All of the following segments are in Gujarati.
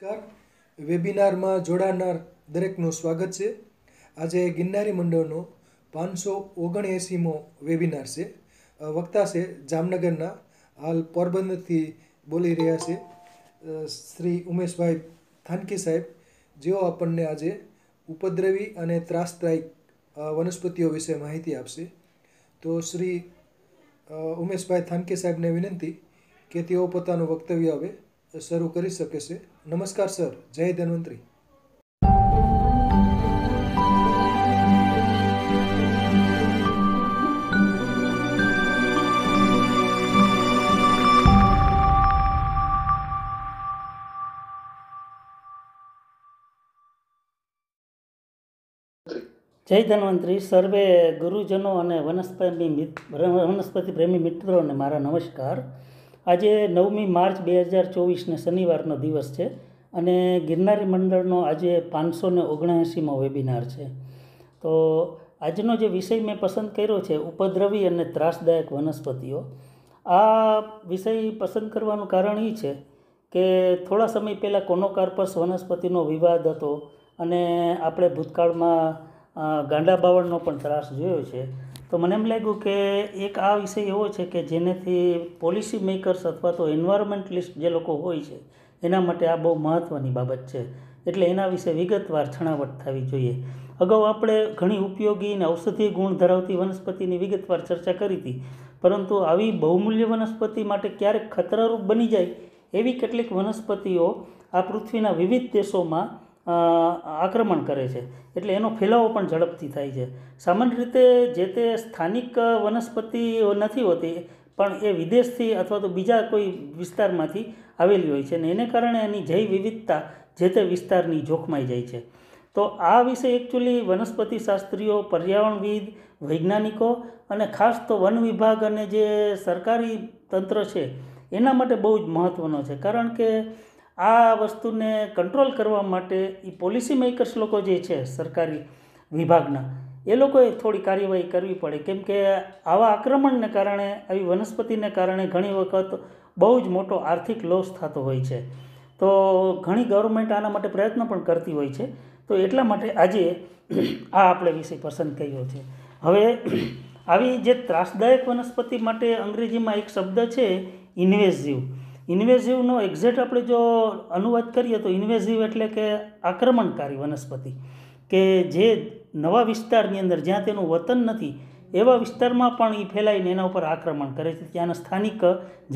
નમસ્કાર વેબિનારમાં જોડાનાર દરેકનું સ્વાગત છે આજે ગિરનારી મંડળનો પાંચસો ઓગણએંસીમો વેબિનાર છે વક્તા છે જામનગરના હાલ પોરબંદરથી બોલી રહ્યા છે શ્રી ઉમેશભાઈ થાનકી સાહેબ જેઓ આપણને આજે ઉપદ્રવી અને ત્રાસદાયક વનસ્પતિઓ વિશે માહિતી આપશે તો શ્રી ઉમેશભાઈ થાનકી સાહેબને વિનંતી કે તેઓ પોતાનું વક્તવ્ય આવે શરૂ કરી શકે છે નમસ્કાર સર જય ધન્વંતરી જય ધન્વંતરી સર્વે ગુરુજનો અને વનસ્પતિ વનસ્પતિ પ્રેમી મિત્રો અને મારા નમસ્કાર આજે નવમી માર્ચ બે હજાર ચોવીસને શનિવારનો દિવસ છે અને ગિરનારી મંડળનો આજે પાંચસો ને ઓગણએંશીમાં વેબિનાર છે તો આજનો જે વિષય મેં પસંદ કર્યો છે ઉપદ્રવી અને ત્રાસદાયક વનસ્પતિઓ આ વિષય પસંદ કરવાનું કારણ એ છે કે થોડા સમય પહેલાં કોનોકાર્પસ વનસ્પતિનો વિવાદ હતો અને આપણે ભૂતકાળમાં ગાંડા બાવળનો પણ ત્રાસ જોયો છે તો મને એમ લાગ્યું કે એક આ વિષય એવો છે કે જેનેથી પોલિસી મેકર્સ અથવા તો એન્વાયરમેન્ટલિસ્ટ જે લોકો હોય છે એના માટે આ બહુ મહત્ત્વની બાબત છે એટલે એના વિશે વિગતવાર છણાવટ થવી જોઈએ અગાઉ આપણે ઘણી ઉપયોગી અને ઔષધીય ગુણ ધરાવતી વનસ્પતિની વિગતવાર ચર્ચા કરી હતી પરંતુ આવી બહુમૂલ્ય વનસ્પતિ માટે ક્યારેક ખતરારૂપ બની જાય એવી કેટલીક વનસ્પતિઓ આ પૃથ્વીના વિવિધ દેશોમાં આક્રમણ કરે છે એટલે એનો ફેલાવો પણ ઝડપથી થાય છે સામાન્ય રીતે જે તે સ્થાનિક વનસ્પતિઓ નથી હોતી પણ એ વિદેશથી અથવા તો બીજા કોઈ વિસ્તારમાંથી આવેલી હોય છે ને એને કારણે એની જૈવ વિવિધતા જે તે વિસ્તારની જોખમાઈ જાય છે તો આ વિશે એકચ્યુઅલી વનસ્પતિ શાસ્ત્રીઓ પર્યાવરણવિદ વૈજ્ઞાનિકો અને ખાસ તો વન વિભાગ અને જે સરકારી તંત્ર છે એના માટે બહુ જ મહત્ત્વનો છે કારણ કે આ વસ્તુને કંટ્રોલ કરવા માટે એ પોલિસી મેકર્સ લોકો જે છે સરકારી વિભાગના એ લોકોએ થોડી કાર્યવાહી કરવી પડે કેમ કે આવા આક્રમણને કારણે આવી વનસ્પતિને કારણે ઘણી વખત બહુ જ મોટો આર્થિક લોસ થતો હોય છે તો ઘણી ગવર્મેન્ટ આના માટે પ્રયત્ન પણ કરતી હોય છે તો એટલા માટે આજે આ આપણે વિષય પસંદ કર્યો છે હવે આવી જે ત્રાસદાયક વનસ્પતિ માટે અંગ્રેજીમાં એક શબ્દ છે ઇન્વેઝિવ ઇન્વેઝિવનો એક્ઝેક્ટ આપણે જો અનુવાદ કરીએ તો ઇન્વેઝિવ એટલે કે આક્રમણકારી વનસ્પતિ કે જે નવા વિસ્તારની અંદર જ્યાં તેનું વતન નથી એવા વિસ્તારમાં પણ એ ફેલાઈને એના ઉપર આક્રમણ કરે છે ત્યાંના સ્થાનિક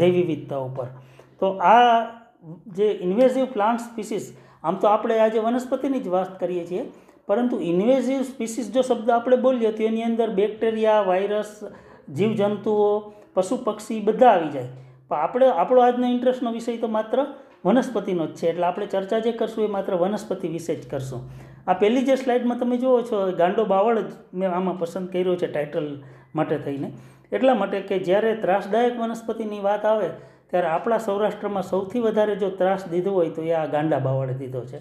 જૈવ વિવિધતા ઉપર તો આ જે ઇન્વેઝિવ પ્લાન્ટ સ્પીસીસ આમ તો આપણે આજે વનસ્પતિની જ વાત કરીએ છીએ પરંતુ ઇન્વેઝિવ સ્પીસીસ જો શબ્દ આપણે બોલીએ તો એની અંદર બેક્ટેરિયા વાયરસ જીવજંતુઓ પશુ પક્ષી બધા આવી જાય પણ આપણે આપણો આજનો ઇન્ટરેસ્ટનો વિષય તો માત્ર વનસ્પતિનો જ છે એટલે આપણે ચર્ચા જે કરશું એ માત્ર વનસ્પતિ વિશે જ કરશું આ પહેલી જે સ્લાઇડમાં તમે જુઓ છો ગાંડો બાવળ જ મેં આમાં પસંદ કર્યો છે ટાઇટલ માટે થઈને એટલા માટે કે જ્યારે ત્રાસદાયક વનસ્પતિની વાત આવે ત્યારે આપણા સૌરાષ્ટ્રમાં સૌથી વધારે જો ત્રાસ દીધો હોય તો એ આ ગાંડા બાવળે દીધો છે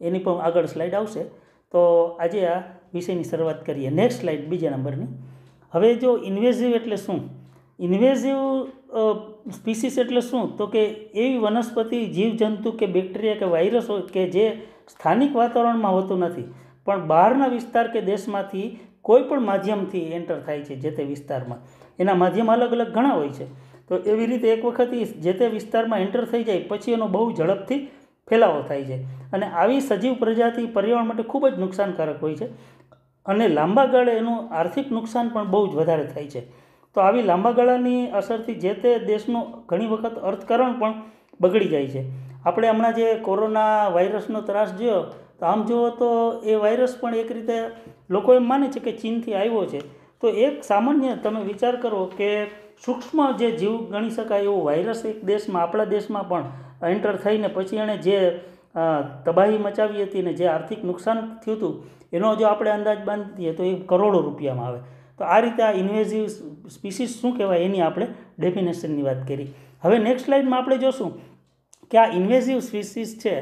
એની પણ આગળ સ્લાઇડ આવશે તો આજે આ વિષયની શરૂઆત કરીએ નેક્સ્ટ સ્લાઇડ બીજા નંબરની હવે જો ઇન્વેઝિવ એટલે શું ઇન્વેઝિવ સ્પીસીસ uh, એટલે શું તો કે એવી વનસ્પતિ જીવજંતુ કે બેક્ટેરિયા કે વાયરસ હોય કે જે સ્થાનિક વાતાવરણમાં હોતું નથી પણ બહારના વિસ્તાર કે દેશમાંથી કોઈ પણ માધ્યમથી એન્ટર થાય છે જે તે વિસ્તારમાં એના માધ્યમ અલગ અલગ ઘણા હોય છે તો એવી રીતે એક વખત જે તે વિસ્તારમાં એન્ટર થઈ જાય પછી એનો બહુ ઝડપથી ફેલાવો થાય છે અને આવી સજીવ પ્રજાતિ પર્યાવરણ માટે ખૂબ જ નુકસાનકારક હોય છે અને લાંબા ગાળે એનું આર્થિક નુકસાન પણ બહુ જ વધારે થાય છે તો આવી લાંબા ગાળાની અસરથી જે તે દેશનું ઘણી વખત અર્થકરણ પણ બગડી જાય છે આપણે હમણાં જે કોરોના વાયરસનો ત્રાસ જોયો તો આમ જુઓ તો એ વાયરસ પણ એક રીતે લોકો એમ માને છે કે ચીનથી આવ્યો છે તો એક સામાન્ય તમે વિચાર કરો કે સૂક્ષ્મ જે જીવ ગણી શકાય એવો વાયરસ એક દેશમાં આપણા દેશમાં પણ એન્ટર થઈને પછી એણે જે તબાહી મચાવી હતી ને જે આર્થિક નુકસાન થયું હતું એનો જો આપણે અંદાજ બાંધીએ તો એ કરોડો રૂપિયામાં આવે તો આ રીતે આ ઇન્વેઝિવ સ્પીસીસ શું કહેવાય એની આપણે ડેફિનેશનની વાત કરી હવે નેક્સ્ટ સ્લાઇડમાં આપણે જોશું કે આ ઇન્વેઝિવ સ્પીસીસ છે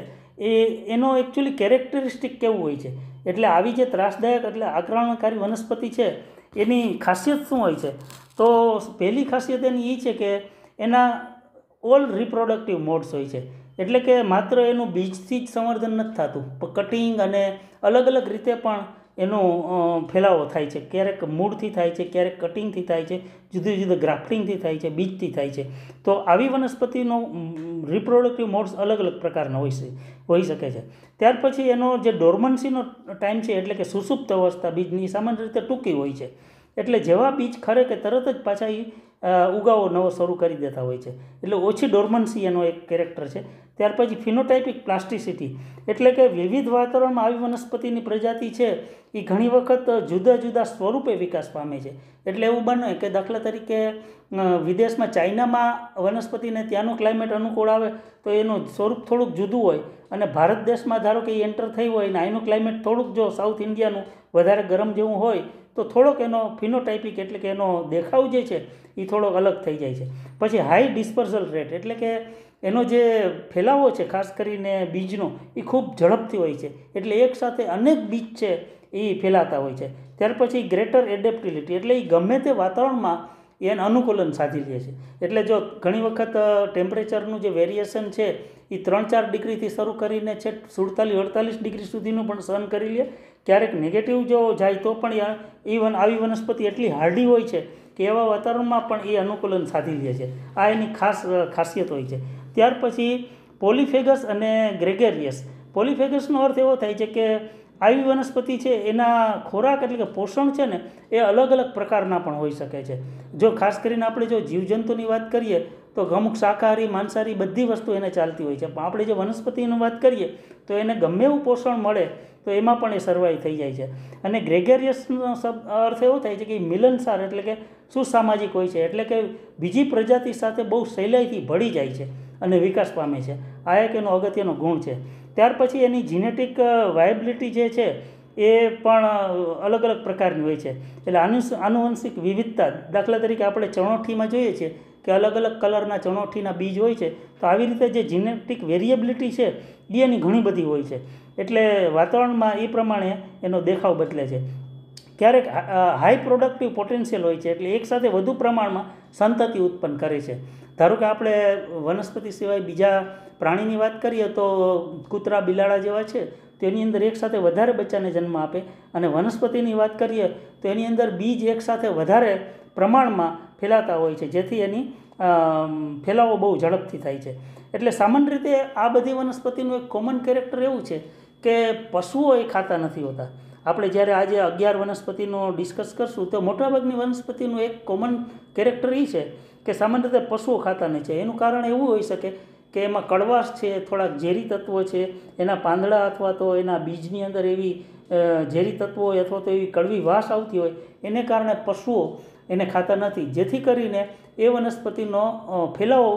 એ એનો એકચ્યુઅલી કેરેક્ટરિસ્ટિક કેવું હોય છે એટલે આવી જે ત્રાસદાયક એટલે આક્રમણકારી વનસ્પતિ છે એની ખાસિયત શું હોય છે તો પહેલી ખાસિયત એની એ છે કે એના ઓલ રિપ્રોડક્ટિવ મોડ્સ હોય છે એટલે કે માત્ર એનું બીજથી જ સંવર્ધન નથી થતું કટિંગ અને અલગ અલગ રીતે પણ એનો ફેલાવો થાય છે ક્યારેક મૂળથી થાય છે ક્યારેક કટિંગથી થાય છે જુદી જુદી ગ્રાફ્ટિંગથી થાય છે બીજથી થાય છે તો આવી વનસ્પતિનો રિપ્રોડક્ટિવ મોડ્સ અલગ અલગ પ્રકારના હોય છે હોઈ શકે છે ત્યાર પછી એનો જે ડોર્મન્સીનો ટાઈમ છે એટલે કે સુસુપ્ત અવસ્થા બીજની સામાન્ય રીતે ટૂંકી હોય છે એટલે જેવા બીજ ખરે કે તરત જ પાછા એ ઉગાવો નવો શરૂ કરી દેતા હોય છે એટલે ઓછી ડોર્મન્સી એનો એક કેરેક્ટર છે ત્યાર પછી ફિનોટાઇપિક પ્લાસ્ટિસિટી એટલે કે વિવિધ વાતાવરણમાં આવી વનસ્પતિની પ્રજાતિ છે એ ઘણી વખત જુદા જુદા સ્વરૂપે વિકાસ પામે છે એટલે એવું બને કે દાખલા તરીકે વિદેશમાં ચાઇનામાં વનસ્પતિને ત્યાંનું ક્લાઇમેટ અનુકૂળ આવે તો એનું સ્વરૂપ થોડુંક જુદું હોય અને ભારત દેશમાં ધારો કે એ એન્ટર થયું હોય ને અહીંનું ક્લાઇમેટ થોડુંક જો સાઉથ ઇન્ડિયાનું વધારે ગરમ જેવું હોય તો થોડોક એનો ફિનોટાઇપિક એટલે કે એનો દેખાવ જે છે એ થોડોક અલગ થઈ જાય છે પછી હાઈ ડિસ્પર્સલ રેટ એટલે કે એનો જે ફેલાવો છે ખાસ કરીને બીજનો એ ખૂબ ઝડપથી હોય છે એટલે એકસાથે અનેક બીજ છે એ ફેલાતા હોય છે ત્યાર પછી ગ્રેટર એડેપ્ટિલિટી એટલે એ ગમે તે વાતાવરણમાં એને અનુકૂલન સાધી લે છે એટલે જો ઘણી વખત ટેમ્પરેચરનું જે વેરિએશન છે એ ત્રણ ચાર ડિગ્રીથી શરૂ કરીને છે સુડતાલીસ અડતાલીસ ડિગ્રી સુધીનું પણ સહન કરી લે ક્યારેક નેગેટિવ જો જાય તો પણ ઇવન આવી વનસ્પતિ એટલી હાર્ડી હોય છે કે એવા વાતાવરણમાં પણ એ અનુકૂલન સાધી લે છે આ એની ખાસ ખાસિયત હોય છે ત્યાર પછી પોલિફેગસ અને ગ્રેગેરિયસ પોલિફેગસનો અર્થ એવો થાય છે કે આવી વનસ્પતિ છે એના ખોરાક એટલે કે પોષણ છે ને એ અલગ અલગ પ્રકારના પણ હોઈ શકે છે જો ખાસ કરીને આપણે જો જીવજંતુની વાત કરીએ તો અમુક શાકાહારી માંસાહારી બધી વસ્તુ એને ચાલતી હોય છે પણ આપણે જે વનસ્પતિની વાત કરીએ તો એને ગમે એવું પોષણ મળે તો એમાં પણ એ સર્વાઈવ થઈ જાય છે અને ગ્રેગેરિયસનો શબ્દ અર્થ એવો થાય છે કે મિલનસાર એટલે કે સુસામાજિક હોય છે એટલે કે બીજી પ્રજાતિ સાથે બહુ સહેલાઈથી ભળી જાય છે અને વિકાસ પામે છે આ એક એનો અગત્યનો ગુણ છે ત્યાર પછી એની જીનેટિક વાયબિલિટી જે છે એ પણ અલગ અલગ પ્રકારની હોય છે એટલે આનુવંશિક વિવિધતા દાખલા તરીકે આપણે ચણોઠીમાં જોઈએ છીએ કે અલગ અલગ કલરના ચણોઠીના બીજ હોય છે તો આવી રીતે જે જીનેટિક વેરિએબિલિટી છે એ એની ઘણી બધી હોય છે એટલે વાતાવરણમાં એ પ્રમાણે એનો દેખાવ બદલે છે ક્યારેક હાઈ પ્રોડક્ટિવ પોટેન્શિયલ હોય છે એટલે એક સાથે વધુ પ્રમાણમાં સંતતિ ઉત્પન્ન કરે છે ધારો કે આપણે વનસ્પતિ સિવાય બીજા પ્રાણીની વાત કરીએ તો કૂતરા બિલાડા જેવા છે તેની અંદર એકસાથે વધારે બચ્ચાને જન્મ આપે અને વનસ્પતિની વાત કરીએ તો એની અંદર બીજ એકસાથે વધારે પ્રમાણમાં ફેલાતા હોય છે જેથી એની ફેલાવો બહુ ઝડપથી થાય છે એટલે સામાન્ય રીતે આ બધી વનસ્પતિનું એક કોમન કેરેક્ટર એવું છે કે પશુઓ એ ખાતા નથી હોતા આપણે જ્યારે આજે અગિયાર વનસ્પતિનો ડિસ્કસ કરશું તો મોટાભાગની વનસ્પતિનું એક કોમન કેરેક્ટર એ છે કે સામાન્ય રીતે પશુઓ ખાતા નહીં છે એનું કારણ એવું હોઈ શકે કે એમાં કડવાશ છે થોડાક ઝેરી તત્વો છે એના પાંદડા અથવા તો એના બીજની અંદર એવી ઝેરી તત્વો હોય અથવા તો એવી કડવી વાસ આવતી હોય એને કારણે પશુઓ એને ખાતા નથી જેથી કરીને એ વનસ્પતિનો ફેલાવો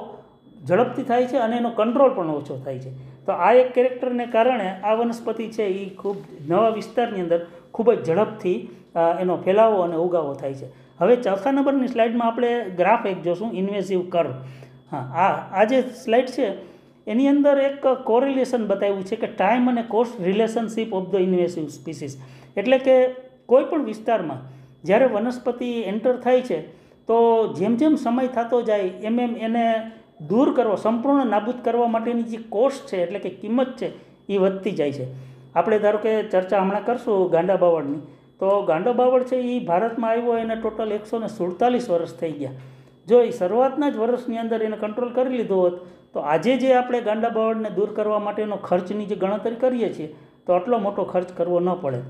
ઝડપથી થાય છે અને એનો કંટ્રોલ પણ ઓછો થાય છે તો આ એક કેરેક્ટરને કારણે આ વનસ્પતિ છે એ ખૂબ નવા વિસ્તારની અંદર ખૂબ જ ઝડપથી એનો ફેલાવો અને ઉગાવો થાય છે હવે ચોથા નંબરની સ્લાઇડમાં આપણે ગ્રાફ એક જોશું ઇન્વેસિવ કર્વ હા આ આ જે સ્લાઇડ છે એની અંદર એક કોરિલેશન બતાવ્યું છે કે ટાઈમ અને cost relationship of the invasive species એટલે કે કોઈ પણ વિસ્તારમાં જ્યારે વનસ્પતિ એન્ટર થાય છે તો જેમ જેમ સમય થતો જાય એમ એમ એને દૂર કરવો સંપૂર્ણ નાબૂદ કરવા માટેની જે કોસ્ટ છે એટલે કે કિંમત છે એ વધતી જાય છે આપણે ધારો કે ચર્ચા હમણાં કરશું ગાંડા બાવળની તો ગાંડો બાવળ છે એ ભારતમાં આવ્યો એને ટોટલ એકસો ને સુડતાલીસ વર્ષ થઈ ગયા જો એ શરૂઆતના જ વર્ષની અંદર એને કંટ્રોલ કરી લીધો હોત તો આજે જે આપણે ગાંડા બાવળને દૂર કરવા માટેનો ખર્ચની જે ગણતરી કરીએ છીએ તો આટલો મોટો ખર્ચ કરવો ન પડે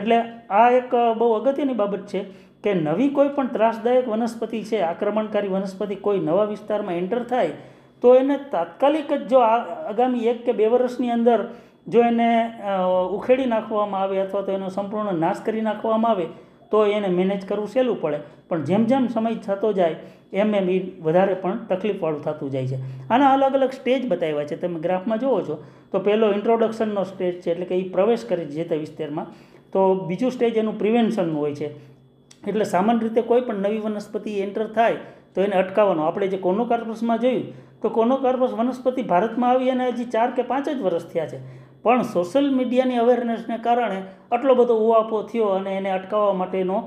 એટલે આ એક બહુ અગત્યની બાબત છે કે નવી કોઈ પણ ત્રાસદાયક વનસ્પતિ છે આક્રમણકારી વનસ્પતિ કોઈ નવા વિસ્તારમાં એન્ટર થાય તો એને તાત્કાલિક જ જો આગામી એક કે બે વર્ષની અંદર જો એને ઉખેડી નાખવામાં આવે અથવા તો એનો સંપૂર્ણ નાશ કરી નાખવામાં આવે તો એને મેનેજ કરવું સહેલું પડે પણ જેમ જેમ સમય થતો જાય એમ એમ એ વધારે પણ તકલીફવાળું થતું જાય છે આના અલગ અલગ સ્ટેજ બતાવ્યા છે તમે ગ્રાફમાં જુઓ છો તો પહેલો ઇન્ટ્રોડક્શનનો સ્ટેજ છે એટલે કે એ પ્રવેશ કરે છે જે તે વિસ્તારમાં તો બીજું સ્ટેજ એનું પ્રિવેન્શનનું હોય છે એટલે સામાન્ય રીતે કોઈ પણ નવી વનસ્પતિ એન્ટર થાય તો એને અટકાવવાનો આપણે જે કોનોકાર્પસમાં જોયું તો કોનોકાર્પસ વનસ્પતિ ભારતમાં આવી અને હજી ચાર કે પાંચ જ વર્ષ થયા છે પણ સોશિયલ મીડિયાની અવેરનેસને કારણે આટલો બધો ઉવાપો થયો અને એને અટકાવવા માટેનો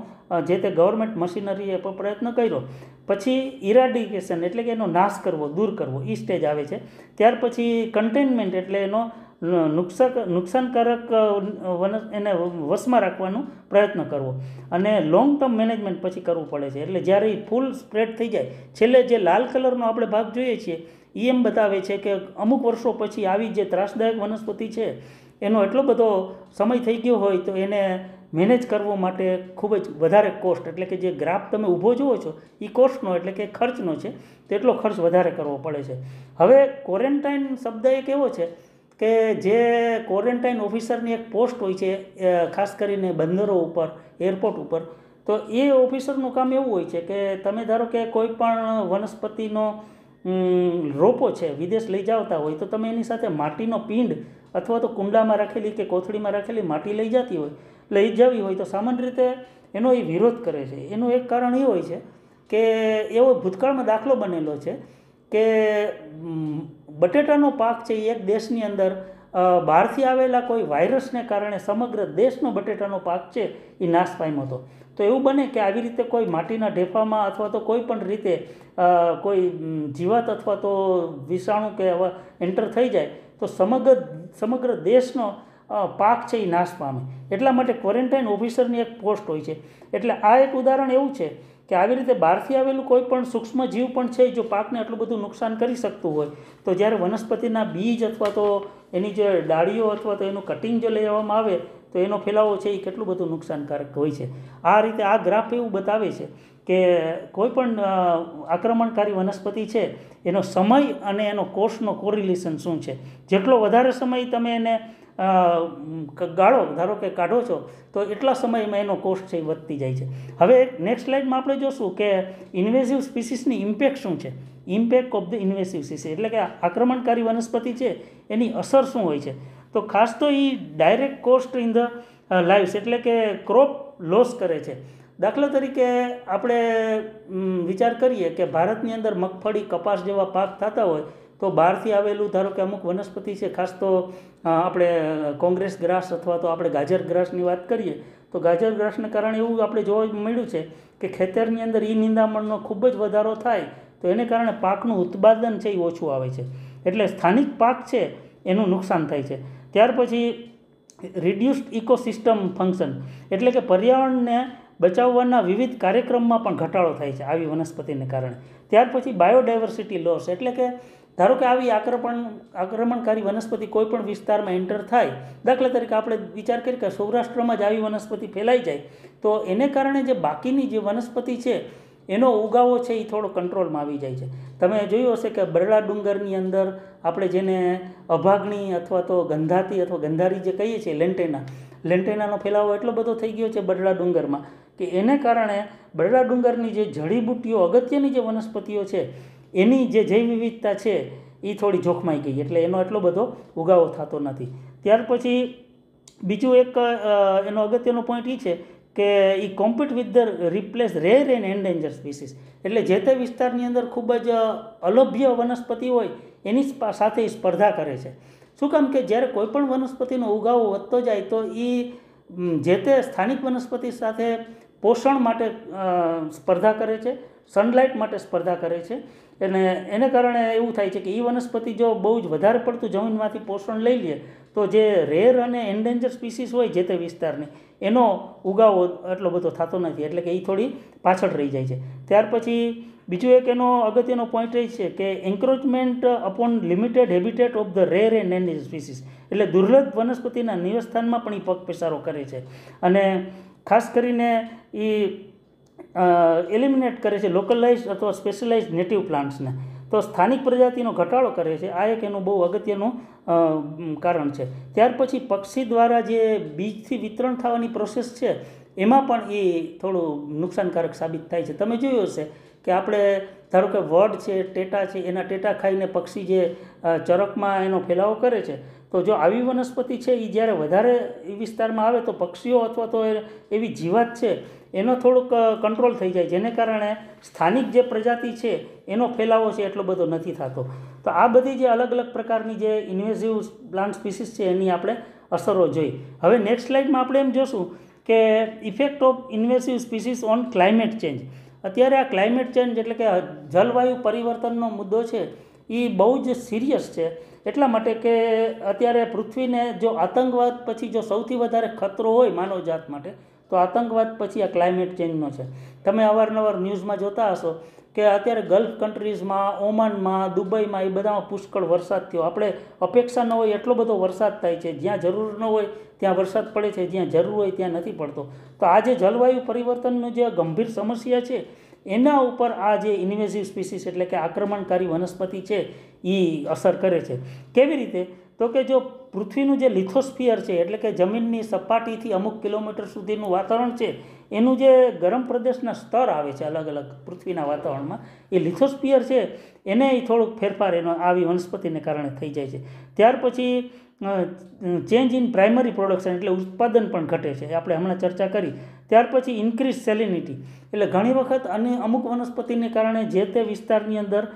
જે તે ગવર્મેન્ટ મશીનરીએ પ્રયત્ન કર્યો પછી ઇરાડિકેશન એટલે કે એનો નાશ કરવો દૂર કરવો એ સ્ટેજ આવે છે ત્યાર પછી કન્ટેનમેન્ટ એટલે એનો નુકસાક નુકસાનકારક વન એને વશમાં રાખવાનો પ્રયત્ન કરવો અને લોંગ ટર્મ મેનેજમેન્ટ પછી કરવું પડે છે એટલે જ્યારે એ ફૂલ સ્પ્રેડ થઈ જાય છેલ્લે જે લાલ કલરનો આપણે ભાગ જોઈએ છીએ એ એમ બતાવે છે કે અમુક વર્ષો પછી આવી જે ત્રાસદાયક વનસ્પતિ છે એનો એટલો બધો સમય થઈ ગયો હોય તો એને મેનેજ કરવો માટે ખૂબ જ વધારે કોસ્ટ એટલે કે જે ગ્રાફ તમે ઊભો જુઓ છો એ કોસ્ટનો એટલે કે ખર્ચનો છે તેટલો ખર્ચ વધારે કરવો પડે છે હવે ક્વોરન્ટાઇન શબ્દ એક એવો છે કે જે ક્વોરન્ટાઇન ઓફિસરની એક પોસ્ટ હોય છે ખાસ કરીને બંદરો ઉપર એરપોર્ટ ઉપર તો એ ઓફિસરનું કામ એવું હોય છે કે તમે ધારો કે કોઈ પણ વનસ્પતિનો રોપો છે વિદેશ લઈ જાવતા હોય તો તમે એની સાથે માટીનો પિંડ અથવા તો કુંડામાં રાખેલી કે કોથળીમાં રાખેલી માટી લઈ જતી હોય લઈ જવી હોય તો સામાન્ય રીતે એનો એ વિરોધ કરે છે એનું એક કારણ એ હોય છે કે એવો ભૂતકાળમાં દાખલો બનેલો છે કે બટેટાનો પાક છે એ એક દેશની અંદર બહારથી આવેલા કોઈ વાયરસને કારણે સમગ્ર દેશનો બટેટાનો પાક છે એ નાશ પામ્યો હતો તો એવું બને કે આવી રીતે કોઈ માટીના ઢેફામાં અથવા તો કોઈ પણ રીતે કોઈ જીવાત અથવા તો વિષાણુ કે એન્ટર થઈ જાય તો સમગ્ર સમગ્ર દેશનો પાક છે એ નાશ પામે એટલા માટે ક્વોરન્ટાઇન ઓફિસરની એક પોસ્ટ હોય છે એટલે આ એક ઉદાહરણ એવું છે કે આવી રીતે બહારથી આવેલું કોઈ પણ સૂક્ષ્મ જીવ પણ છે જો પાકને આટલું બધું નુકસાન કરી શકતું હોય તો જ્યારે વનસ્પતિના બીજ અથવા તો એની જે ડાળીઓ અથવા તો એનું કટિંગ જો લેવામાં આવે તો એનો ફેલાવો છે એ કેટલું બધું નુકસાનકારક હોય છે આ રીતે આ ગ્રાફ એવું બતાવે છે કે કોઈપણ આક્રમણકારી વનસ્પતિ છે એનો સમય અને એનો કોષનો કોરિલેશન શું છે જેટલો વધારે સમય તમે એને ગાળો ધારો કે કાઢો છો તો એટલા સમયમાં એનો કોસ્ટ છે એ વધતી જાય છે હવે નેક્સ્ટ સ્લાઇડમાં આપણે જોશું કે ઇન્વેસિવ સ્પીસીસની ઇમ્પેક્ટ શું છે impact of the invasive species એટલે કે આક્રમણકારી વનસ્પતિ છે એની અસર શું હોય છે તો ખાસ તો એ direct cost in the lives એટલે કે ક્રોપ લોસ કરે છે દાખલા તરીકે આપણે વિચાર કરીએ કે ભારતની અંદર મગફળી કપાસ જેવા પાક થતા હોય તો બહારથી આવેલું ધારો કે અમુક વનસ્પતિ છે ખાસ તો આપણે કોંગ્રેસ ગ્રાસ અથવા તો આપણે ગાજર ગ્રાસની વાત કરીએ તો ગાજર ગ્રાસને કારણે એવું આપણે જોવા મળ્યું છે કે ખેતરની અંદર ઈ નિંદામણનો ખૂબ જ વધારો થાય તો એને કારણે પાકનું ઉત્પાદન છે એ ઓછું આવે છે એટલે સ્થાનિક પાક છે એનું નુકસાન થાય છે ત્યાર પછી રિડ્યુસ્ડ ઇકોસિસ્ટમ ફંક્શન એટલે કે પર્યાવરણને બચાવવાના વિવિધ કાર્યક્રમમાં પણ ઘટાડો થાય છે આવી વનસ્પતિને કારણે ત્યાર પછી બાયોડાયવર્સિટી લોસ એટલે કે ધારો કે આવી આક્રમણ આક્રમણકારી વનસ્પતિ કોઈપણ વિસ્તારમાં એન્ટર થાય દાખલા તરીકે આપણે વિચાર કરીએ કે સૌરાષ્ટ્રમાં જ આવી વનસ્પતિ ફેલાઈ જાય તો એને કારણે જે બાકીની જે વનસ્પતિ છે એનો ઉગાવો છે એ થોડો કંટ્રોલમાં આવી જાય છે તમે જોયું હશે કે બરડા ડુંગરની અંદર આપણે જેને અભાગણી અથવા તો ગંધાતી અથવા ગંધારી જે કહીએ છીએ લેન્ટેના લેન્ટેનાનો ફેલાવો એટલો બધો થઈ ગયો છે બરડા ડુંગરમાં કે એને કારણે બરડા ડુંગરની જે જડીબુટ્ટીઓ અગત્યની જે વનસ્પતિઓ છે એની જે જૈવ વિવિધતા છે એ થોડી જોખમાઈ ગઈ એટલે એનો એટલો બધો ઉગાવો થતો નથી ત્યાર પછી બીજું એક એનો અગત્યનો પોઈન્ટ એ છે કે એ compete with the replace rare and endanger species એટલે જે તે વિસ્તારની અંદર ખૂબ જ અલભ્ય વનસ્પતિ હોય એની સાથે સ્પર્ધા કરે છે શું કામ કે જ્યારે કોઈપણ વનસ્પતિનો ઉગાવો વધતો જાય તો એ જે તે સ્થાનિક વનસ્પતિ સાથે પોષણ માટે સ્પર્ધા કરે છે સનલાઇટ માટે સ્પર્ધા કરે છે એટલે એને કારણે એવું થાય છે કે એ વનસ્પતિ જો બહુ જ વધારે પડતું જમીનમાંથી પોષણ લઈ લે તો જે રેર અને એન્ડેન્જર સ્પીસીસ હોય જે તે વિસ્તારની એનો ઉગાવો એટલો બધો થતો નથી એટલે કે એ થોડી પાછળ રહી જાય છે ત્યાર પછી બીજું એક એનો અગત્યનો પોઈન્ટ એ છે કે encroachment upon limited habitat of the rare and endanger species એટલે દુર્લભ વનસ્પતિના નિવસસ્થાનમાં પણ એ પગ પેસારો કરે છે અને ખાસ કરીને એ એલિમિનેટ કરે છે લોકલાઇઝ અથવા સ્પેશિયલાઇઝ નેટિવ પ્લાન્ટ્સને તો સ્થાનિક પ્રજાતિનો ઘટાડો કરે છે આ એક એનું બહુ અગત્યનું કારણ છે ત્યાર પછી પક્ષી દ્વારા જે બીજથી વિતરણ થવાની પ્રોસેસ છે એમાં પણ એ થોડું નુકસાનકારક સાબિત થાય છે તમે જોયું હશે કે આપણે ધારો કે વડ છે ટેટા છે એના ટેટા ખાઈને પક્ષી જે ચરકમાં એનો ફેલાવો કરે છે તો જો આવી વનસ્પતિ છે એ જ્યારે વધારે એ વિસ્તારમાં આવે તો પક્ષીઓ અથવા તો એવી જીવાત છે એનો થોડુંક કંટ્રોલ થઈ જાય જેને કારણે સ્થાનિક જે પ્રજાતિ છે એનો ફેલાવો છે એટલો બધો નથી થતો તો આ બધી જે અલગ અલગ પ્રકારની જે ઇન્વેઝિવ પ્લાન્ટ સ્પીસીસ છે એની આપણે અસરો જોઈ હવે નેક્સ્ટ સ્લાઇડમાં આપણે એમ જોશું કે effect of invasive species on climate change અત્યારે આ ક્લાઇમેટ ચેન્જ એટલે કે જલવાયુ પરિવર્તનનો મુદ્દો છે એ બહુ જ સિરિયસ છે એટલા માટે કે અત્યારે પૃથ્વીને જો આતંકવાદ પછી જો સૌથી વધારે ખતરો હોય માનવજાત માટે તો આતંકવાદ પછી આ ક્લાઇમેટ ચેન્જનો છે તમે અવારનવાર ન્યૂઝમાં જોતા હશો કે અત્યારે ગલ્ફ કન્ટ્રીઝમાં ઓમાનમાં દુબઈમાં એ બધામાં પુષ્કળ વરસાદ થયો આપણે અપેક્ષા ન હોય એટલો બધો વરસાદ થાય છે જ્યાં જરૂર ન હોય ત્યાં વરસાદ પડે છે જ્યાં જરૂર હોય ત્યાં નથી પડતો તો આ જે જલવાયુ પરિવર્તનનું જે ગંભીર સમસ્યા છે એના ઉપર આ જે ઇન્વેઝિવ સ્પીસીસ એટલે કે આક્રમણકારી વનસ્પતિ છે એ અસર કરે છે કેવી રીતે તો કે જો પૃથ્વીનું જે લિથોસ્ફિયર છે એટલે કે જમીનની સપાટીથી અમુક કિલોમીટર સુધીનું વાતાવરણ છે એનું જે ગરમ પ્રદેશના સ્તર આવે છે અલગ અલગ પૃથ્વીના વાતાવરણમાં એ લિથોસ્ફિયર છે એને થોડોક ફેરફાર એનો આવી વનસ્પતિને કારણે થઈ જાય છે ત્યાર પછી ચેન્જ ઇન પ્રાઇમરી પ્રોડક્શન એટલે ઉત્પાદન પણ ઘટે છે આપણે હમણાં ચર્ચા કરી ત્યાર પછી ઇન્ક્રીઝ સેલિનિટી એટલે ઘણી વખત અને અમુક વનસ્પતિને કારણે જે તે વિસ્તારની અંદર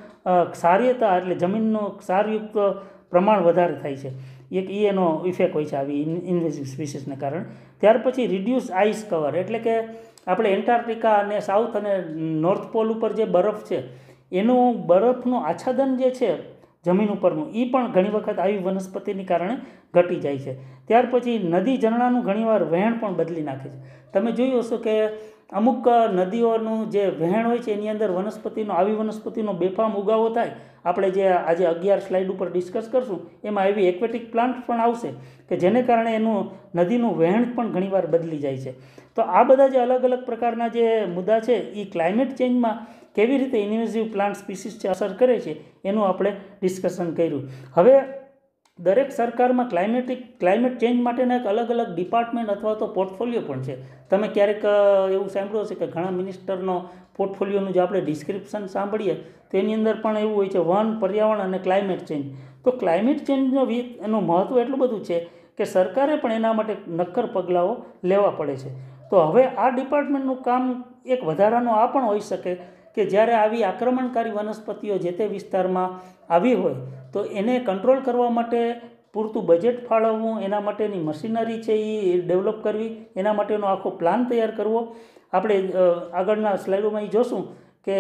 ક્ષાર્યતા એટલે જમીનનો ક્ષારયુક્ત પ્રમાણ વધારે થાય છે એક ઈ એનો ઇફેક્ટ હોય છે આવી ઇન્વેઝિવ સ્પીસીસને કારણે ત્યાર પછી રિડ્યુસ આઈસ કવર એટલે કે આપણે એન્ટાર્ટિકા અને સાઉથ અને નોર્થ પોલ ઉપર જે બરફ છે એનું બરફનું આચ્છાદન જે છે જમીન ઉપરનું એ પણ ઘણી વખત આવી વનસ્પતિને કારણે ઘટી જાય છે ત્યાર પછી નદી ઝરણાનું ઘણીવાર વહેણ પણ બદલી નાખે છે તમે જોયું હશો કે અમુક નદીઓનું જે વહેણ હોય છે એની અંદર વનસ્પતિનો આવી વનસ્પતિનો બેફામ ઉગાવો થાય આપણે જે આજે અગિયાર સ્લાઇડ ઉપર ડિસ્કસ કરશું એમાં એવી એક્વેટિક પ્લાન્ટ પણ આવશે કે જેને કારણે એનું નદીનું વહેણ પણ ઘણીવાર બદલી જાય છે તો આ બધા જે અલગ અલગ પ્રકારના જે મુદ્દા છે એ ક્લાઇમેટ ચેન્જમાં કેવી રીતે ઇન્વેઝિવ પ્લાન્ટ સ્પીસીસથી અસર કરે છે એનું આપણે ડિસ્કશન કર્યું હવે દરેક સરકારમાં ક્લાઇમેટિક ક્લાઇમેટ ચેન્જ માટેના એક અલગ અલગ ડિપાર્ટમેન્ટ અથવા તો પોર્ટફોલિયો પણ છે તમે ક્યારેક એવું સાંભળ્યું હશે કે ઘણા મિનિસ્ટરનો પોર્ટફોલિયોનું જે આપણે ડિસ્ક્રિપ્શન સાંભળીએ તેની અંદર પણ એવું હોય છે વન પર્યાવરણ અને ક્લાઇમેટ ચેન્જ તો ક્લાઇમેટ ચેન્જનો એનું મહત્ત્વ એટલું બધું છે કે સરકારે પણ એના માટે નક્કર પગલાઓ લેવા પડે છે તો હવે આ ડિપાર્ટમેન્ટનું કામ એક વધારાનું આ પણ હોઈ શકે કે જ્યારે આવી આક્રમણકારી વનસ્પતિઓ જે તે વિસ્તારમાં આવી હોય તો એને કંટ્રોલ કરવા માટે પૂરતું બજેટ ફાળવવું એના માટેની મશીનરી છે એ ડેવલપ કરવી એના માટેનો આખો પ્લાન તૈયાર કરવો આપણે આગળના સ્લાઇડોમાં એ જોશું કે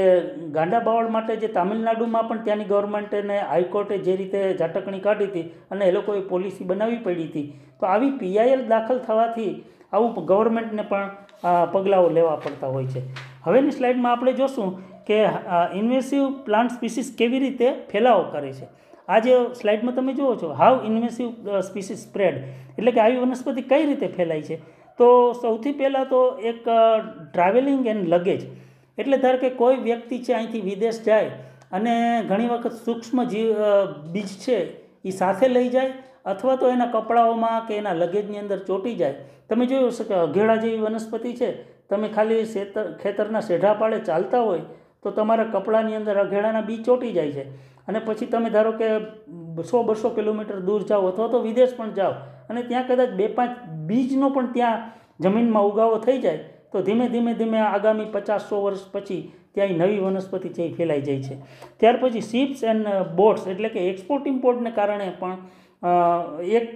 ગાંડા બાવળ માટે જે તામિલનાડુમાં પણ ત્યાંની ગવર્મેન્ટને હાઈકોર્ટે જે રીતે ઝાટકણી કાઢી હતી અને એ લોકોએ પોલિસી બનાવી પડી હતી તો આવી પીઆઈએલ દાખલ થવાથી આવું ગવર્મેન્ટને પણ પગલાઓ લેવા પડતા હોય છે હવેની સ્લાઇડમાં આપણે જોશું કે ઇન્વેસિવ પ્લાન્ટ સ્પીસીસ કેવી રીતે ફેલાવો કરે છે આ જે સ્લાઇડમાં તમે જુઓ છો હાઉ ઇન્વેસિવ સ્પીસીસ સ્પ્રેડ એટલે કે આવી વનસ્પતિ કઈ રીતે ફેલાય છે તો સૌથી પહેલાં તો એક ટ્રાવેલિંગ એન્ડ લગેજ એટલે ધારો કે કોઈ વ્યક્તિ છે અહીંથી વિદેશ જાય અને ઘણી વખત સૂક્ષ્મ જીવ બીજ છે એ સાથે લઈ જાય અથવા તો એના કપડાઓમાં કે એના લગેજની અંદર ચોંટી જાય તમે જોયું હશે કે અઘેડા જેવી વનસ્પતિ છે તમે ખાલી શેતર ખેતરના સેઢા પાળે ચાલતા હોય તો તમારા કપડાની અંદર અઘેડાના બી ચોંટી જાય છે અને પછી તમે ધારો કે સો બસો કિલોમીટર દૂર જાઓ અથવા તો વિદેશ પણ જાઓ અને ત્યાં કદાચ બે પાંચ બીજનો પણ ત્યાં જમીનમાં ઉગાવો થઈ જાય તો ધીમે ધીમે ધીમે આગામી પચાસ સો વર્ષ પછી ત્યાં નવી વનસ્પતિ છે એ ફેલાઈ જાય છે ત્યાર પછી શિપ્સ એન્ડ બોટ્સ એટલે કે એક્સપોર્ટ ઇમ્પોર્ટને કારણે પણ એક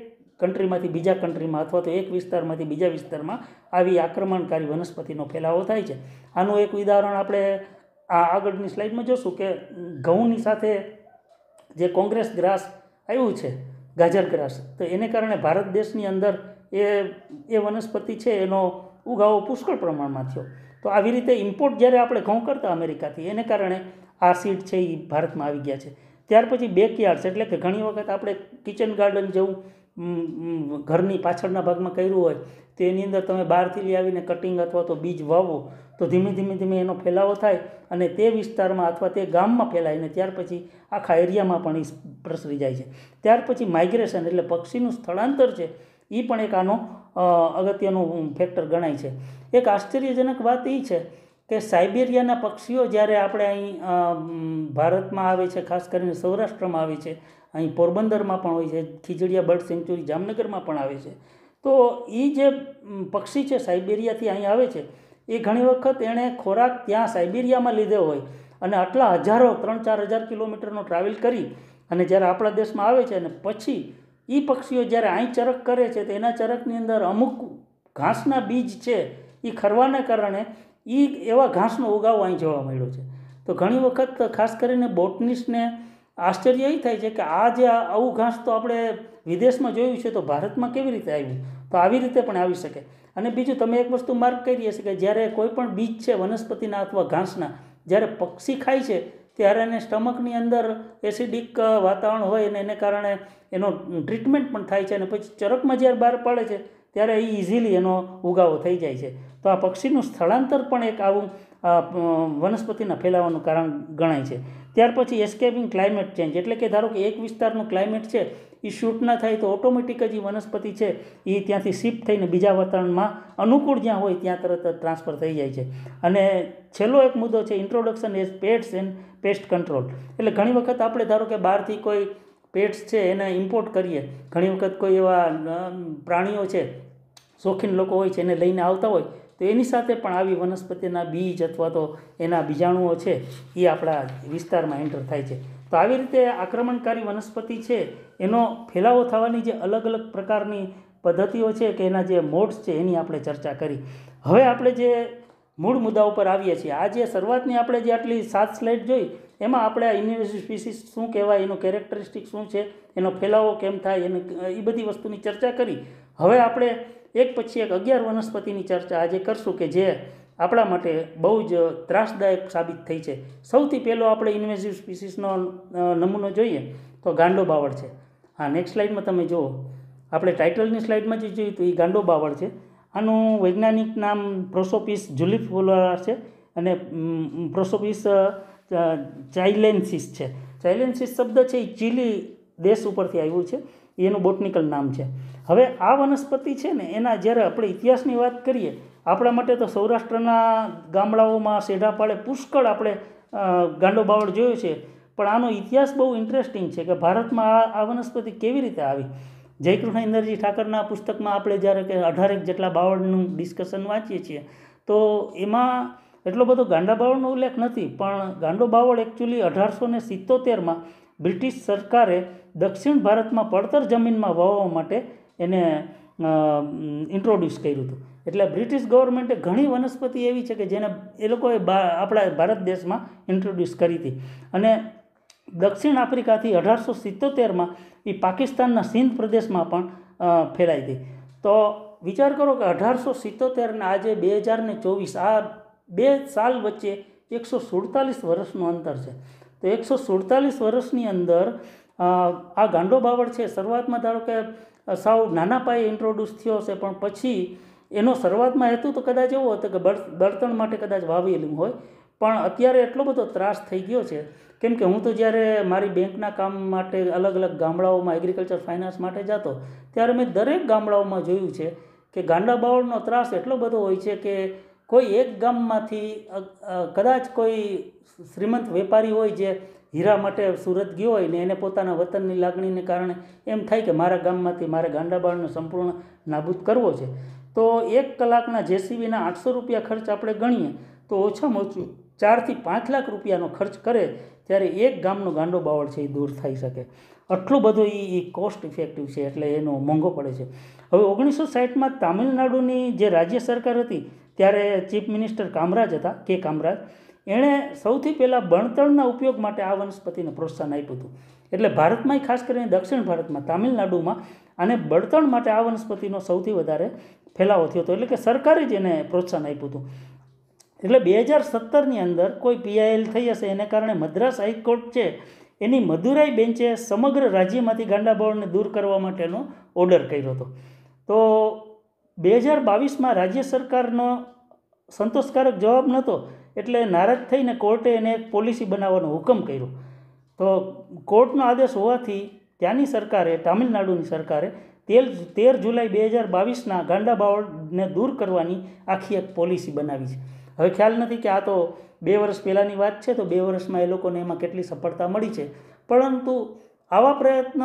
કન્ટ્રીમાંથી બીજા કન્ટ્રીમાં અથવા તો એક વિસ્તારમાંથી બીજા વિસ્તારમાં આવી આક્રમણકારી વનસ્પતિનો ફેલાવો થાય છે આનું એક ઉદાહરણ આપણે આ આગળની સ્લાઇડમાં જોશું કે ઘઉંની સાથે જે કોંગ્રેસ ગ્રાસ આવ્યું છે ગાજર ગ્રાસ તો એને કારણે ભારત દેશની અંદર એ એ વનસ્પતિ છે એનો ઉગાવો પુષ્કળ પ્રમાણમાં થયો તો આવી રીતે ઇમ્પોર્ટ જ્યારે આપણે ઘઉં કરતા અમેરિકાથી એને કારણે આ સીડ છે એ ભારતમાં આવી ગયા છે ત્યાર પછી બેકયાર્ડ્સ એટલે કે ઘણી વખત આપણે કિચન ગાર્ડન જેવું ઘરની પાછળના ભાગમાં કર્યું હોય તો એની અંદર તમે બહારથી લઈ આવીને કટિંગ અથવા તો બીજ વાવો તો ધીમે ધીમે ધીમે એનો ફેલાવો થાય અને તે વિસ્તારમાં અથવા તે ગામમાં ફેલાય અને ત્યાર પછી આખા એરિયામાં પણ એ પ્રસરી જાય છે ત્યાર પછી માઇગ્રેશન એટલે પક્ષીનું સ્થળાંતર છે એ પણ એક આનો અગત્યનું ફેક્ટર ગણાય છે એક આશ્ચર્યજનક વાત એ છે કે સાઇબેરિયાના પક્ષીઓ જ્યારે આપણે અહીં ભારતમાં આવે છે ખાસ કરીને સૌરાષ્ટ્રમાં આવે છે અહીં પોરબંદરમાં પણ હોય છે ખીજડીયા બર્ડ સેન્ચુરી જામનગરમાં પણ આવે છે તો એ જે પક્ષી છે સાઇબેરિયાથી અહીં આવે છે એ ઘણી વખત એણે ખોરાક ત્યાં સાઇબેરિયામાં લીધો હોય અને આટલા હજારો ત્રણ ચાર હજાર કિલોમીટરનો ટ્રાવેલ કરી અને જ્યારે આપણા દેશમાં આવે છે અને પછી એ પક્ષીઓ જ્યારે અહીં ચરક કરે છે તો એના ચરકની અંદર અમુક ઘાસના બીજ છે એ ખરવાના કારણે એ એવા ઘાસનો ઉગાવ અહીં જોવા મળ્યો છે તો ઘણી વખત ખાસ કરીને બોટનિસ્ટને આશ્ચર્ય એ થાય છે કે આ જે આવું ઘાસ તો આપણે વિદેશમાં જોયું છે તો ભારતમાં કેવી રીતે આવ્યું તો આવી રીતે પણ આવી શકે અને બીજું તમે એક વસ્તુ માર્ક કરી હશે કે જ્યારે કોઈ પણ બીજ છે વનસ્પતિના અથવા ઘાસના જ્યારે પક્ષી ખાય છે ત્યારે એને સ્ટમકની અંદર એસિડિક વાતાવરણ હોય અને એને કારણે એનો ટ્રીટમેન્ટ પણ થાય છે અને પછી ચરકમાં જ્યારે બહાર પાડે છે ત્યારે એ ઇઝીલી એનો ઉગાવો થઈ જાય છે તો આ પક્ષીનું સ્થળાંતર પણ એક આવું વનસ્પતિના ફેલાવાનું કારણ ગણાય છે ત્યાર પછી એસ્કેપિંગ ક્લાઇમેટ ચેન્જ એટલે કે ધારો કે એક વિસ્તારનું ક્લાઇમેટ છે એ શૂટ ના થાય તો ઓટોમેટિક જ એ વનસ્પતિ છે એ ત્યાંથી શિફ્ટ થઈને બીજા વાતાવરણમાં અનુકૂળ જ્યાં હોય ત્યાં તરત ટ્રાન્સફર થઈ જાય છે અને છેલ્લો એક મુદ્દો છે introduction as pets and pest control એટલે ઘણી વખત આપણે ધારો કે બહારથી કોઈ પેટ્સ છે એને ઇમ્પોર્ટ કરીએ ઘણી વખત કોઈ એવા પ્રાણીઓ છે શોખીન લોકો હોય છે એને લઈને આવતા હોય તો એની સાથે પણ આવી વનસ્પતિના બીજ અથવા તો એના બીજાણુઓ છે એ આપણા વિસ્તારમાં એન્ટર થાય છે તો આવી રીતે આક્રમણકારી વનસ્પતિ છે એનો ફેલાવો થવાની જે અલગ અલગ પ્રકારની પદ્ધતિઓ છે કે એના જે મોડ્સ છે એની આપણે ચર્ચા કરી હવે આપણે જે મૂળ મુદ્દા ઉપર આવીએ છીએ આ જે શરૂઆતની આપણે જે આટલી સાત સ્લાઇડ જોઈ એમાં આપણે આ યુનિવર્સિટી સ્પીસીસ શું કહેવાય એનું કેરેક્ટરિસ્ટિક શું છે એનો ફેલાવો કેમ થાય એને એ બધી વસ્તુની ચર્ચા કરી હવે આપણે એક પછી એક અગિયાર વનસ્પતિની ચર્ચા આજે કરશું કે જે આપણા માટે બહુ જ ત્રાસદાયક સાબિત થઈ છે સૌથી પહેલો આપણે ઇન્વેઝિવ સ્પીસીસનો નમૂનો જોઈએ તો ગાંડો બાવળ છે હા નેક્સ્ટ સ્લાઇડમાં તમે જુઓ આપણે ટાઇટલની સ્લાઇડમાં જે જોયું તો એ ગાંડો બાવળ છે આનું વૈજ્ઞાનિક નામ પ્રોસોપિસ જુલિફોલોરા છે અને પ્રોસોપિસ ચાઇલેન્સિસ છે ચાઇલેન્સિસ શબ્દ છે એ ચીલી દેશ ઉપરથી આવ્યું છે એનું બોટનિકલ નામ છે હવે આ વનસ્પતિ છે ને એના જ્યારે આપણે ઇતિહાસની વાત કરીએ આપણા માટે તો સૌરાષ્ટ્રના ગામડાઓમાં સેઢાપાળે પુષ્કળ આપણે ગાંડો બાવળ જોયો છે પણ આનો ઇતિહાસ બહુ ઇન્ટરેસ્ટિંગ છે કે ભારતમાં આ આ વનસ્પતિ કેવી રીતે આવી જયકૃષ્ણ ઇન્દરજી ઠાકરના પુસ્તકમાં આપણે જ્યારે કે અઢારેક જેટલા બાવળનું ડિસ્કશન વાંચીએ છીએ તો એમાં એટલો બધો ગાંડા બાવળનો ઉલ્લેખ નથી પણ ગાંડો બાવળ એકચ્યુઅલી અઢારસો ને સિત્તોતેરમાં બ્રિટિશ સરકારે દક્ષિણ ભારતમાં પડતર જમીનમાં વાવવા માટે એને ઇન્ટ્રોડ્યુસ કર્યું હતું એટલે બ્રિટિશ ગવર્મેન્ટે ઘણી વનસ્પતિ એવી છે કે જેને એ લોકોએ આપણા ભારત દેશમાં ઇન્ટ્રોડ્યુસ કરી હતી અને દક્ષિણ આફ્રિકાથી અઢારસો સિત્તોતેરમાં એ પાકિસ્તાનના સિંધ પ્રદેશમાં પણ ફેલાઈ હતી તો વિચાર કરો કે અઢારસો સિત્તોતેરના આજે બે હજાર ચોવીસ આ બે સાલ વચ્ચે એકસો સુડતાલીસ વર્ષનું અંતર છે તો એકસો સુડતાલીસ વર્ષની અંદર આ ગાંડો બાવળ છે શરૂઆતમાં ધારો કે સાવ નાના પાયે ઇન્ટ્રોડ્યુસ થયો છે પણ પછી એનો શરૂઆતમાં હેતુ તો કદાચ એવો હતો કે બળતણ માટે કદાચ વાવેલું હોય પણ અત્યારે એટલો બધો ત્રાસ થઈ ગયો છે કેમ કે હું તો જ્યારે મારી બેંકના કામ માટે અલગ અલગ ગામડાઓમાં એગ્રીકલ્ચર ફાઇનાન્સ માટે જતો ત્યારે મેં દરેક ગામડાઓમાં જોયું છે કે ગાંડા બાવળનો ત્રાસ એટલો બધો હોય છે કે કોઈ એક ગામમાંથી કદાચ કોઈ શ્રીમંત વેપારી હોય જે હીરા માટે સુરત ગયો હોય ને એને પોતાના વતનની લાગણીને કારણે એમ થાય કે મારા ગામમાંથી મારે ગાંડાબાળનો સંપૂર્ણ નાબૂદ કરવો છે તો એક કલાકના જેસીબીના આઠસો રૂપિયા ખર્ચ આપણે ગણીએ તો ઓછામાં ઓછું ચારથી પાંચ લાખ રૂપિયાનો ખર્ચ કરે ત્યારે એક ગામનો ગાંડો બાવળ છે એ દૂર થઈ શકે આટલું બધું એ એ કોસ્ટ ઇફેક્ટિવ છે એટલે એનો મોંઘો પડે છે હવે ઓગણીસો સાઠમાં તામિલનાડુની જે રાજ્ય સરકાર હતી ત્યારે ચીફ મિનિસ્ટર કામરાજ હતા કે કામરાજ એણે સૌથી પહેલાં બણતણના ઉપયોગ માટે આ વનસ્પતિને પ્રોત્સાહન આપ્યું હતું એટલે ભારતમાંય ખાસ કરીને દક્ષિણ ભારતમાં તામિલનાડુમાં આને બળતણ માટે આ વનસ્પતિનો સૌથી વધારે ફેલાવો થયો હતો એટલે કે સરકારે જ એને પ્રોત્સાહન આપ્યું હતું એટલે બે હજાર સત્તરની અંદર કોઈ પીઆઈએલ થઈ હશે એને કારણે મદ્રાસ હાઈકોર્ટ છે એની મદુરાઈ બેન્ચે સમગ્ર રાજ્યમાંથી ગાંડા ગાંડાબાવળને દૂર કરવા માટેનો ઓર્ડર કર્યો હતો તો બે હજાર બાવીસમાં રાજ્ય સરકારનો સંતોષકારક જવાબ નહોતો એટલે નારાજ થઈને કોર્ટે એને એક પોલિસી બનાવવાનો હુકમ કર્યો તો કોર્ટનો આદેશ હોવાથી ત્યાંની સરકારે તામિલનાડુની સરકારે તેર તેર જુલાઈ બે હજાર બાવીસના ગાંડા બાવળને દૂર કરવાની આખી એક પોલિસી બનાવી છે હવે ખ્યાલ નથી કે આ તો બે વર્ષ પહેલાંની વાત છે તો બે વર્ષમાં એ લોકોને એમાં કેટલી સફળતા મળી છે પરંતુ આવા પ્રયત્ન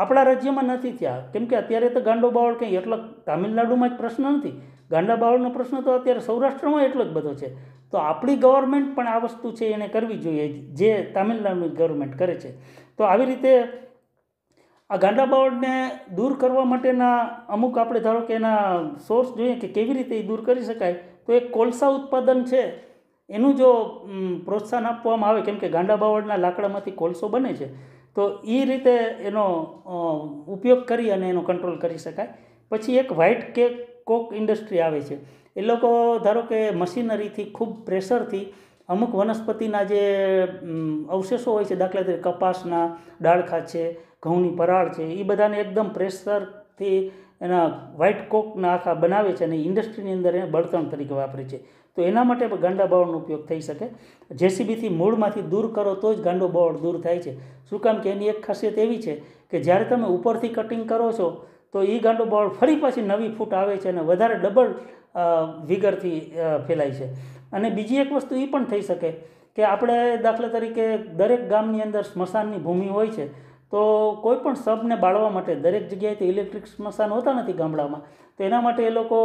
આપણા રાજ્યમાં નથી થયા કેમ કે અત્યારે તો ગાંડો બાવળ કંઈ એટલો તામિલનાડુમાં જ પ્રશ્ન નથી ગાંડા બાવળનો પ્રશ્ન તો અત્યારે સૌરાષ્ટ્રમાં એટલો જ બધો છે તો આપણી ગવર્મેન્ટ પણ આ વસ્તુ છે એને કરવી જોઈએ જે તામિલનાડુની ગવર્મેન્ટ કરે છે તો આવી રીતે આ ગાંડા બાવળને દૂર કરવા માટેના અમુક આપણે ધારો કે એના સોર્સ જોઈએ કે કેવી રીતે એ દૂર કરી શકાય તો એક કોલસા ઉત્પાદન છે એનું જો પ્રોત્સાહન આપવામાં આવે કેમ કે ગાંડા બાવળના લાકડામાંથી કોલસો બને છે તો એ રીતે એનો ઉપયોગ કરી અને એનો કંટ્રોલ કરી શકાય પછી એક વ્હાઇટ કેક કોક ઇન્ડસ્ટ્રી આવે છે એ લોકો ધારો કે મશીનરીથી ખૂબ પ્રેશરથી અમુક વનસ્પતિના જે અવશેષો હોય છે દાખલા તરીકે કપાસના ડાળખા છે ઘઉંની પરાળ છે એ બધાને એકદમ પ્રેશરથી એના વ્હાઇટ કોકના આખા બનાવે છે અને ઇન્ડસ્ટ્રીની અંદર એને બળતણ તરીકે વાપરે છે તો એના માટે પણ ગાંડા બાવળનો ઉપયોગ થઈ શકે જેસીબીથી મૂળમાંથી દૂર કરો તો જ ગાંડો બાવળ દૂર થાય છે શું કામ કે એની એક ખાસિયત એવી છે કે જ્યારે તમે ઉપરથી કટિંગ કરો છો તો એ ગાંડો બળ ફરી પાછી નવી ફૂટ આવે છે અને વધારે ડબલ વિગરથી ફેલાય છે અને બીજી એક વસ્તુ એ પણ થઈ શકે કે આપણે દાખલા તરીકે દરેક ગામની અંદર સ્મશાનની ભૂમિ હોય છે તો કોઈપણ પણ શબને બાળવા માટે દરેક જગ્યાએથી ઇલેક્ટ્રિક સ્મશાન હોતા નથી ગામડામાં તો એના માટે એ લોકો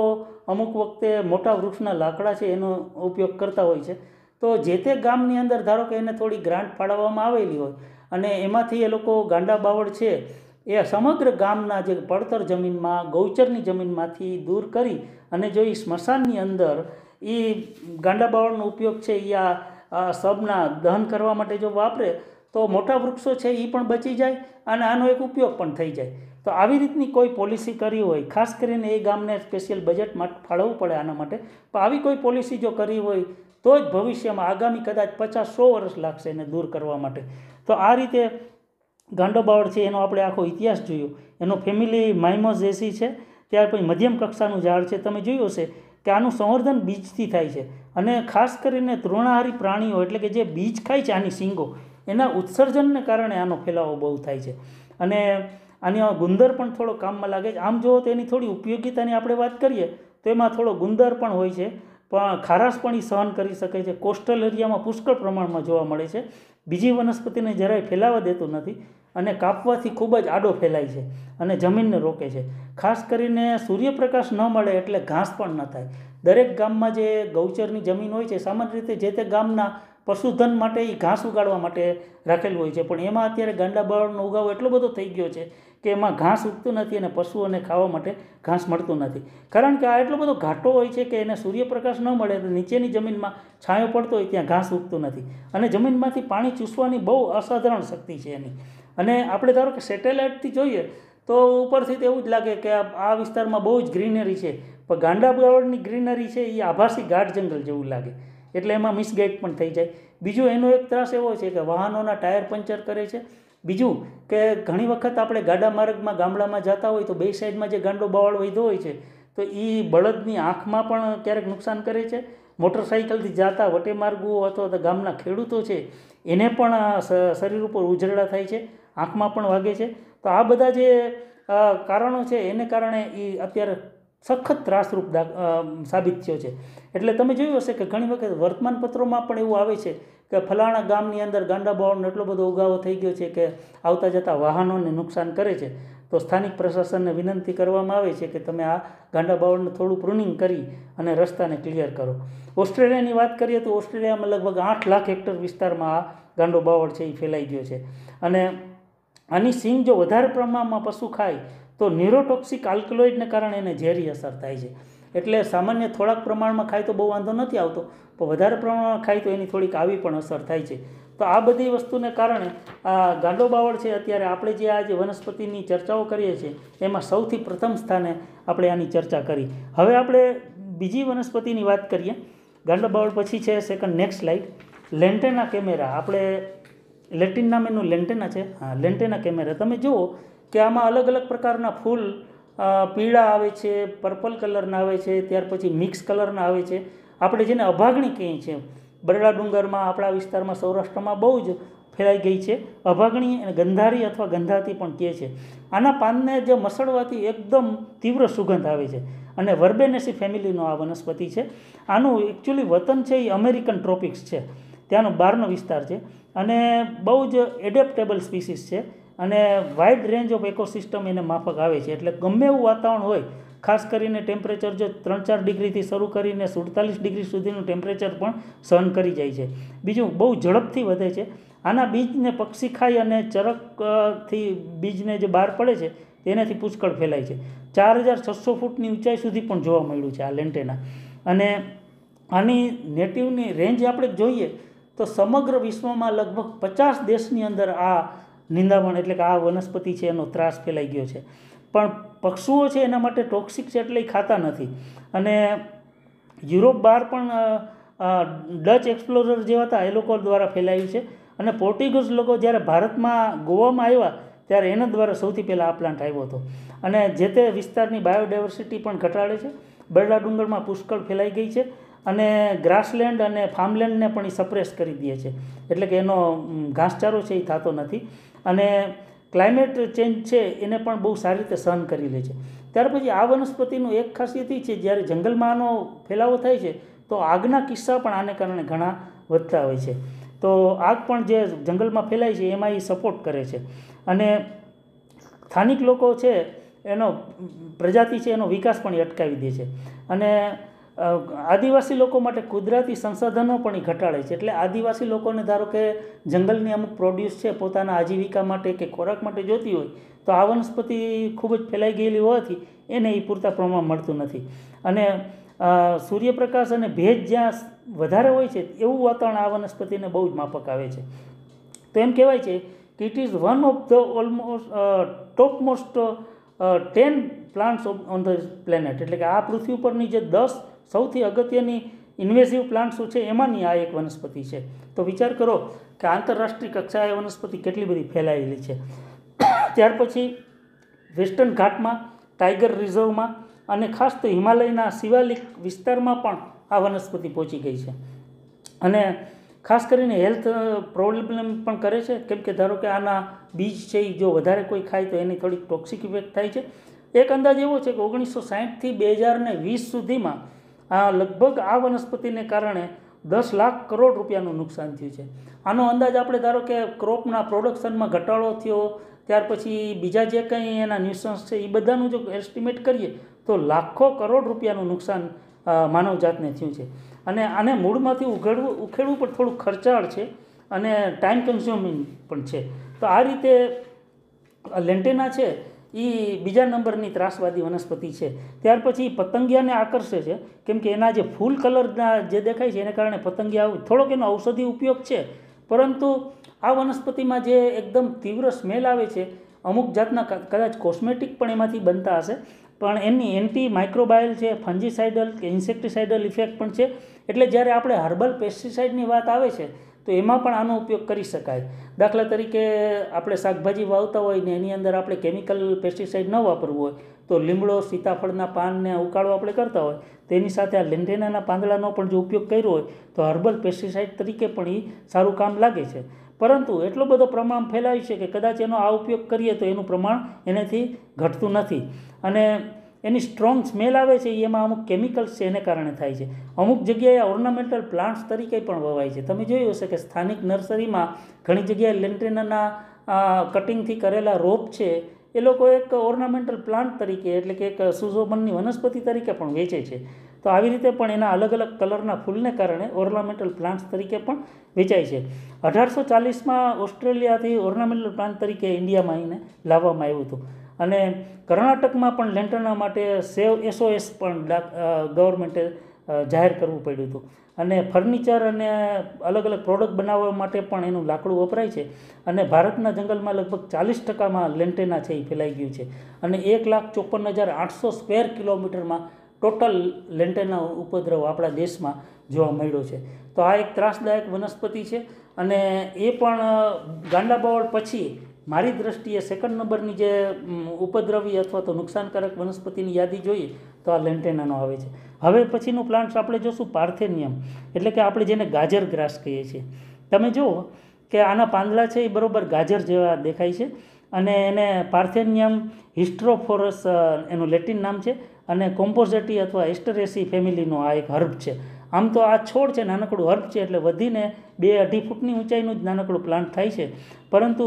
અમુક વખતે મોટા વૃક્ષના લાકડા છે એનો ઉપયોગ કરતા હોય છે તો જે તે ગામની અંદર ધારો કે એને થોડી ગ્રાન્ટ ફાળવવામાં આવેલી હોય અને એમાંથી એ લોકો ગાંડા બાવળ છે એ સમગ્ર ગામના જે પડતર જમીનમાં ગૌચરની જમીનમાંથી દૂર કરી અને જો એ સ્મશાનની અંદર એ ગાંડાબાવળનો ઉપયોગ છે એ આ શબના દહન કરવા માટે જો વાપરે તો મોટા વૃક્ષો છે એ પણ બચી જાય અને આનો એક ઉપયોગ પણ થઈ જાય તો આવી રીતની કોઈ પોલિસી કરી હોય ખાસ કરીને એ ગામને સ્પેશિયલ બજેટ ફાળવવું પડે આના માટે પણ આવી કોઈ પોલિસી જો કરી હોય તો જ ભવિષ્યમાં આગામી કદાચ પચાસ સો વર્ષ લાગશે એને દૂર કરવા માટે તો આ રીતે ગાંડોબાવળ છે એનો આપણે આખો ઇતિહાસ જોયો એનો ફેમિલી માઇમસ એસી છે ત્યાર પછી મધ્યમ કક્ષાનું ઝાડ છે તમે જોયું હશે કે આનું સંવર્ધન બીજથી થાય છે અને ખાસ કરીને તૃણાહારી પ્રાણીઓ એટલે કે જે બીજ ખાય છે આની શીંગો એના ઉત્સર્જનને કારણે આનો ફેલાવો બહુ થાય છે અને આની ગુંદર પણ થોડો કામમાં લાગે છે આમ જોવો તો એની થોડી ઉપયોગીતાની આપણે વાત કરીએ તો એમાં થોડો ગુંદર પણ હોય છે પણ ખારાશ પણ એ સહન કરી શકે છે કોસ્ટલ એરિયામાં પુષ્કળ પ્રમાણમાં જોવા મળે છે બીજી વનસ્પતિને જરાય ફેલાવા દેતું નથી અને કાપવાથી ખૂબ જ આડો ફેલાય છે અને જમીનને રોકે છે ખાસ કરીને સૂર્યપ્રકાશ ન મળે એટલે ઘાસ પણ ન થાય દરેક ગામમાં જે ગૌચરની જમીન હોય છે સામાન્ય રીતે જે તે ગામના પશુધન માટે એ ઘાસ ઉગાડવા માટે રાખેલું હોય છે પણ એમાં અત્યારે ગાંડા બળનો ઉગાવો એટલો બધો થઈ ગયો છે કે એમાં ઘાસ ઉગતું નથી અને પશુઓને ખાવા માટે ઘાસ મળતું નથી કારણ કે આ એટલો બધો ઘાટો હોય છે કે એને સૂર્યપ્રકાશ ન મળે તો નીચેની જમીનમાં છાંયો પડતો હોય ત્યાં ઘાસ ઉગતું નથી અને જમીનમાંથી પાણી ચૂસવાની બહુ અસાધારણ શક્તિ છે એની અને આપણે ધારો કે સેટેલાઇટથી જોઈએ તો ઉપરથી તો એવું જ લાગે કે આ વિસ્તારમાં બહુ જ ગ્રીનરી છે પણ ગાંડા ગાંડાબગાવળની ગ્રીનરી છે એ આભાસી ગાઢ જંગલ જેવું લાગે એટલે એમાં મિસગાઈડ પણ થઈ જાય બીજું એનો એક ત્રાસ એવો છે કે વાહનોના ટાયર પંચર કરે છે બીજું કે ઘણી વખત આપણે ગાડા માર્ગમાં ગામડામાં જતા હોય તો બે સાઈડમાં જે ગાંડો બાવળ વહીધો હોય છે તો એ બળદની આંખમાં પણ ક્યારેક નુકસાન કરે છે મોટરસાઇકલથી જતા વટેમાર્ગો અથવા તો ગામના ખેડૂતો છે એને પણ શરીર ઉપર ઉજરડા થાય છે આંખમાં પણ વાગે છે તો આ બધા જે કારણો છે એને કારણે એ અત્યારે સખત ત્રાસરૂપ સાબિત થયો છે એટલે તમે જોયું હશે કે ઘણી વખત વર્તમાનપત્રોમાં પણ એવું આવે છે કે ફલાણા ગામની અંદર ગાંડા બાવળનો એટલો બધો ઉગાવો થઈ ગયો છે કે આવતા જતા વાહનોને નુકસાન કરે છે તો સ્થાનિક પ્રશાસનને વિનંતી કરવામાં આવે છે કે તમે આ ગાંડા બાવળને થોડું પ્રુનિંગ કરી અને રસ્તાને ક્લિયર કરો ઓસ્ટ્રેલિયાની વાત કરીએ તો ઓસ્ટ્રેલિયામાં લગભગ આઠ લાખ હેક્ટર વિસ્તારમાં આ ગાંડો બાવળ છે એ ફેલાઈ ગયો છે અને આની સિંગ જો વધારે પ્રમાણમાં પશુ ખાય તો ન્યુરોટોક્સિક આલ્કલોઇડને કારણે એને ઝેરી અસર થાય છે એટલે સામાન્ય થોડાક પ્રમાણમાં ખાય તો બહુ વાંધો નથી આવતો પણ વધારે પ્રમાણમાં ખાય તો એની થોડીક આવી પણ અસર થાય છે તો આ બધી વસ્તુને કારણે આ ગાંડો બાવળ છે અત્યારે આપણે જે આ જે વનસ્પતિની ચર્ચાઓ કરીએ છીએ એમાં સૌથી પ્રથમ સ્થાને આપણે આની ચર્ચા કરી હવે આપણે બીજી વનસ્પતિની વાત કરીએ ગાંડો બાવળ પછી છે second next light Lantana camara આપણે લેટિન નામ એનું લેન્ટેના છે હા લેન્ટેના કેમેરા તમે જુઓ કે આમાં અલગ અલગ પ્રકારના ફૂલ પીળા આવે છે પર્પલ કલરના આવે છે ત્યાર પછી મિક્સ કલરના આવે છે આપણે જેને અભાગણી કહીએ છીએ બરડા ડુંગરમાં આપણા વિસ્તારમાં સૌરાષ્ટ્રમાં બહુ જ ફેલાઈ ગઈ છે અભાગણી અને ગંધારી અથવા ગંધાતી પણ કહે છે આના પાનને જે મસળવાથી એકદમ તીવ્ર સુગંધ આવે છે અને વર્બેનેસી ફેમિલીનો આ વનસ્પતિ છે આનું એકચ્યુઅલી વતન છે એ અમેરિકન ટ્રોપિક્સ છે ત્યાંનો બહારનો વિસ્તાર છે અને બહુ જ એડેપ્ટેબલ સ્પીસીસ છે અને વાઇડ રેન્જ ઓફ ઇકોસિસ્ટમ એને માફક આવે છે એટલે ગમે એવું વાતાવરણ હોય ખાસ કરીને ટેમ્પરેચર જો ત્રણ ચાર ડિગ્રીથી શરૂ કરીને સુડતાલીસ ડિગ્રી સુધીનું ટેમ્પરેચર પણ સહન કરી જાય છે બીજું બહુ ઝડપથી વધે છે આના બીજને પક્ષી ખાય અને ચરકથી બીજને જે બહાર પડે છે તેનાથી પુષ્કળ ફેલાય છે ચાર હજાર છસો ફૂટની ઊંચાઈ સુધી પણ જોવા મળ્યું છે આ લેન્ટેના અને આની નેટિવની રેન્જ આપણે જોઈએ તો સમગ્ર વિશ્વમાં લગભગ પચાસ દેશની અંદર આ નિંદામણ એટલે કે આ વનસ્પતિ છે એનો ત્રાસ ફેલાઈ ગયો છે પણ પક્ષુઓ છે એના માટે ટોક્સિક છે એટલે ખાતા નથી અને યુરોપ બહાર પણ ડચ એક્સપ્લોરર જેવા હતા એ લોકો દ્વારા ફેલાયું છે અને પોર્ટુગીઝ લોકો જ્યારે ભારતમાં ગોવામાં આવ્યા ત્યારે એના દ્વારા સૌથી પહેલાં આ પ્લાન્ટ આવ્યો હતો અને જે તે વિસ્તારની બાયોડાયવર્સિટી પણ ઘટાડે છે બરડા ડુંગરમાં પુષ્કળ ફેલાઈ ગઈ છે અને ગ્રાસલેન્ડ અને ફાર્મલેન્ડને પણ એ સપ્રેસ કરી દે છે એટલે કે એનો ઘાસચારો છે એ થતો નથી અને ક્લાઇમેટ ચેન્જ છે એને પણ બહુ સારી રીતે સહન કરી લે છે ત્યાર પછી આ વનસ્પતિનું એક ખાસિયત છે જ્યારે જંગલમાં આનો ફેલાવો થાય છે તો આગના કિસ્સા પણ આને કારણે ઘણા વધતા હોય છે તો આગ પણ જે જંગલમાં ફેલાય છે એમાં એ સપોર્ટ કરે છે અને સ્થાનિક લોકો છે એનો પ્રજાતિ છે એનો વિકાસ પણ એ અટકાવી દે છે અને આદિવાસી લોકો માટે કુદરતી સંસાધનો પણ એ ઘટાડે છે એટલે આદિવાસી લોકોને ધારો કે જંગલની અમુક પ્રોડ્યુસ છે પોતાના આજીવિકા માટે કે ખોરાક માટે જોતી હોય તો આ વનસ્પતિ ખૂબ જ ફેલાઈ ગયેલી હોવાથી એને એ પૂરતા પ્રમાણમાં મળતું નથી અને સૂર્યપ્રકાશ અને ભેજ જ્યાં વધારે હોય છે એવું વાતાવરણ આ વનસ્પતિને બહુ જ માફક આવે છે તો એમ કહેવાય છે કે it is one of the almost top most ten plants of on the planet એટલે કે આ પૃથ્વી પરની જે દસ સૌથી અગત્યની ઇન્વેસિવ પ્લાન્ટ શું છે એમાંની આ એક વનસ્પતિ છે તો વિચાર કરો કે આંતરરાષ્ટ્રીય કક્ષાએ વનસ્પતિ કેટલી બધી ફેલાયેલી છે ત્યાર પછી વેસ્ટર્ન ઘાટમાં ટાઈગર રિઝર્વમાં અને ખાસ તો હિમાલયના શિવાલિક વિસ્તારમાં પણ આ વનસ્પતિ પહોંચી ગઈ છે અને ખાસ કરીને હેલ્થ પ્રોબ્લેમ પણ કરે છે કેમ કે ધારો કે આના બીજ છે એ જો વધારે કોઈ ખાય તો એની થોડીક ટોક્સિક ઇફેક્ટ થાય છે એક અંદાજ એવો છે કે ઓગણીસો સાહીઠથી બે હજાર ને વીસ સુધીમાં આ લગભગ આ વનસ્પતિને કારણે દસ લાખ કરોડ રૂપિયાનું નુકસાન થયું છે આનો અંદાજ આપણે ધારો કે ક્રોપના પ્રોડક્શનમાં ઘટાડો થયો ત્યાર પછી બીજા જે કંઈ એના ન્યુસન્સ છે એ બધાનું જો એસ્ટિમેટ કરીએ તો લાખો કરોડ રૂપિયાનું નુકસાન માનવજાતને થયું છે અને આને મૂળમાંથી ઉઘેડવું ઉખેડવું પણ થોડું ખર્ચાળ છે અને ટાઈમ કન્ઝ્યુમિંગ પણ છે તો આ રીતે લેન્ટેના છે એ બીજા નંબરની ત્રાસવાદી વનસ્પતિ છે ત્યાર પછી પતંગિયાને આકર્ષે છે કેમ કે એના જે ફૂલ કલરના જે દેખાય છે એને કારણે પતંગિયા થોડોક એનો ઔષધિ ઉપયોગ છે પરંતુ આ વનસ્પતિમાં જે એકદમ તીવ્ર સ્મેલ આવે છે અમુક જાતના કદાચ કોસ્મેટિક પણ એમાંથી બનતા હશે પણ એની એન્ટી માઇક્રોબાયલ છે ફંજીસાઇડલ કે ઇન્સેક્ટિસાઇડલ ઇફેક્ટ પણ છે એટલે જ્યારે આપણે હર્બલ પેસ્ટિસાઇડની વાત આવે છે તો એમાં પણ આનો ઉપયોગ કરી શકાય દાખલા તરીકે આપણે શાકભાજી વાવતા હોય ને એની અંદર આપણે કેમિકલ પેસ્ટિસાઇડ ન વાપરવું હોય તો લીમડો સીતાફળના પાનને ઉકાળો આપણે કરતા હોય તેની સાથે આ લેન્ટેનાના પાંદડાનો પણ જો ઉપયોગ કર્યો હોય તો હર્બલ પેસ્ટિસાઇડ તરીકે પણ એ સારું કામ લાગે છે પરંતુ એટલો બધો પ્રમાણ ફેલાય છે કે કદાચ એનો આ ઉપયોગ કરીએ તો એનું પ્રમાણ એનાથી ઘટતું નથી અને એની સ્ટ્રોંગ સ્મેલ આવે છે એમાં અમુક કેમિકલ્સ છે એને કારણે થાય છે અમુક જગ્યાએ ઓર્નામેન્ટલ પ્લાન્ટ્સ તરીકે પણ વવાય છે તમે જોયું હશે કે સ્થાનિક નર્સરીમાં ઘણી જગ્યાએ લેન્ટ્રિનાના કટિંગથી કરેલા રોપ છે એ લોકો એક ઓર્નામેન્ટલ પ્લાન્ટ તરીકે એટલે કે એક સુશોભનની વનસ્પતિ તરીકે પણ વેચે છે તો આવી રીતે પણ એના અલગ અલગ કલરના ફૂલને કારણે ઓર્નામેન્ટલ પ્લાન્ટ્સ તરીકે પણ વેચાય છે અઢારસો ચાલીસમાં ઓસ્ટ્રેલિયાથી ઓર્નામેન્ટલ પ્લાન્ટ તરીકે ઇન્ડિયામાં આવીને લાવવામાં આવ્યું હતું અને કર્ણાટકમાં પણ લેન્ટરના માટે સેવ એસઓએસ પણ ગવર્મેન્ટે જાહેર કરવું પડ્યું હતું અને ફર્નિચર અને અલગ અલગ પ્રોડક્ટ બનાવવા માટે પણ એનું લાકડું વપરાય છે અને ભારતના જંગલમાં લગભગ ચાલીસ ટકામાં લેન્ટેના છે એ ફેલાઈ ગયું છે અને એક લાખ ચોપન હજાર આઠસો સ્ક્વેર કિલોમીટરમાં ટોટલ લેન્ટેના ઉપદ્રવ આપણા દેશમાં જોવા મળ્યો છે તો આ એક ત્રાસદાયક વનસ્પતિ છે અને એ પણ ગાંડા બાવળ પછી મારી દ્રષ્ટિએ સેકન્ડ નંબરની જે ઉપદ્રવી અથવા તો નુકસાનકારક વનસ્પતિની યાદી જોઈએ તો આ લેન્ટેનાનો આવે છે હવે પછીનું પ્લાન્ટ્સ આપણે જોશું પાર્થેનિયમ એટલે કે આપણે જેને ગાજર ગ્રાસ કહીએ છીએ તમે જુઓ કે આના પાંદડા છે એ બરાબર ગાજર જેવા દેખાય છે અને એને પાર્થેનિયમ હિસ્ટ્રોફોરસ એનું લેટિન નામ છે અને કોમ્પોઝેટી અથવા એસ્ટરેસી ફેમિલીનો આ એક હર્બ છે આમ તો આ છોડ છે નાનકડું હર્બ છે એટલે વધીને બે અઢી ફૂટની ઊંચાઈનું જ નાનકડું પ્લાન્ટ થાય છે પરંતુ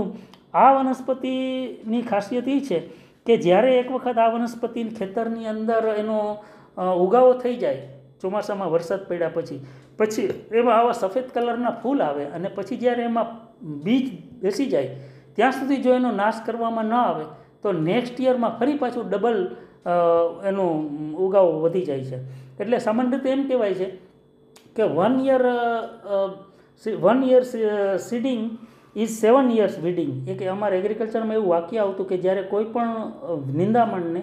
આ વનસ્પતિની ખાસિયત એ છે કે જ્યારે એક વખત આ વનસ્પતિ ખેતરની અંદર એનો ઉગાવો થઈ જાય ચોમાસામાં વરસાદ પડ્યા પછી પછી એમાં આવા સફેદ કલરના ફૂલ આવે અને પછી જ્યારે એમાં બીજ બેસી જાય ત્યાં સુધી જો એનો નાશ કરવામાં ન આવે તો નેક્સ્ટ યરમાં ફરી પાછું ડબલ એનો ઉગાવો વધી જાય છે એટલે સામાન્ય રીતે એમ કહેવાય છે કે one year one year seeding is seven years weeding એ કે અમારા એગ્રીકલ્ચરમાં એવું વાક્ય આવતું કે જ્યારે કોઈ પણ નિંદામણને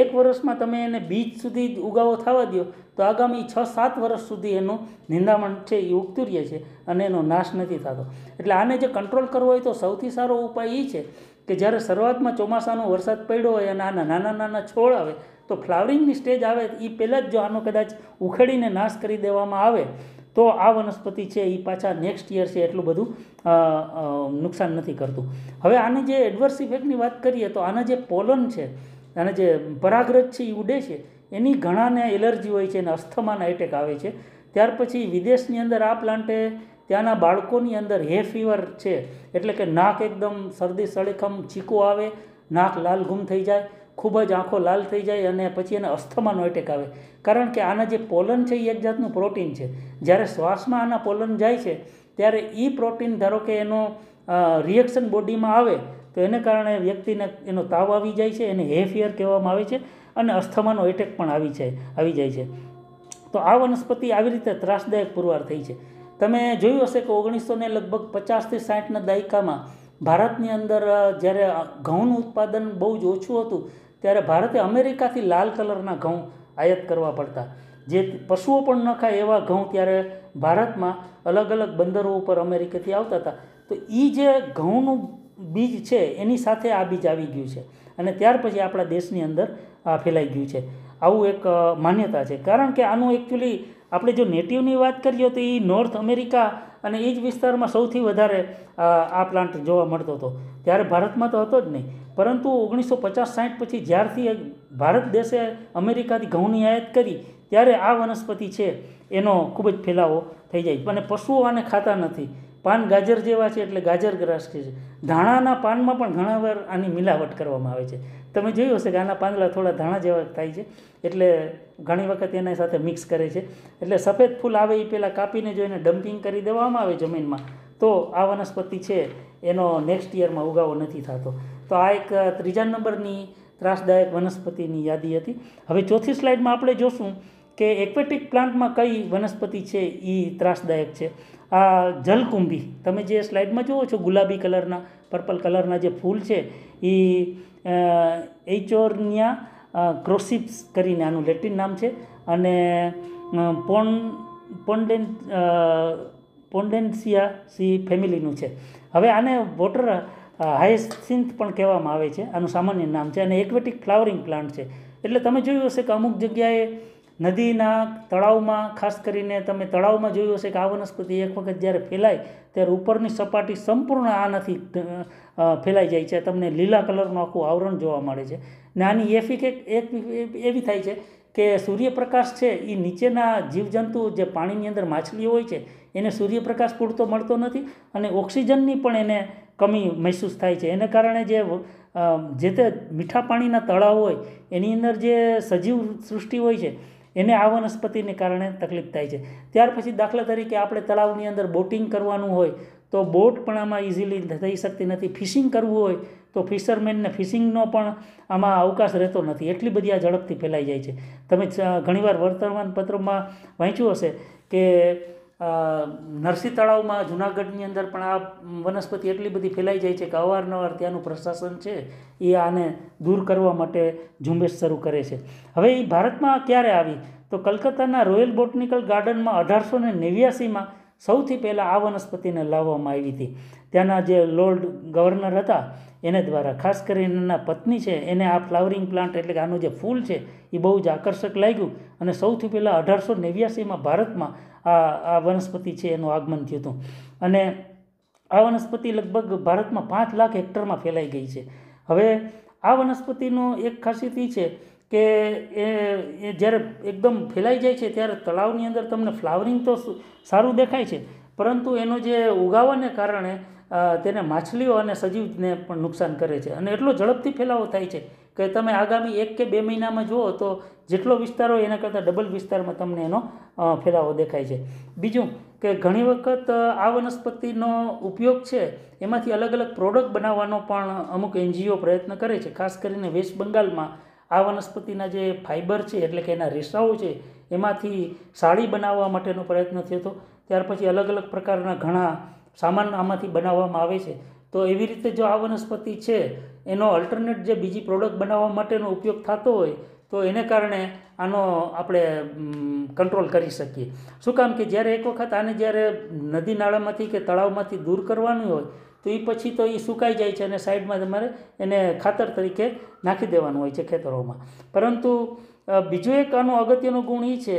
એક વર્ષમાં તમે એને બીજ સુધી ઉગાવો થવા દો તો આગામી છ સાત વર્ષ સુધી એનું નિંદામણ છે એ ઉગતું રહે છે અને એનો નાશ નથી થતો એટલે આને જે કંટ્રોલ કરવો હોય તો સૌથી સારો ઉપાય એ છે કે જ્યારે શરૂઆતમાં ચોમાસાનો વરસાદ પડ્યો હોય અને આના નાના નાના છોડ આવે તો ફ્લાવરિંગની સ્ટેજ આવે એ પહેલાં જ જો આનો કદાચ ઉખેડીને નાશ કરી દેવામાં આવે તો આ વનસ્પતિ છે એ પાછા નેક્સ્ટ યર છે એટલું બધું નુકસાન નથી કરતું હવે આની જે એડવર્સ ઇફેક્ટની વાત કરીએ તો આના જે પોલન છે અને જે પરાગ્રત છે એ ઉડે છે એની ઘણાને એલર્જી હોય છે અને અસ્થમાના એટેક આવે છે ત્યાર પછી વિદેશની અંદર આ પ્લાન્ટે ત્યાંના બાળકોની અંદર હે ફીવર છે એટલે કે નાક એકદમ શરદી સળીખમ ચીકો આવે નાક લાલ ગુમ થઈ જાય ખૂબ જ આંખો લાલ થઈ જાય અને પછી એને અસ્થમાનો એટેક આવે કારણ કે આના જે પોલન છે એ એક જાતનું પ્રોટીન છે જ્યારે શ્વાસમાં આના પોલન જાય છે ત્યારે એ પ્રોટીન ધારો કે એનો રિએક્શન બોડીમાં આવે તો એને કારણે વ્યક્તિને એનો તાવ આવી જાય છે એને હેફિયર કહેવામાં આવે છે અને અસ્થમાનો એટેક પણ આવી જાય આવી જાય છે તો આ વનસ્પતિ આવી રીતે ત્રાસદાયક પુરવાર થઈ છે તમે જોયું હશે કે ઓગણીસોને લગભગ પચાસથી સાઠના દાયકામાં ભારતની અંદર જ્યારે ઘઉંનું ઉત્પાદન બહુ જ ઓછું હતું ત્યારે ભારતે અમેરિકાથી લાલ કલરના ઘઉં આયાત કરવા પડતા જે પશુઓ પણ ન ખાય એવા ઘઉં ત્યારે ભારતમાં અલગ અલગ બંદરો ઉપર અમેરિકાથી આવતા હતા તો એ જે ઘઉંનું બીજ છે એની સાથે આ બીજ આવી ગયું છે અને ત્યાર પછી આપણા દેશની અંદર આ ફેલાઈ ગયું છે આવું એક માન્યતા છે કારણ કે આનું એકચ્યુઅલી આપણે જો નેટિવની વાત કરીએ તો એ નોર્થ અમેરિકા અને એ જ વિસ્તારમાં સૌથી વધારે આ પ્લાન્ટ જોવા મળતો હતો ત્યારે ભારતમાં તો હતો જ નહીં પરંતુ ઓગણીસો પચાસ સાઠ પછી જ્યારથી ભારત દેશે અમેરિકાથી ઘઉંની આયાત કરી ત્યારે આ વનસ્પતિ છે એનો ખૂબ જ ફેલાવો થઈ જાય અને પશુઓ આને ખાતા નથી પાન ગાજર જેવા છે એટલે ગાજર ગ્રાસ છે ધાણાના પાનમાં પણ ઘણા વાર આની મિલાવટ કરવામાં આવે છે તમે જોયું હશે કે આના પાંદડા થોડા ધાણા જેવા થાય છે એટલે ઘણી વખત એના સાથે મિક્સ કરે છે એટલે સફેદ ફૂલ આવે એ પહેલાં કાપીને જો એને ડમ્પિંગ કરી દેવામાં આવે જમીનમાં તો આ વનસ્પતિ છે એનો નેક્સ્ટ યરમાં ઉગાવો નથી થતો તો આ એક ત્રીજા નંબરની ત્રાસદાયક વનસ્પતિની યાદી હતી હવે ચોથી સ્લાઇડમાં આપણે જોશું કે એક્વેટિક પ્લાન્ટમાં કઈ વનસ્પતિ છે એ ત્રાસદાયક છે આ જલકુંભી તમે જે સ્લાઇડમાં જુઓ છો ગુલાબી કલરના પર્પલ કલરના જે ફૂલ છે એ એચોર્નિયા ક્રોસિપ્સ કરીને આનું લેટિન નામ છે અને પોન પોન્ડેન પોન્ડેન્સિયા સી ફેમિલીનું છે હવે આને વોટર હાયસિન્થ પણ કહેવામાં આવે છે આનું સામાન્ય નામ છે અને એક્વેટિક ફ્લાવરિંગ પ્લાન્ટ છે એટલે તમે જોયું હશે કે અમુક જગ્યાએ નદીના તળાવમાં ખાસ કરીને તમે તળાવમાં જોયું હશે કે આ વનસ્પતિ એક વખત જ્યારે ફેલાય ત્યારે ઉપરની સપાટી સંપૂર્ણ આ નથી ફેલાઈ જાય છે તમને લીલા કલરનું આખું આવરણ જોવા મળે છે ને આની એફિક એક એવી થાય છે કે સૂર્યપ્રકાશ છે એ નીચેના જીવજંતુ જે પાણીની અંદર માછલીઓ હોય છે એને સૂર્યપ્રકાશ પૂરતો મળતો નથી અને ઓક્સિજનની પણ એને કમી મહેસૂસ થાય છે એને કારણે જે જે તે મીઠા પાણીના તળાવ હોય એની અંદર જે સજીવ સૃષ્ટિ હોય છે એને આ વનસ્પતિને કારણે તકલીફ થાય છે ત્યાર પછી દાખલા તરીકે આપણે તળાવની અંદર બોટિંગ કરવાનું હોય તો બોટ પણ આમાં ઇઝીલી થઈ શકતી નથી ફિશિંગ કરવું હોય તો ફિશરમેનને ફિશિંગનો પણ આમાં અવકાશ રહેતો નથી એટલી બધી આ ઝડપથી ફેલાઈ જાય છે તમે ઘણીવાર વર્તમાનપત્રોમાં વાંચ્યું હશે કે નરસિંહ તળાવમાં જુનાગઢની અંદર પણ આ વનસ્પતિ એટલી બધી ફેલાઈ જાય છે કે અવારનવાર ત્યાંનું પ્રશાસન છે એ આને દૂર કરવા માટે ઝુંબેશ શરૂ કરે છે હવે એ ભારતમાં ક્યારે આવી તો કલકત્તાના રોયલ બોટનિકલ ગાર્ડનમાં અઢારસો ને નેવ્યાસીમાં સૌથી પહેલાં આ વનસ્પતિને લાવવામાં આવી હતી ત્યાંના જે લોર્ડ ગવર્નર હતા એને દ્વારા ખાસ કરીને એના પત્ની છે એને આ ફ્લાવરિંગ પ્લાન્ટ એટલે કે આનું જે ફૂલ છે એ બહુ જ આકર્ષક લાગ્યું અને સૌથી પહેલાં અઢારસો નેવ્યાસીમાં ભારતમાં આ આ વનસ્પતિ છે એનું આગમન થયું હતું અને આ વનસ્પતિ લગભગ ભારતમાં પાંચ લાખ હેક્ટરમાં ફેલાઈ ગઈ છે હવે આ વનસ્પતિનું એક ખાસિયત એ છે કે એ એ જ્યારે એકદમ ફેલાઈ જાય છે ત્યારે તળાવની અંદર તમને ફ્લાવરિંગ તો સારું દેખાય છે પરંતુ એનો જે ઉગાવાને કારણે તેને માછલીઓ અને સજીવને પણ નુકસાન કરે છે અને એટલો ઝડપથી ફેલાવો થાય છે કે તમે આગામી એક કે બે મહિનામાં જુઓ તો જેટલો વિસ્તાર હોય એના કરતાં ડબલ વિસ્તારમાં તમને એનો ફેલાવો દેખાય છે બીજું કે ઘણી વખત આ વનસ્પતિનો ઉપયોગ છે એમાંથી અલગ અલગ પ્રોડક્ટ બનાવવાનો પણ અમુક એનજીઓ પ્રયત્ન કરે છે ખાસ કરીને વેસ્ટ બંગાળમાં આ વનસ્પતિના જે ફાઇબર છે એટલે કે એના રેસાઓ છે એમાંથી સાડી બનાવવા માટેનો પ્રયત્ન થયો હતો ત્યાર પછી અલગ અલગ પ્રકારના ઘણા સામાન આમાંથી બનાવવામાં આવે છે તો એવી રીતે જો આ વનસ્પતિ છે એનો અલ્ટરનેટ જે બીજી પ્રોડક્ટ બનાવવા માટેનો ઉપયોગ થતો હોય તો એને કારણે આનો આપણે કંટ્રોલ કરી શકીએ શું કામ કે જ્યારે એક વખત આને જ્યારે નદી નાળામાંથી કે તળાવમાંથી દૂર કરવાનું હોય તો એ પછી તો એ સુકાઈ જાય છે અને સાઈડમાં તમારે એને ખાતર તરીકે નાખી દેવાનું હોય છે ખેતરોમાં પરંતુ બીજો એક આનો અગત્યનો ગુણ એ છે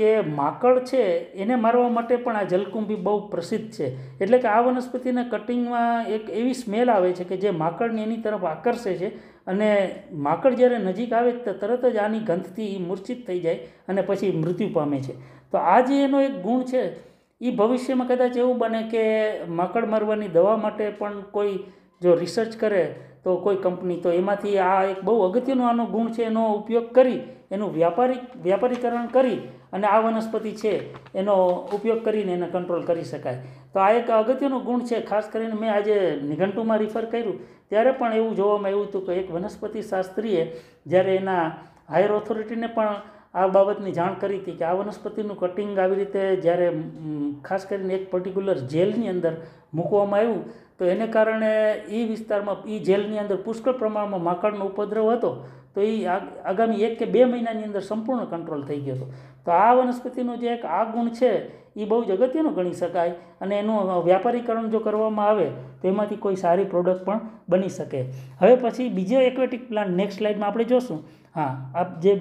કે માકડ છે એને મારવા માટે પણ આ જલકુંભી બહુ પ્રસિદ્ધ છે એટલે કે આ વનસ્પતિને કટિંગમાં એક એવી સ્મેલ આવે છે કે જે માકડને એની તરફ આકર્ષે છે અને માકડ જ્યારે નજીક આવે તો તરત જ આની ગંધથી એ મૂર્છિત થઈ જાય અને પછી મૃત્યુ પામે છે તો આ જે એનો એક ગુણ છે એ ભવિષ્યમાં કદાચ એવું બને કે માકડ મારવાની દવા માટે પણ કોઈ જો રિસર્ચ કરે તો કોઈ કંપની તો એમાંથી આ એક બહુ અગત્યનો આનો ગુણ છે એનો ઉપયોગ કરી એનું વ્યાપારી વ્યાપારીકરણ કરી અને આ વનસ્પતિ છે એનો ઉપયોગ કરીને એને કંટ્રોલ કરી શકાય તો આ એક અગત્યનો ગુણ છે ખાસ કરીને મેં આજે નિઘંટુમાં રિફર કર્યું ત્યારે પણ એવું જોવામાં આવ્યું હતું કે એક વનસ્પતિ શાસ્ત્રીએ જ્યારે એના હાયર ઓથોરિટીને પણ આ બાબતની જાણ કરી હતી કે આ વનસ્પતિનું કટિંગ આવી રીતે જ્યારે ખાસ કરીને એક પર્ટિક્યુલર જેલની અંદર મૂકવામાં આવ્યું તો એને કારણે એ વિસ્તારમાં એ જેલની અંદર પુષ્કળ પ્રમાણમાં માકડનો ઉપદ્રવ હતો તો એ આગામી એક કે બે મહિનાની અંદર સંપૂર્ણ કંટ્રોલ થઈ ગયો હતો તો આ વનસ્પતિનો જે એક આ ગુણ છે એ બહુ જ અગત્યનું ગણી શકાય અને એનું વ્યાપારીકરણ જો કરવામાં આવે તો એમાંથી કોઈ સારી પ્રોડક્ટ પણ બની શકે હવે પછી બીજો એક્વેટિક પ્લાન્ટ નેક્સ્ટ સ્લાઇડમાં આપણે જોશું હા આપ જે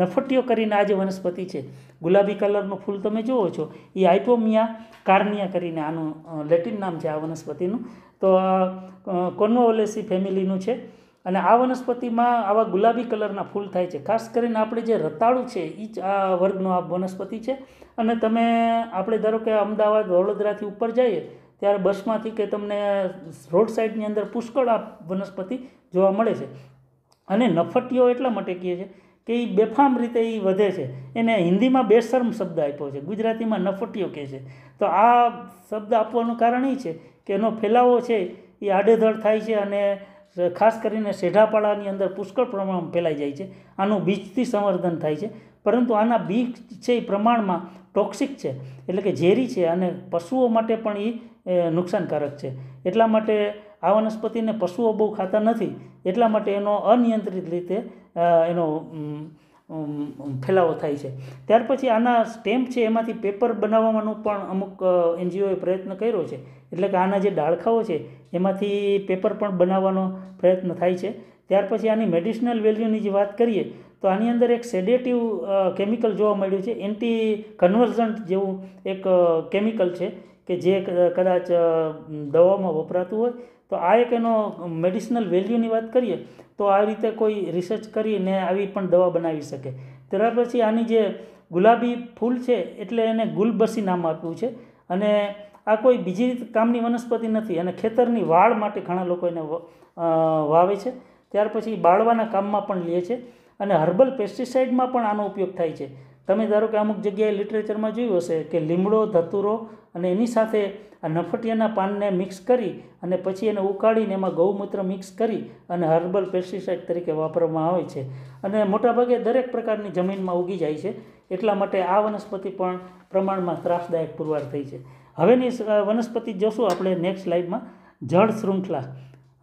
નફટીઓ કરીને આ જે વનસ્પતિ છે ગુલાબી કલરનું ફૂલ તમે જુઓ છો એ આઇપોમિયા કાર્નિયા કરીને આનું લેટિન નામ છે આ વનસ્પતિનું તો આ કોનોઓલેસી ફેમિલીનું છે અને આ વનસ્પતિમાં આવા ગુલાબી કલરના ફૂલ થાય છે ખાસ કરીને આપણે જે રતાળું છે એ જ આ વર્ગનો આ વનસ્પતિ છે અને તમે આપણે ધારો કે અમદાવાદ વડોદરાથી ઉપર જઈએ ત્યારે બસમાંથી કે તમને રોડ સાઈડની અંદર પુષ્કળ આ વનસ્પતિ જોવા મળે છે અને નફટીઓ એટલા માટે કહે છે કે એ બેફામ રીતે એ વધે છે એને હિન્દીમાં બેશરમ શબ્દ આપ્યો છે ગુજરાતીમાં નફટીઓ કહે છે તો આ શબ્દ આપવાનું કારણ એ છે કે એનો ફેલાવો છે એ આડેધડ થાય છે અને ખાસ કરીને શેઢાપાડાની અંદર પુષ્કળ પ્રમાણમાં ફેલાઈ જાય છે આનું બીજથી સંવર્ધન થાય છે પરંતુ આના બીજ છે એ પ્રમાણમાં ટોક્સિક છે એટલે કે ઝેરી છે અને પશુઓ માટે પણ એ નુકસાનકારક છે એટલા માટે આ વનસ્પતિને પશુઓ બહુ ખાતા નથી એટલા માટે એનો અનિયંત્રિત રીતે એનો ફેલાવો થાય છે ત્યાર પછી આના સ્ટેમ્પ છે એમાંથી પેપર બનાવવાનું પણ અમુક એનજીઓએ પ્રયત્ન કર્યો છે એટલે કે આના જે ડાળખાઓ છે એમાંથી પેપર પણ બનાવવાનો પ્રયત્ન થાય છે ત્યાર પછી આની મેડિસિનલ વેલ્યુની જે વાત કરીએ તો આની અંદર એક સેડેટિવ કેમિકલ જોવા મળ્યું છે એન્ટી કન્વર્ઝન્ટ જેવું એક કેમિકલ છે કે જે કદાચ દવામાં વપરાતું હોય તો આ એક એનો મેડિસિનલ વેલ્યુની વાત કરીએ તો આ રીતે કોઈ રિસર્ચ કરીને આવી પણ દવા બનાવી શકે ત્યાર પછી આની જે ગુલાબી ફૂલ છે એટલે એને ગુલબસી નામ આપ્યું છે અને આ કોઈ બીજી રીત કામની વનસ્પતિ નથી અને ખેતરની વાળ માટે ઘણા લોકો એને વાવે છે ત્યાર પછી બાળવાના કામમાં પણ લે છે અને હર્બલ પેસ્ટિસાઇડમાં પણ આનો ઉપયોગ થાય છે તમે ધારો કે અમુક જગ્યાએ લિટરેચરમાં જોયું હશે કે લીમડો ધતુરો અને એની સાથે આ નફટિયાના પાનને મિક્સ કરી અને પછી એને ઉકાળીને એમાં ગૌમૂત્ર મિક્સ કરી અને હર્બલ પેસ્ટિસાઇડ તરીકે વાપરવામાં આવે છે અને મોટાભાગે દરેક પ્રકારની જમીનમાં ઉગી જાય છે એટલા માટે આ વનસ્પતિ પણ પ્રમાણમાં ત્રાસદાયક પુરવાર થઈ છે હવેની વનસ્પતિ જોશું આપણે નેક્સ્ટ સ્લાઇડમાં જળ શૃંખલા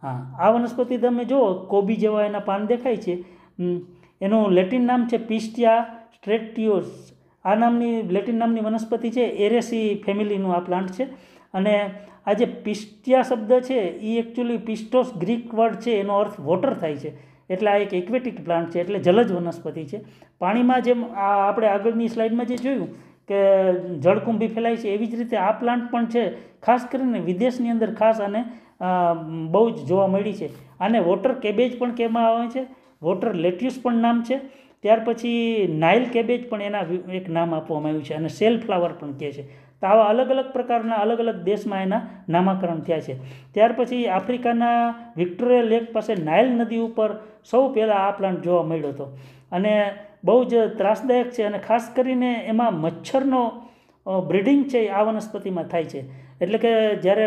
હા આ વનસ્પતિ તમે જુઓ કોબી જેવા એના પાન દેખાય છે એનું લેટિન નામ છે પિસ્ટિયા સ્ટ્રેટ્યુસ આ નામની લેટિન નામની વનસ્પતિ છે એરેસી ફેમિલીનું આ પ્લાન્ટ છે અને આ જે પિસ્ટિયા શબ્દ છે એ એકચ્યુઅલી પિસ્ટોસ ગ્રીક વર્ડ છે એનો અર્થ વોટર થાય છે એટલે આ એક એક્વેટિક પ્લાન્ટ છે એટલે જલજ વનસ્પતિ છે પાણીમાં જેમ આ આપણે આગળની સ્લાઇડમાં જે જોયું કે જળકુંભી ફેલાય છે એવી જ રીતે આ પ્લાન્ટ પણ છે ખાસ કરીને વિદેશની અંદર ખાસ આને બહુ જ જોવા મળી છે આને વોટર કેબેજ પણ કહેવામાં આવે છે વોટર લેટ્યુસ પણ નામ છે ત્યાર પછી નાઇલ કેબેજ પણ એના એક નામ આપવામાં આવ્યું છે અને સેલ ફ્લાવર પણ કહે છે તો આવા અલગ અલગ પ્રકારના અલગ અલગ દેશમાં એના નામાકરણ થયા છે ત્યાર પછી આફ્રિકાના વિક્ટોરિયા લેક પાસે નાઇલ નદી ઉપર સૌ પહેલાં આ પ્લાન્ટ જોવા મળ્યો હતો અને બહુ જ ત્રાસદાયક છે અને ખાસ કરીને એમાં મચ્છરનો બ્રિડિંગ છે એ આ વનસ્પતિમાં થાય છે એટલે કે જ્યારે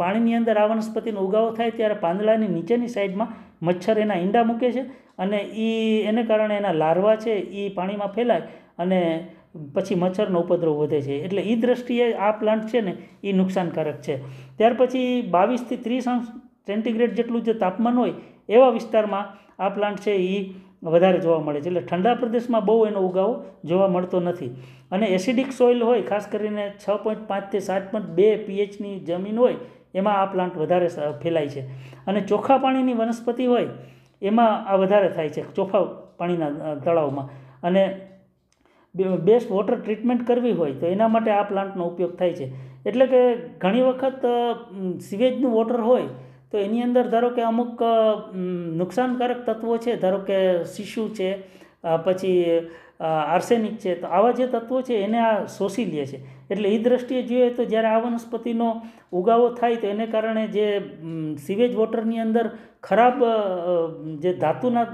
પાણીની અંદર આ વનસ્પતિનો ઉગાવો થાય ત્યારે પાંદડાની નીચેની સાઈડમાં મચ્છર એના ઈંડા મૂકે છે અને એ એને કારણે એના લાર્વા છે એ પાણીમાં ફેલાય અને પછી મચ્છરનો ઉપદ્રવ વધે છે એટલે એ દૃષ્ટિએ આ પ્લાન્ટ છે ને એ નુકસાનકારક છે ત્યાર પછી બાવીસથી ત્રીસ અંશ સેન્ટીગ્રેડ જેટલું જે તાપમાન હોય એવા વિસ્તારમાં આ પ્લાન્ટ છે એ વધારે જોવા મળે છે એટલે ઠંડા પ્રદેશમાં બહુ એનો ઉગાવો જોવા મળતો નથી અને એસિડિક સોઇલ હોય ખાસ કરીને છ પોઈન્ટ પાંચથી સાત પોઈન્ટ બે પીએચની જમીન હોય એમાં આ પ્લાન્ટ વધારે ફેલાય છે અને ચોખ્ખા પાણીની વનસ્પતિ હોય એમાં આ વધારે થાય છે ચોખ્ખા પાણીના તળાવમાં અને બેસ્ટ વોટર ટ્રીટમેન્ટ કરવી હોય તો એના માટે આ પ્લાન્ટનો ઉપયોગ થાય છે એટલે કે ઘણી વખત સિવેજનું વોટર હોય તો એની અંદર ધારો કે અમુક નુકસાનકારક તત્વો છે ધારો કે શિશુ છે પછી આર્સેનિક છે તો આવા જે તત્વો છે એને આ શોષી લે છે એટલે એ દ્રષ્ટિએ જોઈએ તો જ્યારે આ વનસ્પતિનો ઉગાવો થાય તો એને કારણે જે સિવેજ વોટરની અંદર ખરાબ જે ધાતુના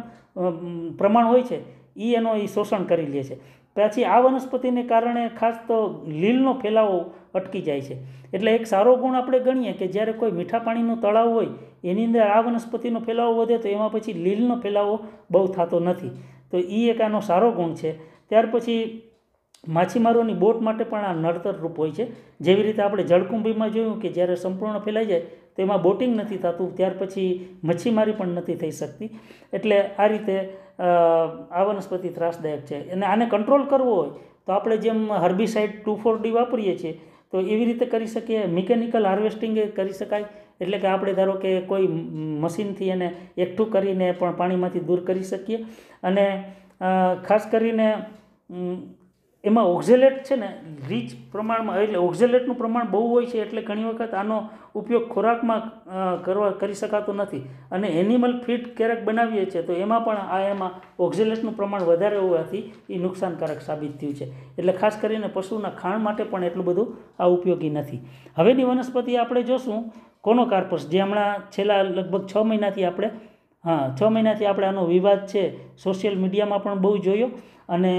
પ્રમાણ હોય છે એ એનો એ શોષણ કરી લે છે પછી આ વનસ્પતિને કારણે ખાસ તો લીલનો ફેલાવો અટકી જાય છે એટલે એક સારો ગુણ આપણે ગણીએ કે જ્યારે કોઈ મીઠા પાણીનું તળાવ હોય એની અંદર આ વનસ્પતિનો ફેલાવો વધે તો એમાં પછી લીલનો ફેલાવો બહુ થતો નથી તો એ એક આનો સારો ગુણ છે ત્યાર પછી માછીમારોની બોટ માટે પણ આ નડતરરૂપ હોય છે જેવી રીતે આપણે જળકુંભીમાં જોયું કે જ્યારે સંપૂર્ણ ફેલાઈ જાય તો એમાં બોટિંગ નથી થતું ત્યાર પછી મચ્છીમારી પણ નથી થઈ શકતી એટલે આ રીતે આ વનસ્પતિ ત્રાસદાયક છે અને આને કંટ્રોલ કરવો હોય તો આપણે જેમ હર્બિસાઇડ ટુ ફોર ડી વાપરીએ છીએ તો એવી રીતે કરી શકીએ મિકેનિકલ હાર્વેસ્ટિંગ એ કરી શકાય એટલે કે આપણે ધારો કે કોઈ મશીનથી એને એકઠું કરીને પણ પાણીમાંથી દૂર કરી શકીએ અને ખાસ કરીને એમાં ઓક્ઝેલેટ છે ને રીચ પ્રમાણમાં એટલે ઓક્ઝેલેટનું પ્રમાણ બહુ હોય છે એટલે ઘણી વખત આનો ઉપયોગ ખોરાકમાં કરવા કરી શકાતો નથી અને એનિમલ ફીડ ક્યારેક બનાવીએ છીએ તો એમાં પણ આ એમાં ઓક્ઝેલેટનું પ્રમાણ વધારે હોવાથી એ નુકસાનકારક સાબિત થયું છે એટલે ખાસ કરીને પશુના ખાણ માટે પણ એટલું બધું આ ઉપયોગી નથી હવેની વનસ્પતિ આપણે જોશું કોનો કાર્પસ જે હમણાં છેલ્લા લગભગ છ મહિનાથી આપણે હા છ મહિનાથી આપણે આનો વિવાદ છે સોશિયલ મીડિયામાં પણ બહુ જોયો અને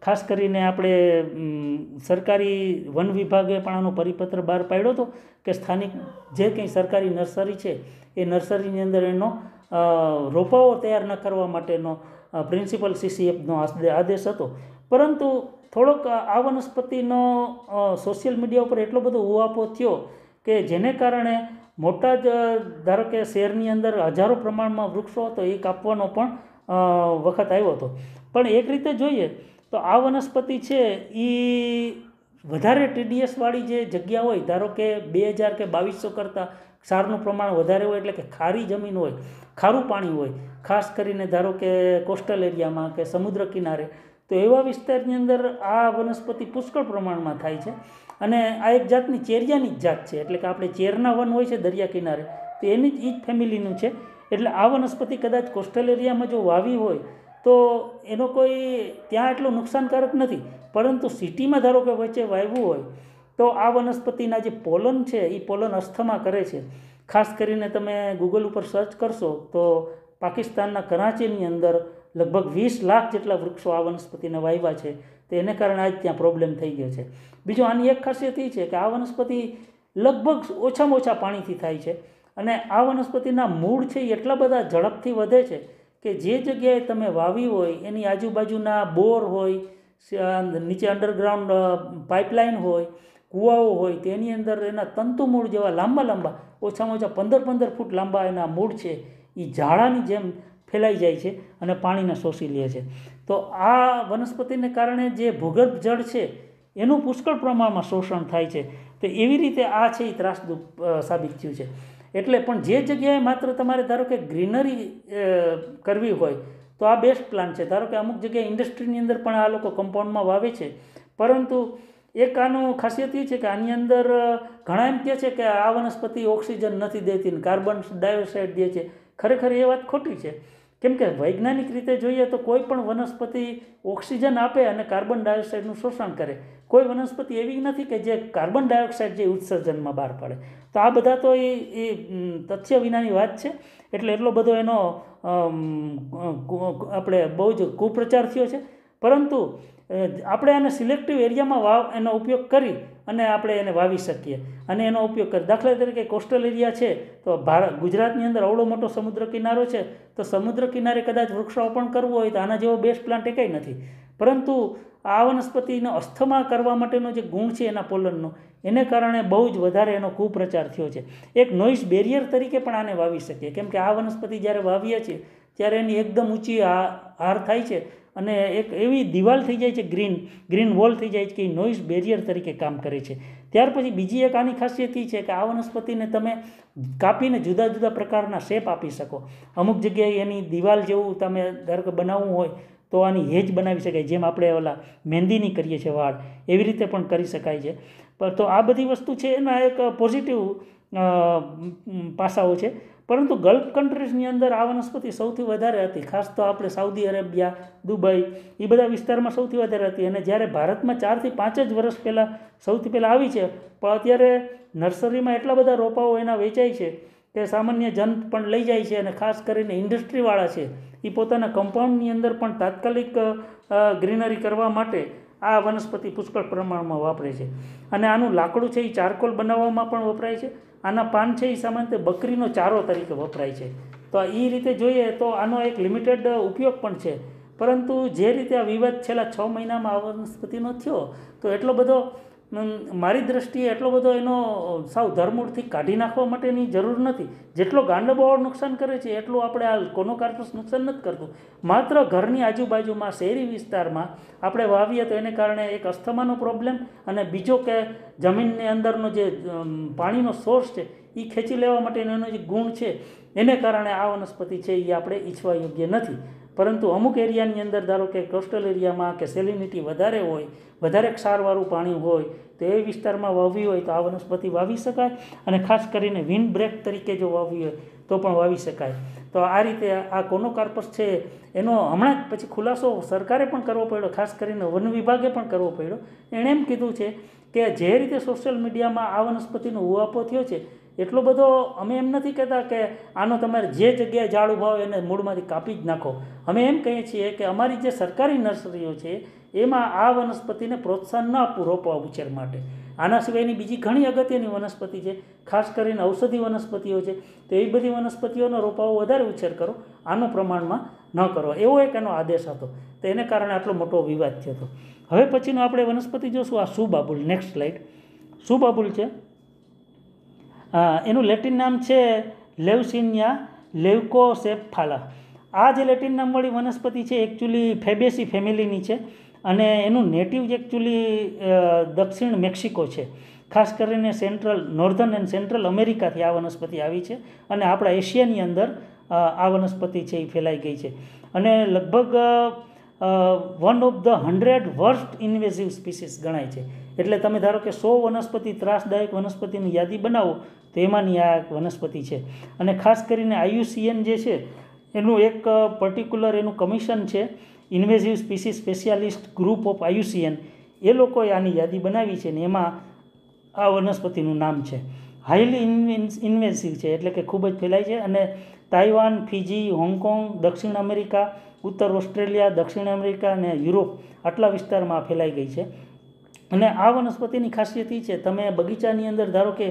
ખાસ કરીને આપણે સરકારી વન વિભાગે પણ આનો પરિપત્ર બહાર પાડ્યો હતો કે સ્થાનિક જે કંઈ સરકારી નર્સરી છે એ નર્સરીની અંદર એનો રોપાઓ તૈયાર ન કરવા માટેનો પ્રિન્સિપલ સીસીએફનો આદેશ હતો પરંતુ થોડોક આ વનસ્પતિનો સોશિયલ મીડિયા ઉપર એટલો બધો ઉવાપો થયો કે જેને કારણે મોટા જ ધારો કે શહેરની અંદર હજારો પ્રમાણમાં વૃક્ષો હતો એ કાપવાનો પણ વખત આવ્યો હતો પણ એક રીતે જોઈએ તો આ વનસ્પતિ છે એ વધારે ટીડીએસવાળી જે જગ્યા હોય ધારો કે બે હજાર કે બાવીસો કરતાં ક્ષારનું પ્રમાણ વધારે હોય એટલે કે ખારી જમીન હોય ખારું પાણી હોય ખાસ કરીને ધારો કે કોસ્ટલ એરિયામાં કે સમુદ્ર કિનારે તો એવા વિસ્તારની અંદર આ વનસ્પતિ પુષ્કળ પ્રમાણમાં થાય છે અને આ એક જાતની ચેરિયાની જ જાત છે એટલે કે આપણે ચેરના વન હોય છે દરિયા કિનારે તો એની જ એ જ ફેમિલીનું છે એટલે આ વનસ્પતિ કદાચ કોસ્ટલ એરિયામાં જો વાવી હોય તો એનો કોઈ ત્યાં એટલું નુકસાનકારક નથી પરંતુ સિટીમાં ધારો કે વચ્ચે વાવ્યું હોય તો આ વનસ્પતિના જે પોલન છે એ પોલન અસ્થમા કરે છે ખાસ કરીને તમે ગૂગલ ઉપર સર્ચ કરશો તો પાકિસ્તાનના કરાંચીની અંદર લગભગ વીસ લાખ જેટલા વૃક્ષો આ વનસ્પતિને વાવ્યા છે તો એને કારણે આજ ત્યાં પ્રોબ્લેમ થઈ ગયો છે બીજું આની એક ખાસિયત એ છે કે આ વનસ્પતિ લગભગ ઓછામાં ઓછા પાણીથી થાય છે અને આ વનસ્પતિના મૂળ છે એટલા બધા ઝડપથી વધે છે કે જે જગ્યાએ તમે વાવી હોય એની આજુબાજુના બોર હોય નીચે અંડરગ્રાઉન્ડ પાઇપલાઇન હોય કૂવાઓ હોય તેની અંદર એના તંતુમૂળ જેવા લાંબા લાંબા ઓછામાં ઓછા પંદર પંદર ફૂટ લાંબા એના મૂળ છે એ ઝાડાની જેમ ફેલાઈ જાય છે અને પાણીને શોષી લે છે તો આ વનસ્પતિને કારણે જે ભૂગર્ભ જળ છે એનું પુષ્કળ પ્રમાણમાં શોષણ થાય છે તો એવી રીતે આ છે એ ત્રાસદૂપ સાબિત થયું છે એટલે પણ જે જગ્યાએ માત્ર તમારે ધારો કે ગ્રીનરી કરવી હોય તો આ બેસ્ટ પ્લાન છે ધારો કે અમુક જગ્યાએ ઇન્ડસ્ટ્રીની અંદર પણ આ લોકો કમ્પાઉન્ડમાં વાવે છે પરંતુ એક આનું ખાસિયત એ છે કે આની અંદર ઘણા એમ કહે છે કે આ વનસ્પતિ ઓક્સિજન નથી દેતી ને કાર્બન ડાયોક્સાઇડ દે છે ખરેખર એ વાત ખોટી છે કેમ કે વૈજ્ઞાનિક રીતે જોઈએ તો કોઈ પણ વનસ્પતિ ઓક્સિજન આપે અને કાર્બન ડાયોક્સાઇડનું શોષણ કરે કોઈ વનસ્પતિ એવી નથી કે જે કાર્બન ડાયોક્સાઇડ જે ઉત્સર્જનમાં બહાર પાડે તો આ બધા તો એ એ તથ્ય વિનાની વાત છે એટલે એટલો બધો એનો આપણે બહુ જ કુપ્રચાર થયો છે પરંતુ આપણે આને સિલેક્ટિવ એરિયામાં વાવ એનો ઉપયોગ કરી અને આપણે એને વાવી શકીએ અને એનો ઉપયોગ કરીએ દાખલા તરીકે કોસ્ટલ એરિયા છે તો ભારત ગુજરાતની અંદર અવળો મોટો સમુદ્ર કિનારો છે તો સમુદ્ર કિનારે કદાચ વૃક્ષારોપણ કરવું હોય તો આના જેવો બેસ્ટ પ્લાન્ટ એકાઈ નથી પરંતુ આ વનસ્પતિને અસ્થમા કરવા માટેનો જે ગુણ છે એના પોલનનો એને કારણે બહુ જ વધારે એનો કુપ્રચાર થયો છે એક નોઇઝ બેરિયર તરીકે પણ આને વાવી શકીએ કેમ કે આ વનસ્પતિ જ્યારે વાવીએ છીએ ત્યારે એની એકદમ ઊંચી હાર થાય છે અને એક એવી દિવાલ થઈ જાય છે ગ્રીન ગ્રીન વોલ થઈ જાય છે કે એ નોઇઝ બેરિયર તરીકે કામ કરે છે ત્યાર પછી બીજી એક આની ખાસિયત એ છે કે આ વનસ્પતિને તમે કાપીને જુદા જુદા પ્રકારના શેપ આપી શકો અમુક જગ્યાએ એની દિવાલ જેવું તમે ધારો કે બનાવવું હોય તો આની હેજ બનાવી શકાય જેમ આપણે ઓલા મહેંદીની કરીએ છીએ વાળ એવી રીતે પણ કરી શકાય છે પણ તો આ બધી વસ્તુ છે એના એક પોઝિટિવ પાસાઓ છે પરંતુ ગલ્ફ કન્ટ્રીઝની અંદર આ વનસ્પતિ સૌથી વધારે હતી ખાસ તો આપણે સાઉદી અરેબિયા દુબઈ એ બધા વિસ્તારમાં સૌથી વધારે હતી અને જ્યારે ભારતમાં ચારથી પાંચ જ વર્ષ પહેલાં સૌથી પહેલાં આવી છે પણ અત્યારે નર્સરીમાં એટલા બધા રોપાઓ એના વેચાય છે કે સામાન્ય જન પણ લઈ જાય છે અને ખાસ કરીને ઇન્ડસ્ટ્રીવાળા છે એ પોતાના કમ્પાઉન્ડની અંદર પણ તાત્કાલિક ગ્રીનરી કરવા માટે આ વનસ્પતિ પુષ્કળ પ્રમાણમાં વાપરે છે અને આનું લાકડું છે એ ચારકોલ બનાવવામાં પણ વપરાય છે આના પાન છે એ સામાન્ય બકરીનો ચારો તરીકે વપરાય છે તો એ રીતે જોઈએ તો આનો એક લિમિટેડ ઉપયોગ પણ છે પરંતુ જે રીતે આ વિવાદ છેલ્લા છ મહિનામાં આ વનસ્પતિનો થયો તો એટલો બધો મારી દૃષ્ટિએ એટલો બધો એનો સાવ ધરમૂળથી કાઢી નાખવા માટેની જરૂર નથી જેટલો ગાંડબોળ નુકસાન કરે છે એટલું આપણે આ કોનો કાર્પસ નુકસાન નથી કરતું માત્ર ઘરની આજુબાજુમાં શહેરી વિસ્તારમાં આપણે વાવીએ તો એને કારણે એક અસ્થમાનો પ્રોબ્લેમ અને બીજો કે જમીનની અંદરનો જે પાણીનો સોર્સ છે એ ખેંચી લેવા માટેનો એનો જે ગુણ છે એને કારણે આ વનસ્પતિ છે એ આપણે ઈચ્છવા યોગ્ય નથી પરંતુ અમુક એરિયાની અંદર ધારો કે કોસ્ટલ એરિયામાં કે સેલિનિટી વધારે હોય વધારે ક્ષારવાળું પાણી હોય તો એ વિસ્તારમાં વાવવી હોય તો આ વનસ્પતિ વાવી શકાય અને ખાસ કરીને વિન્ડ બ્રેક તરીકે જો વાવવી હોય તો પણ વાવી શકાય તો આ રીતે આ કોનોકાર્પસ છે એનો હમણાં જ પછી ખુલાસો સરકારે પણ કરવો પડ્યો ખાસ કરીને વન વિભાગે પણ કરવો પડ્યો એણે એમ કીધું છે કે જે રીતે સોશિયલ મીડિયામાં આ વનસ્પતિનો ઉવાપો થયો છે એટલો બધો અમે એમ નથી કહેતા કે આનો તમારે જે જગ્યાએ ઝાડ ઉભાવો એને મૂળમાંથી કાપી જ નાખો અમે એમ કહીએ છીએ કે અમારી જે સરકારી નર્સરીઓ છે એમાં આ વનસ્પતિને પ્રોત્સાહન ન આપવું રોપવા ઉછેર માટે આના સિવાયની બીજી ઘણી અગત્યની વનસ્પતિ છે ખાસ કરીને ઔષધિ વનસ્પતિઓ છે તો એ બધી વનસ્પતિઓનો રોપાઓ વધારે ઉછેર કરો આનું પ્રમાણમાં ન કરો એવો એક એનો આદેશ હતો તો એને કારણે આટલો મોટો વિવાદ થયો હતો હવે પછીનું આપણે વનસ્પતિ જોશું આ સુબાબુલ નેક્સ્ટ સ્લાઇડ સુબાબુલ છે એનું લેટિન નામ છે લેવસિનિયા લેવકોસેફાલા આ જે લેટિન નામવાળી વનસ્પતિ છે એકચ્યુઅલી ફેબેસી ફેમિલીની છે અને એનું નેટિવ એકચ્યુલી દક્ષિણ મેક્સિકો છે ખાસ કરીને સેન્ટ્રલ નોર્ધન એન્ડ સેન્ટ્રલ અમેરિકાથી આ વનસ્પતિ આવી છે અને આપણા એશિયાની અંદર આ વનસ્પતિ છે એ ફેલાઈ ગઈ છે અને લગભગ one of the hundred worst invasive species ગણાય છે એટલે તમે ધારો કે સો વનસ્પતિ ત્રાસદાયક વનસ્પતિની યાદી બનાવો તો એમાંની આ વનસ્પતિ છે અને ખાસ કરીને આયુસીએન જે છે એનું એક પર્ટિક્યુલર એનું કમિશન છે invasive specie specialist group of IUCN એ લોકોએ આની યાદી બનાવી છે ને એમાં આ વનસ્પતિનું નામ છે હાઈલી ઇન્વેસિવ છે એટલે કે ખૂબ જ ફેલાય છે અને તાઇવાન ફિજી હોંગકોંગ દક્ષિણ અમેરિકા ઉત્તર ઓસ્ટ્રેલિયા દક્ષિણ અમેરિકા અને યુરોપ આટલા વિસ્તારમાં ફેલાઈ ગઈ છે અને આ વનસ્પતિની ખાસિયત એ છે તમે બગીચાની અંદર ધારો કે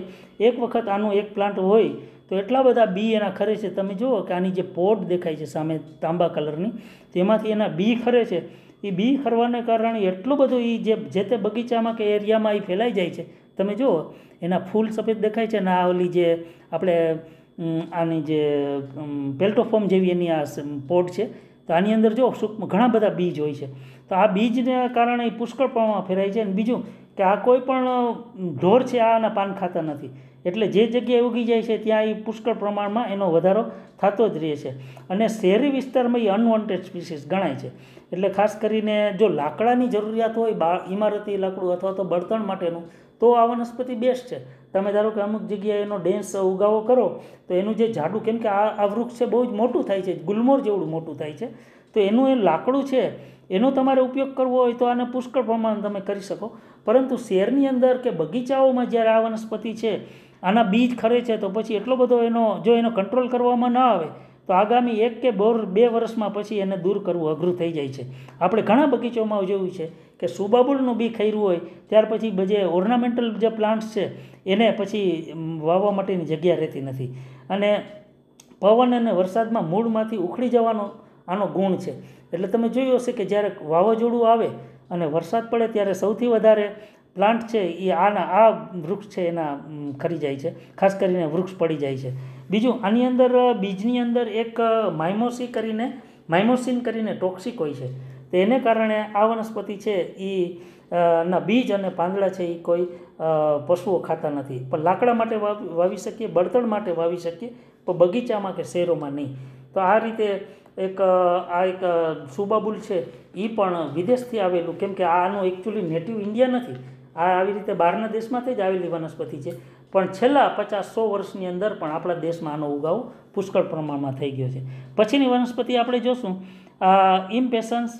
એક વખત આનું એક પ્લાન્ટ હોય તો એટલા બધા બી એના ખરે છે તમે જુઓ કે આની જે પોટ દેખાય છે સામે તાંબા કલરની તેમાંથી એના બી ખરે છે એ બી ખરવાને કારણે એટલું બધું એ જે જે તે બગીચામાં કે એરિયામાં એ ફેલાઈ જાય છે તમે જુઓ એના ફૂલ સફેદ દેખાય છે ને આ ઓલી જે આપણે આની જે પેલ્ટોફોર્મ જેવી એની આ પોટ છે તો આની અંદર જો સૂક્ષ્મ ઘણા બધા બીજ હોય છે તો આ બીજને કારણે એ પુષ્કળ પ્રમાણમાં ફેરાય છે અને બીજું કે આ કોઈ પણ ઢોર છે આના પાન ખાતા નથી એટલે જે જગ્યાએ ઉગી જાય છે ત્યાં એ પુષ્કળ પ્રમાણમાં એનો વધારો થતો જ રહે છે અને શહેરી વિસ્તારમાં એ અનવોન્ટેડ સ્પીસીસ ગણાય છે એટલે ખાસ કરીને જો લાકડાની જરૂરિયાત હોય બા ઇમારતી લાકડું અથવા તો બળતણ માટેનું તો આ વનસ્પતિ બેસ્ટ છે તમે ધારો કે અમુક જગ્યાએ એનો ડેન્સ ઉગાવો કરો તો એનું જે ઝાડું કેમ કે આ આ વૃક્ષ છે બહુ જ મોટું થાય છે ગુલમોર જેવડું મોટું થાય છે તો એનું એ લાકડું છે એનો તમારે ઉપયોગ કરવો હોય તો આને પુષ્કળ પ્રમાણ તમે કરી શકો પરંતુ શહેરની અંદર કે બગીચાઓમાં જ્યારે આ વનસ્પતિ છે આના બીજ ખરે છે તો પછી એટલો બધો એનો જો એનો કંટ્રોલ કરવામાં ન આવે તો આગામી એક કે બોર બે વર્ષમાં પછી એને દૂર કરવું અઘરું થઈ જાય છે આપણે ઘણા બગીચોમાં જોયું છે કે સુબાબુલનું બી ખૈરું હોય ત્યાર પછી જે ઓર્નામેન્ટલ જે પ્લાન્ટ્સ છે એને પછી વાવવા માટેની જગ્યા રહેતી નથી અને પવન અને વરસાદમાં મૂળમાંથી ઉખડી જવાનો આનો ગુણ છે એટલે તમે જોયું હશે કે જ્યારે વાવાઝોડું આવે અને વરસાદ પડે ત્યારે સૌથી વધારે પ્લાન્ટ છે એ આના આ વૃક્ષ છે એના ખરી જાય છે ખાસ કરીને વૃક્ષ પડી જાય છે બીજું આની અંદર બીજની અંદર એક માઇમોસી કરીને માઇમોસિન કરીને ટોક્સિક હોય છે એને કારણે આ વનસ્પતિ છે એ ના બીજ અને પાંદડા છે એ કોઈ પશુઓ ખાતા નથી પણ લાકડા માટે વાવી શકીએ બળતણ માટે વાવી શકીએ પણ બગીચામાં કે શહેરોમાં નહીં તો આ રીતે એક આ એક સુબાબુલ છે એ પણ વિદેશથી આવેલું કેમ કે આનું એકચ્યુઅલી નેટિવ ઇન્ડિયા નથી આ આવી રીતે બહારના દેશમાંથી જ આવેલી વનસ્પતિ છે પણ છેલ્લા પચાસ સો વર્ષની અંદર પણ આપણા દેશમાં આનો ઉગાવ પુષ્કળ પ્રમાણમાં થઈ ગયો છે પછીની વનસ્પતિ આપણે જોશું ઇમ્પેશન્સ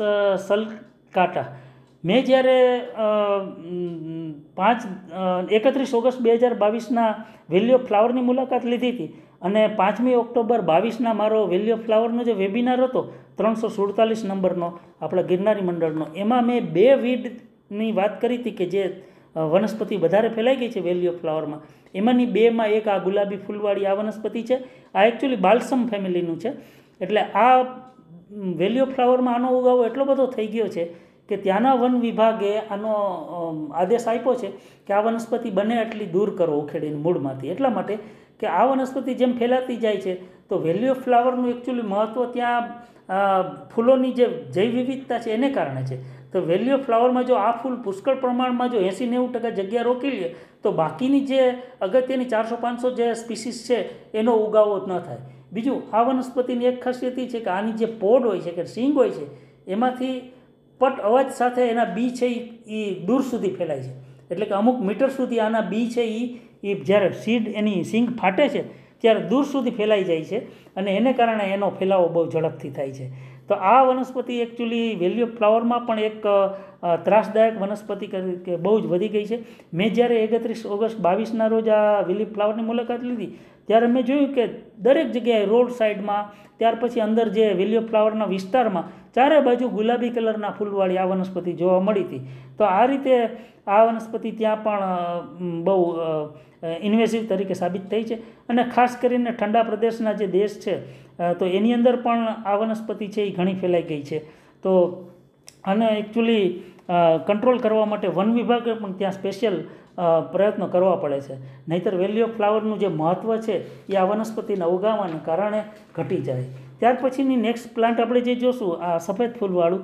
સલકાટા મેં જ્યારે પાંચ એકત્રીસ ઓગસ્ટ બે હજાર બાવીસના વેલ્યુ ફ્લાવરની મુલાકાત લીધી હતી અને પાંચમી ઓક્ટોબર બાવીસના મારો વેલ્યુ ફ્લાવરનો જે વેબિનાર હતો ત્રણસો સુડતાલીસ નંબરનો આપણા ગિરનારી મંડળનો એમાં મેં બે વિડ ની વાત કરી હતી કે જે વનસ્પતિ વધારે ફેલાઈ ગઈ છે વેલી ઓફ ફ્લાવરમાં એમાંની બેમાં એક આ ગુલાબી ફૂલવાળી આ વનસ્પતિ છે આ એકચ્યુઅલી બાલ્સમ ફેમિલીનું છે એટલે આ વેલી ઓફ ફ્લાવરમાં આનો ઉગાવો એટલો બધો થઈ ગયો છે કે ત્યાંના વન વિભાગે આનો આદેશ આપ્યો છે કે આ વનસ્પતિ બને એટલી દૂર કરો ઉખેડીને મૂળમાંથી એટલા માટે કે આ વનસ્પતિ જેમ ફેલાતી જાય છે તો વેલ્યુ ઓફ ફ્લાવરનું એકચ્યુઅલી મહત્ત્વ ત્યાં ફૂલોની જે જૈવ વિવિધતા છે એને કારણે છે તો વેલ્યુ ઓફ ફ્લાવરમાં જો આ ફૂલ પુષ્કળ પ્રમાણમાં જો એંસી નેવું ટકા જગ્યા રોકી લે તો બાકીની જે અગત્યની ચારસો પાંચસો જે સ્પીસીસ છે એનો ઉગાવો ન થાય બીજું આ વનસ્પતિની એક ખાસિયત એ છે કે આની જે પોડ હોય છે કે સિંગ હોય છે એમાંથી પટ અવાજ સાથે એના બી છે એ દૂર સુધી ફેલાય છે એટલે કે અમુક મીટર સુધી આના બી છે એ એ જ્યારે સીડ એની સિંગ ફાટે છે ત્યારે દૂર સુધી ફેલાઈ જાય છે અને એને કારણે એનો ફેલાવો બહુ ઝડપથી થાય છે તો આ વનસ્પતિ એકચ્યુઅલી વેલ્યુ ફ્લાવરમાં પણ એક ત્રાસદાયક વનસ્પતિ કે બહુ જ વધી ગઈ છે મેં જ્યારે એકત્રીસ ઓગસ્ટ બાવીસના રોજ આ વેલી ફ્લાવરની મુલાકાત લીધી ત્યારે મેં જોયું કે દરેક જગ્યાએ રોડ સાઈડમાં ત્યાર પછી અંદર જે વેલ્યુ ફ્લાવરના વિસ્તારમાં ચારે બાજુ ગુલાબી કલરના ફૂલવાળી આ વનસ્પતિ જોવા મળી હતી તો આ રીતે આ વનસ્પતિ ત્યાં પણ બહુ ઇન્વેસિવ તરીકે સાબિત થઈ છે અને ખાસ કરીને ઠંડા પ્રદેશના જે દેશ છે તો એની અંદર પણ આ વનસ્પતિ છે એ ઘણી ફેલાઈ ગઈ છે તો અને એકચ્યુઅલી કંટ્રોલ કરવા માટે વન વિભાગે પણ ત્યાં સ્પેશિયલ પ્રયત્નો કરવા પડે છે નહીંતર વેલ્યુ ઓફ ફ્લાવરનું જે મહત્ત્વ છે એ આ વનસ્પતિના ઉગાવાને કારણે ઘટી જાય ત્યાર પછીની નેક્સ્ટ પ્લાન્ટ આપણે જે જોશું આ સફેદ ફૂલવાળું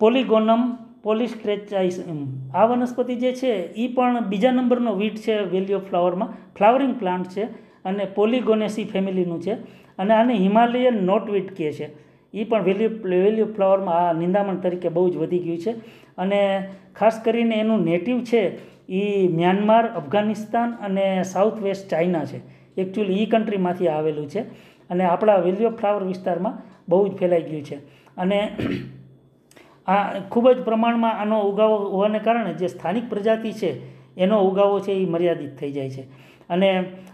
પોલિગોનમ પોલિસ્ટ્રેચાઇસમ આ વનસ્પતિ જે છે એ પણ બીજા નંબરનો વીટ છે વેલી ઓફ ફ્લાવરમાં ફ્લાવરિંગ પ્લાન્ટ છે અને પોલિગોનેસી ફેમિલીનું છે અને આને હિમાલયન નોટ વીટ કહે છે એ પણ વેલ્યુ વેલી ફ્લાવરમાં આ નિંદામણ તરીકે બહુ જ વધી ગયું છે અને ખાસ કરીને એનું નેટિવ છે એ મ્યાનમાર અફઘાનિસ્તાન અને સાઉથ વેસ્ટ ચાઇના છે એકચ્યુઅલી એ કન્ટ્રીમાંથી આવેલું છે અને આપણા વેલી ફ્લાવર વિસ્તારમાં બહુ જ ફેલાઈ ગયું છે અને આ ખૂબ જ પ્રમાણમાં આનો ઉગાવો હોવાને કારણે જે સ્થાનિક પ્રજાતિ છે એનો ઉગાવો છે એ મર્યાદિત થઈ જાય છે અને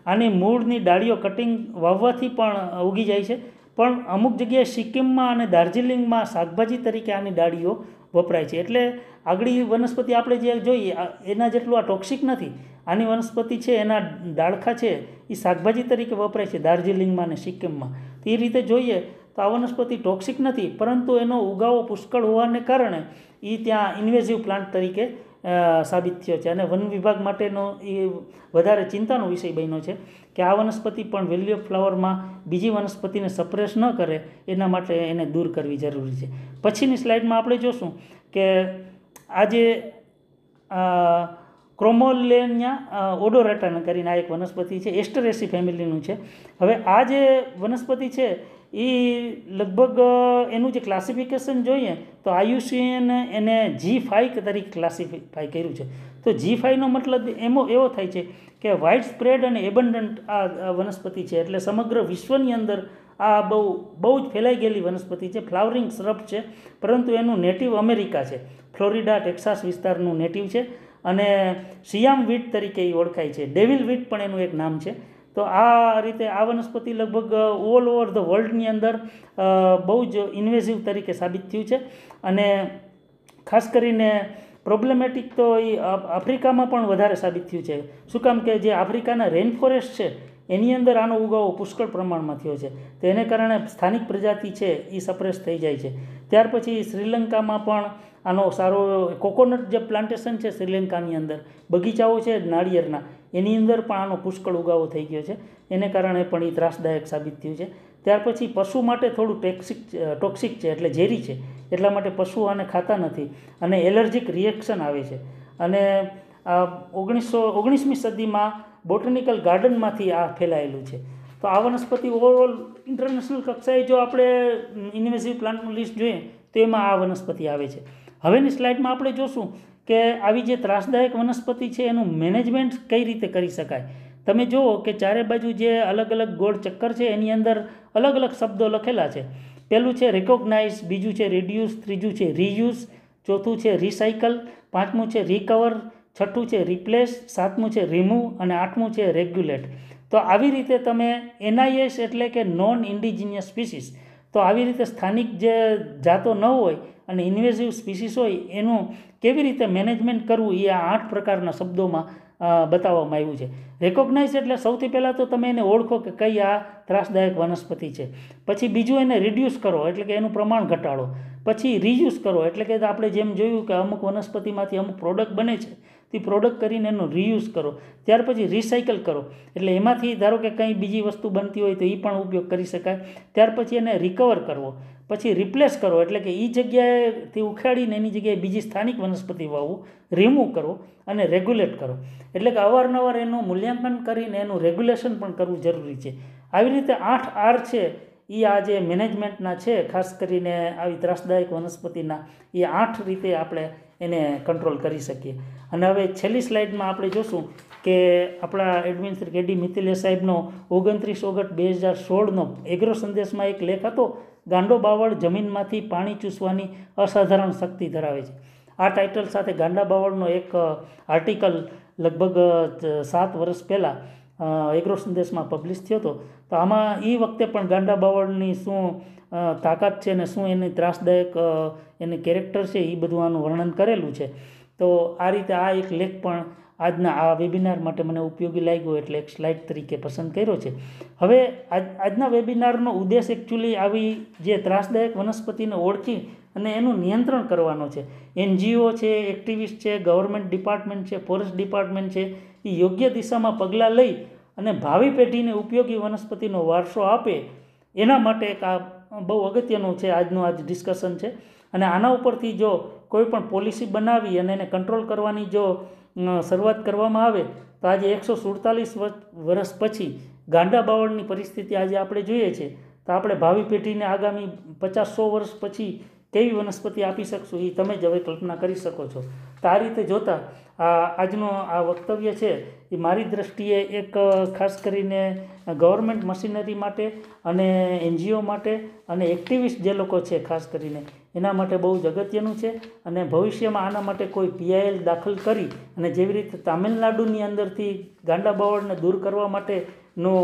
આની મૂળની ડાળીઓ કટિંગ વાવવાથી પણ ઉગી જાય છે પણ અમુક જગ્યાએ સિક્કિમમાં અને દાર્જિલિંગમાં શાકભાજી તરીકે આની ડાળીઓ વપરાય છે એટલે આગળી વનસ્પતિ આપણે જે જોઈએ એના જેટલું આ ટોક્સિક નથી આની વનસ્પતિ છે એના ડાળખા છે એ શાકભાજી તરીકે વપરાય છે દાર્જિલિંગમાં અને સિક્કિમમાં તો એ રીતે જોઈએ તો આ વનસ્પતિ ટોક્સિક નથી પરંતુ એનો ઉગાવો પુષ્કળ હોવાને કારણે એ ત્યાં ઇન્વેઝિવ પ્લાન્ટ તરીકે સાબિત થયો છે અને વન વિભાગ માટેનો એ વધારે ચિંતાનો વિષય બન્યો છે કે આ વનસ્પતિ પણ વેલ્યુ ફ્લાવરમાં બીજી વનસ્પતિને સપ્રેસ ન કરે એના માટે એને દૂર કરવી જરૂરી છે પછીની સ્લાઇડમાં આપણે જોશું કે આજે ક્રોમોલેનિયા ઓડોરેટન કરીને આ એક વનસ્પતિ છે એસ્ટરેસી ફેમિલીનું છે હવે આ જે વનસ્પતિ છે એ લગભગ એનું જે ક્લાસિફિકેશન જોઈએ તો આયુષીએન એને જી ફાઈ તરીકે ક્લાસિફાઈ કર્યું છે તો જી ફાઈનો મતલબ એમો એવો થાય છે કે વાઇડ સ્પ્રેડ અને એબન્ડન્ટ આ વનસ્પતિ છે એટલે સમગ્ર વિશ્વની અંદર આ બહુ બહુ જ ફેલાઈ ગયેલી વનસ્પતિ છે ફ્લાવરિંગ શ્રબ છે પરંતુ એનું નેટિવ અમેરિકા છે ફ્લોરિડા ટેક્સાસ વિસ્તારનું નેટિવ છે અને સિયામ વીટ તરીકે એ ઓળખાય છે ડેવિલ વીટ પણ એનું એક નામ છે તો આ રીતે આ વનસ્પતિ લગભગ ઓલ ઓવર ધ વર્લ્ડની અંદર બહુ જ ઇન્વેઝિવ તરીકે સાબિત થયું છે અને ખાસ કરીને પ્રોબ્લેમેટિક તો એ આફ્રિકામાં પણ વધારે સાબિત થયું છે શું કામ કે જે આફ્રિકાના રેન ફોરેસ્ટ છે એની અંદર આનો ઉગાવો પુષ્કળ પ્રમાણમાં થયો છે તો એને કારણે સ્થાનિક પ્રજાતિ છે એ સપ્રેસ થઈ જાય છે ત્યાર પછી શ્રીલંકામાં પણ આનો સારો કોકોનટ જે પ્લાન્ટેશન છે શ્રીલંકાની અંદર બગીચાઓ છે નાળિયેરના એની અંદર પણ આનો પુષ્કળ ઉગાવો થઈ ગયો છે એને કારણે પણ એ ત્રાસદાયક સાબિત થયું છે ત્યાર પછી પશુ માટે થોડું ટેક્સિક ટોક્સિક છે એટલે ઝેરી છે એટલા માટે પશુ આને ખાતા નથી અને એલર્જીક રિએક્શન આવે છે અને ઓગણીસો ઓગણીસમી સદીમાં બોટનિકલ ગાર્ડનમાંથી આ ફેલાયેલું છે તો આ વનસ્પતિ ઓવરઓલ ઇન્ટરનેશનલ કક્ષાએ જો આપણે ઇન્વેસિવ પ્લાન્ટનું લિસ્ટ જોઈએ તો એમાં આ વનસ્પતિ આવે છે હવેની સ્લાઇડમાં આપણે જોશું કે આવી જે ત્રાસદાયક વનસ્પતિ છે એનું મેનેજમેન્ટ કઈ રીતે કરી શકાય તમે જુઓ કે ચારે બાજુ જે અલગ અલગ ગોળ ચક્કર છે એની અંદર અલગ અલગ શબ્દો લખેલા છે પહેલું છે રેકોગ્નાઇઝ બીજું છે રિડ્યુસ ત્રીજું છે રીયુઝ ચોથું છે રિસાયકલ પાંચમું છે રિકવર છઠ્ઠું છે રિપ્લેસ સાતમું છે રિમૂવ અને આઠમું છે રેગ્યુલેટ તો આવી રીતે તમે એનઆઈએસ એટલે કે નોન ઇન્ડિજિનિયસ સ્પીસીસ તો આવી રીતે સ્થાનિક જે જાતો ન હોય અને ઇન્વેઝિવ સ્પીસીસ હોય એનું કેવી રીતે મેનેજમેન્ટ કરવું એ આ આઠ પ્રકારના શબ્દોમાં બતાવવામાં આવ્યું છે રેકોગ્નાઇઝ એટલે સૌથી પહેલાં તો તમે એને ઓળખો કે કઈ આ ત્રાસદાયક વનસ્પતિ છે પછી બીજું એને રિડ્યુસ કરો એટલે કે એનું પ્રમાણ ઘટાડો પછી રીયુઝ કરો એટલે કે આપણે જેમ જોયું કે અમુક વનસ્પતિમાંથી અમુક પ્રોડક્ટ બને છે તે પ્રોડક્ટ કરીને એનો રીયુઝ કરો ત્યાર પછી રિસાયકલ કરો એટલે એમાંથી ધારો કે કંઈ બીજી વસ્તુ બનતી હોય તો એ પણ ઉપયોગ કરી શકાય ત્યાર પછી એને રિકવર કરવો પછી રિપ્લેસ કરો એટલે કે એ જગ્યાએથી ઉખાડીને એની જગ્યાએ બીજી સ્થાનિક વનસ્પતિ વાવું રિમૂવ કરો અને રેગ્યુલેટ કરો એટલે કે અવારનવાર એનું મૂલ્યાંકન કરીને એનું રેગ્યુલેશન પણ કરવું જરૂરી છે આવી રીતે આઠ આર છે એ આ જે મેનેજમેન્ટના છે ખાસ કરીને આવી ત્રાસદાયક વનસ્પતિના એ આઠ રીતે આપણે એને કંટ્રોલ કરી શકીએ અને હવે છેલ્લી સ્લાઇડમાં આપણે જોશું કે આપણા એડમિન શ્રી કેડી મિથિલે સાહેબનો ઓગણત્રીસ ઓગસ્ટ બે હજાર સોળનો એગ્રો સંદેશમાં એક લેખ હતો ગાંડો બાવળ જમીનમાંથી પાણી ચૂસવાની અસાધારણ શક્તિ ધરાવે છે આ ટાઇટલ સાથે ગાંડા બાવળનો એક આર્ટિકલ લગભગ સાત વર્ષ પહેલાં એગ્રો સંદેશમાં પબ્લિશ થયો હતો તો આમાં એ વખતે પણ ગાંડા બાવળની શું તાકાત છે ને શું એની ત્રાસદાયક એની કેરેક્ટર છે એ બધું આનું વર્ણન કરેલું છે તો આ રીતે આ એક લેખ પણ આજના આ વેબિનાર માટે મને ઉપયોગી લાગ્યો એટલે એક સ્લાઇડ તરીકે પસંદ કર્યો છે હવે આજના વેબિનારનો ઉદ્દેશ એકચ્યુઅલી આવી જે ત્રાસદાયક વનસ્પતિને ઓળખી અને એનું નિયંત્રણ કરવાનો છે એનજીઓ છે એક્ટિવિસ્ટ છે ગવર્મેન્ટ ડિપાર્ટમેન્ટ છે ફોરેસ્ટ ડિપાર્ટમેન્ટ છે એ યોગ્ય દિશામાં પગલાં લઈ અને ભાવિ પેઢીને ઉપયોગી વનસ્પતિનો વારસો આપે એના માટે એક આ બહુ અગત્યનું છે આજનું આજ ડિસ્કશન છે અને આના ઉપરથી જો કોઈ પણ પોલિસી બનાવી અને એને કંટ્રોલ કરવાની જો શરૂઆત કરવામાં આવે તો આજે એકસો સુડતાલીસ વર્ષ પછી ગાંડા બાવળની પરિસ્થિતિ આજે આપણે જોઈએ છે તો આપણે ભાવિ પેઢીને આગામી પચાસ સો વર્ષ પછી કેવી વનસ્પતિ આપી શકશું એ તમે જ હવે કલ્પના કરી શકો છો તો આ રીતે જોતાં આજનો આ વક્તવ્ય છે એ મારી દૃષ્ટિએ એક ખાસ કરીને ગવર્મેન્ટ મશીનરી માટે અને એનજીઓ માટે અને એક્ટિવિસ્ટ જે લોકો છે ખાસ કરીને એના માટે બહુ જ અગત્યનું છે અને ભવિષ્યમાં આના માટે કોઈ પીઆઈએલ દાખલ કરી અને જેવી રીતે તામિલનાડુની અંદરથી ગાંડા બાવળને દૂર કરવા માટેનો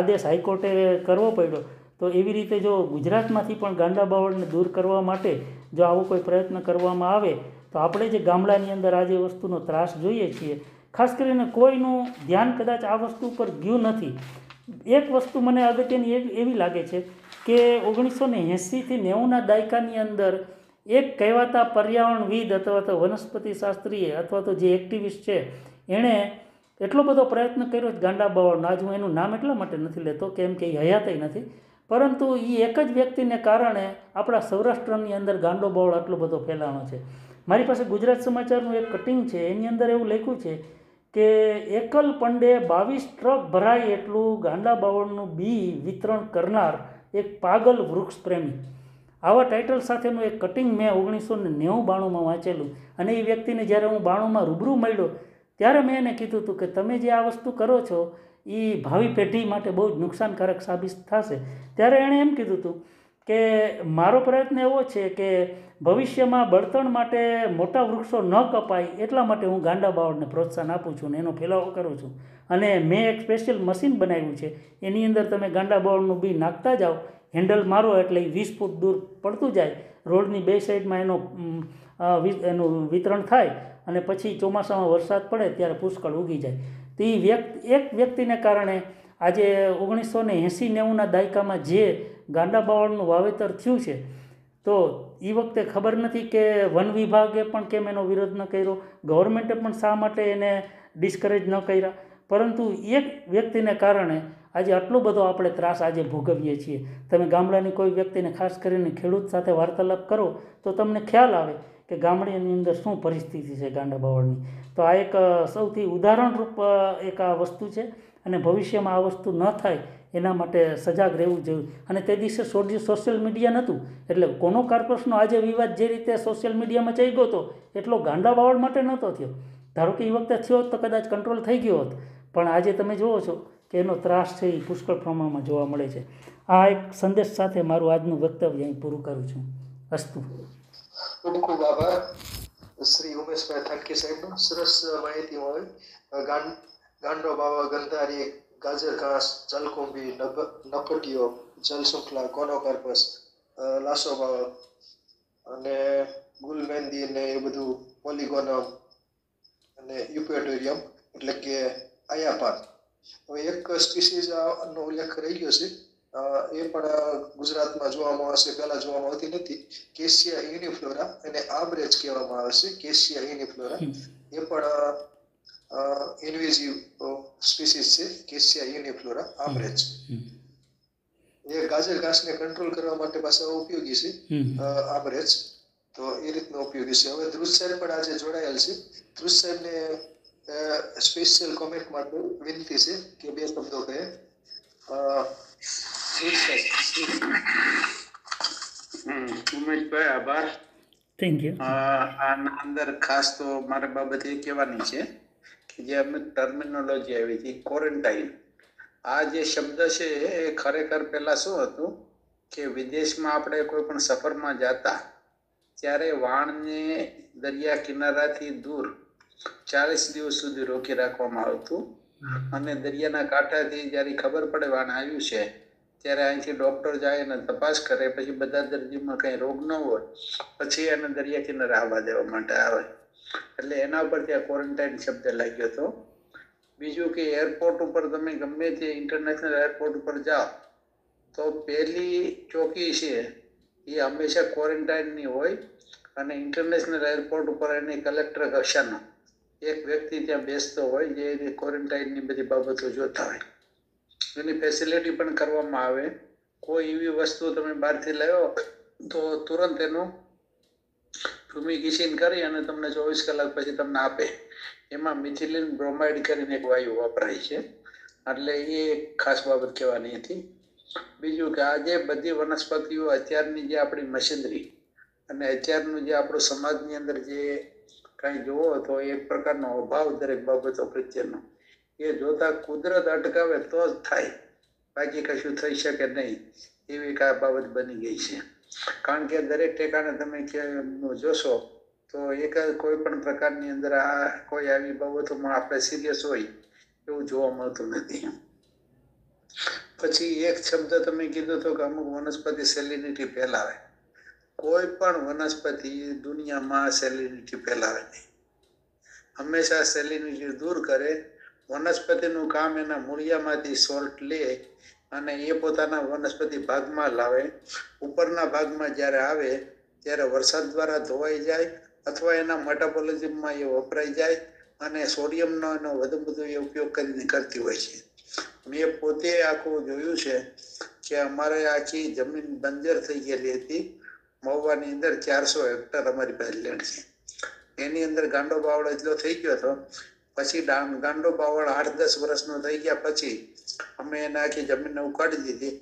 આદેશ હાઈકોર્ટે કરવો પડ્યો તો એવી રીતે જો ગુજરાતમાંથી પણ ગાંડા બાવળને દૂર કરવા માટે જો આવો કોઈ પ્રયત્ન કરવામાં આવે તો આપણે જે ગામડાની અંદર આજે વસ્તુનો ત્રાસ જોઈએ છીએ ખાસ કરીને કોઈનું ધ્યાન કદાચ આ વસ્તુ પર ગયું નથી એક વસ્તુ મને અગત્યની એવી લાગે છે કે ઓગણીસો ને એંસીથી નેવુંના દાયકાની અંદર એક કહેવાતા પર્યાવરણવિદ અથવા તો વનસ્પતિ શાસ્ત્રીએ અથવા તો જે એક્ટિવિસ્ટ છે એણે એટલો બધો પ્રયત્ન કર્યો ગાંડા બાવળનો આજ હું એનું નામ એટલા માટે નથી લેતો કેમ કે એ હયાતય નથી પરંતુ એ એક જ વ્યક્તિને કારણે આપણા સૌરાષ્ટ્રની અંદર ગાંડો બાવળ આટલો બધો ફેલાણો છે મારી પાસે ગુજરાત સમાચારનું એક કટિંગ છે એની અંદર એવું લખ્યું છે કે એકલ પંડે બાવીસ ટ્રક ભરાય એટલું ગાંડા બાવળનું બી વિતરણ કરનાર એક પાગલ વૃક્ષ પ્રેમી આવા ટાઇટલ સાથેનું એક કટિંગ મેં ઓગણીસો ને નેવું બાણુંમાં વાંચેલું અને એ વ્યક્તિને જ્યારે હું બાણુંમાં રૂબરૂ મળ્યો ત્યારે મેં એને કીધું હતું કે તમે જે આ વસ્તુ કરો છો એ ભાવિ પેઢી માટે બહુ જ નુકસાનકારક સાબિત થશે ત્યારે એણે એમ કીધું હતું કે મારો પ્રયત્ન એવો છે કે ભવિષ્યમાં બળતણ માટે મોટા વૃક્ષો ન કપાય એટલા માટે હું ગાંડા બાવળને પ્રોત્સાહન આપું છું ને એનો ફેલાવો કરું છું અને મેં એક સ્પેશિયલ મશીન બનાવ્યું છે એની અંદર તમે ગાંડા બાવળનું બી નાખતા જાઓ હેન્ડલ મારો એટલે એ વીસ ફૂટ દૂર પડતું જાય રોડની બે સાઈડમાં એનો એનું વિતરણ થાય અને પછી ચોમાસામાં વરસાદ પડે ત્યારે પુષ્કળ ઉગી જાય તો એ વ્યક્તિ એક વ્યક્તિને કારણે આજે ઓગણીસો ને એંસી નેવુંના દાયકામાં જે ગાંડા બાવળનું વાવેતર થયું છે તો એ વખતે ખબર નથી કે વન વિભાગે પણ કેમ એનો વિરોધ ન કર્યો ગવર્મેન્ટે પણ શા માટે એને ડિસ્કરેજ ન કર્યા પરંતુ એક વ્યક્તિને કારણે આજે આટલો બધો આપણે ત્રાસ આજે ભોગવીએ છીએ તમે ગામડાની કોઈ વ્યક્તિને ખાસ કરીને ખેડૂત સાથે વાર્તાલાપ કરો તો તમને ખ્યાલ આવે કે ગામડાની અંદર શું પરિસ્થિતિ છે ગાંડા બાવળની તો આ એક સૌથી ઉદાહરણરૂપ એક આ વસ્તુ છે અને ભવિષ્યમાં આ વસ્તુ ન થાય એના માટે સજાગ રહેવું જોઈએ અને તે દિવસે સોશિયલ મીડિયા નહોતું એટલે કોનો કોર્પસનો આજે વિવાદ જે રીતે સોશિયલ મીડિયામાં ચઈ ગયો હતો એટલો ગાંડા બાવળ માટે નહોતો થયો ધારો કે એ વખતે થયો તો કદાચ કંટ્રોલ થઈ ગયો હોત પણ આજે તમે જુઓ છો કે એનો ત્રાસ છે એ પુષ્કળ પ્રમાણમાં જોવા મળે છે આ એક સંદેશ સાથે મારું આજનું વક્તવ્ય અહીં પૂરું કરું છું અસ્તુ ખૂબ ખૂબ આભાર શ્રી ઉમેશભાઈ થાકી સાહેબનો સરસ માહિતી હોય ગાંડો બાવા ગંધારી ગાજર ઘાસ જલકુંભી નફટીઓ જલશૃંખલા કોનોકાર્પસ લાસોબાળ અને ગુલમેંદી ને એ બધું પોલિગોનમ અને યુપેટોરિયમ એટલે કે આયાપાન હવે એક સ્પીસીઝનો ઉલ્લેખ રહી ગયો છે એ પણ ગુજરાતમાં જોવામાં આવશે પહેલા જોવામાં આવતી નથી કેશિયા યુનિફ્લોરા એને આબરેજ કહેવામાં આવે છે કેસિયા યુનિફ્લોરા એ પણ ઇન્વિઝિવ સ્પીસીસ છે કેસિયા યુનિફ્લોરા આમરેજ એ ગાજર ઘાસને કંટ્રોલ કરવા માટે પાછા ઉપયોગી છે આમરેજ તો એ રીતનો ઉપયોગી છે હવે ધ્રુજ સાહેબ પણ આજે જોડાયેલ છે ધ્રુજ સાહેબને સ્પેશિયલ કોમેન્ટ માટે વિનંતી છે કે બે શબ્દો કહે ઉમેશભાઈ આભાર થેન્ક યુ આના અંદર ખાસ તો મારા બાબતે કહેવાની છે જે અમે ટર્મિનોલોજી આવી હતી ક્વોરન્ટાઇન આ જે શબ્દ છે એ ખરેખર પહેલાં શું હતું કે વિદેશમાં આપણે કોઈ પણ સફરમાં જતા ત્યારે વાણને દરિયા કિનારાથી દૂર ચાલીસ દિવસ સુધી રોકી રાખવામાં આવતું અને દરિયાના કાંઠાથી જ્યારે ખબર પડે વાણ આવ્યું છે ત્યારે અહીંથી ડૉક્ટર જાય અને તપાસ કરે પછી બધા દર્દીમાં કંઈ રોગ ન હોય પછી એને દરિયા કિનારે આવવા દેવા માટે આવે એટલે એના ઉપર ત્યાં ક્વોરન્ટાઇન શબ્દ લાગ્યો હતો બીજું કે એરપોર્ટ ઉપર તમે ગમે તે ઇન્ટરનેશનલ એરપોર્ટ ઉપર જાઓ તો પહેલી ચોકી છે એ હંમેશા ક્વોરન્ટાઇનની હોય અને ઇન્ટરનેશનલ એરપોર્ટ ઉપર એને કલેક્ટર કક્ષાનો એક વ્યક્તિ ત્યાં બેસતો હોય જે એને ક્વોરન્ટાઇનની બધી બાબતો જોતા હોય એની ફેસિલિટી પણ કરવામાં આવે કોઈ એવી વસ્તુ તમે બહારથી લાવ્યો તો તુરંત એનું ધૂમી કિસિન કરી અને તમને ચોવીસ કલાક પછી તમને આપે એમાં મિથિલિન બ્રોમાઇડ કરીને એક વાયુ વપરાય છે એટલે એ એક ખાસ બાબત કહેવાની હતી બીજું કે આજે બધી વનસ્પતિઓ અત્યારની જે આપણી મશીનરી અને અત્યારનું જે આપણો સમાજની અંદર જે કાંઈ જોવો તો એક પ્રકારનો અભાવ દરેક બાબતો પ્રત્યેનો એ જોતા કુદરત અટકાવે તો જ થાય બાકી કશું થઈ શકે નહીં એવી આ બાબત બની ગઈ છે કારણ કે દરેક ઠેકાણે તમે જોશો તો એક કોઈ પણ પ્રકારની અંદર આ કોઈ આવી બાબતોમાં આપણે સિરિયસ હોય એવું જોવા મળતું નથી પછી એક શબ્દ તમે કીધો તો કે અમુક વનસ્પતિ સેલિનિટી ફેલાવે કોઈ પણ વનસ્પતિ દુનિયામાં સેલિનિટી ફેલાવે નહીં હંમેશા સેલિનિટી દૂર કરે વનસ્પતિનું કામ એના મૂળિયામાંથી સોલ્ટ લે અને એ પોતાના વનસ્પતિ ભાગમાં લાવે ઉપરના ભાગમાં જ્યારે આવે ત્યારે વરસાદ દ્વારા ધોવાઈ જાય અથવા એના મેટાબોલિઝમમાં એ વપરાઈ જાય અને સોડિયમનો એનો વધુ બધો એ ઉપયોગ કરીને કરતી હોય છે મેં પોતે આખું જોયું છે કે અમારે આખી જમીન બંજર થઈ ગયેલી હતી મહુવાની અંદર ચારસો હેક્ટર અમારી પાસે લેન્ડ છે એની અંદર ગાંડો બાવડો એટલો થઈ ગયો હતો પછી ગાંડો બાવળ આઠ દસ વર્ષનો થઈ ગયા પછી અમે એને આખી જમીનને ઉકાળી દીધી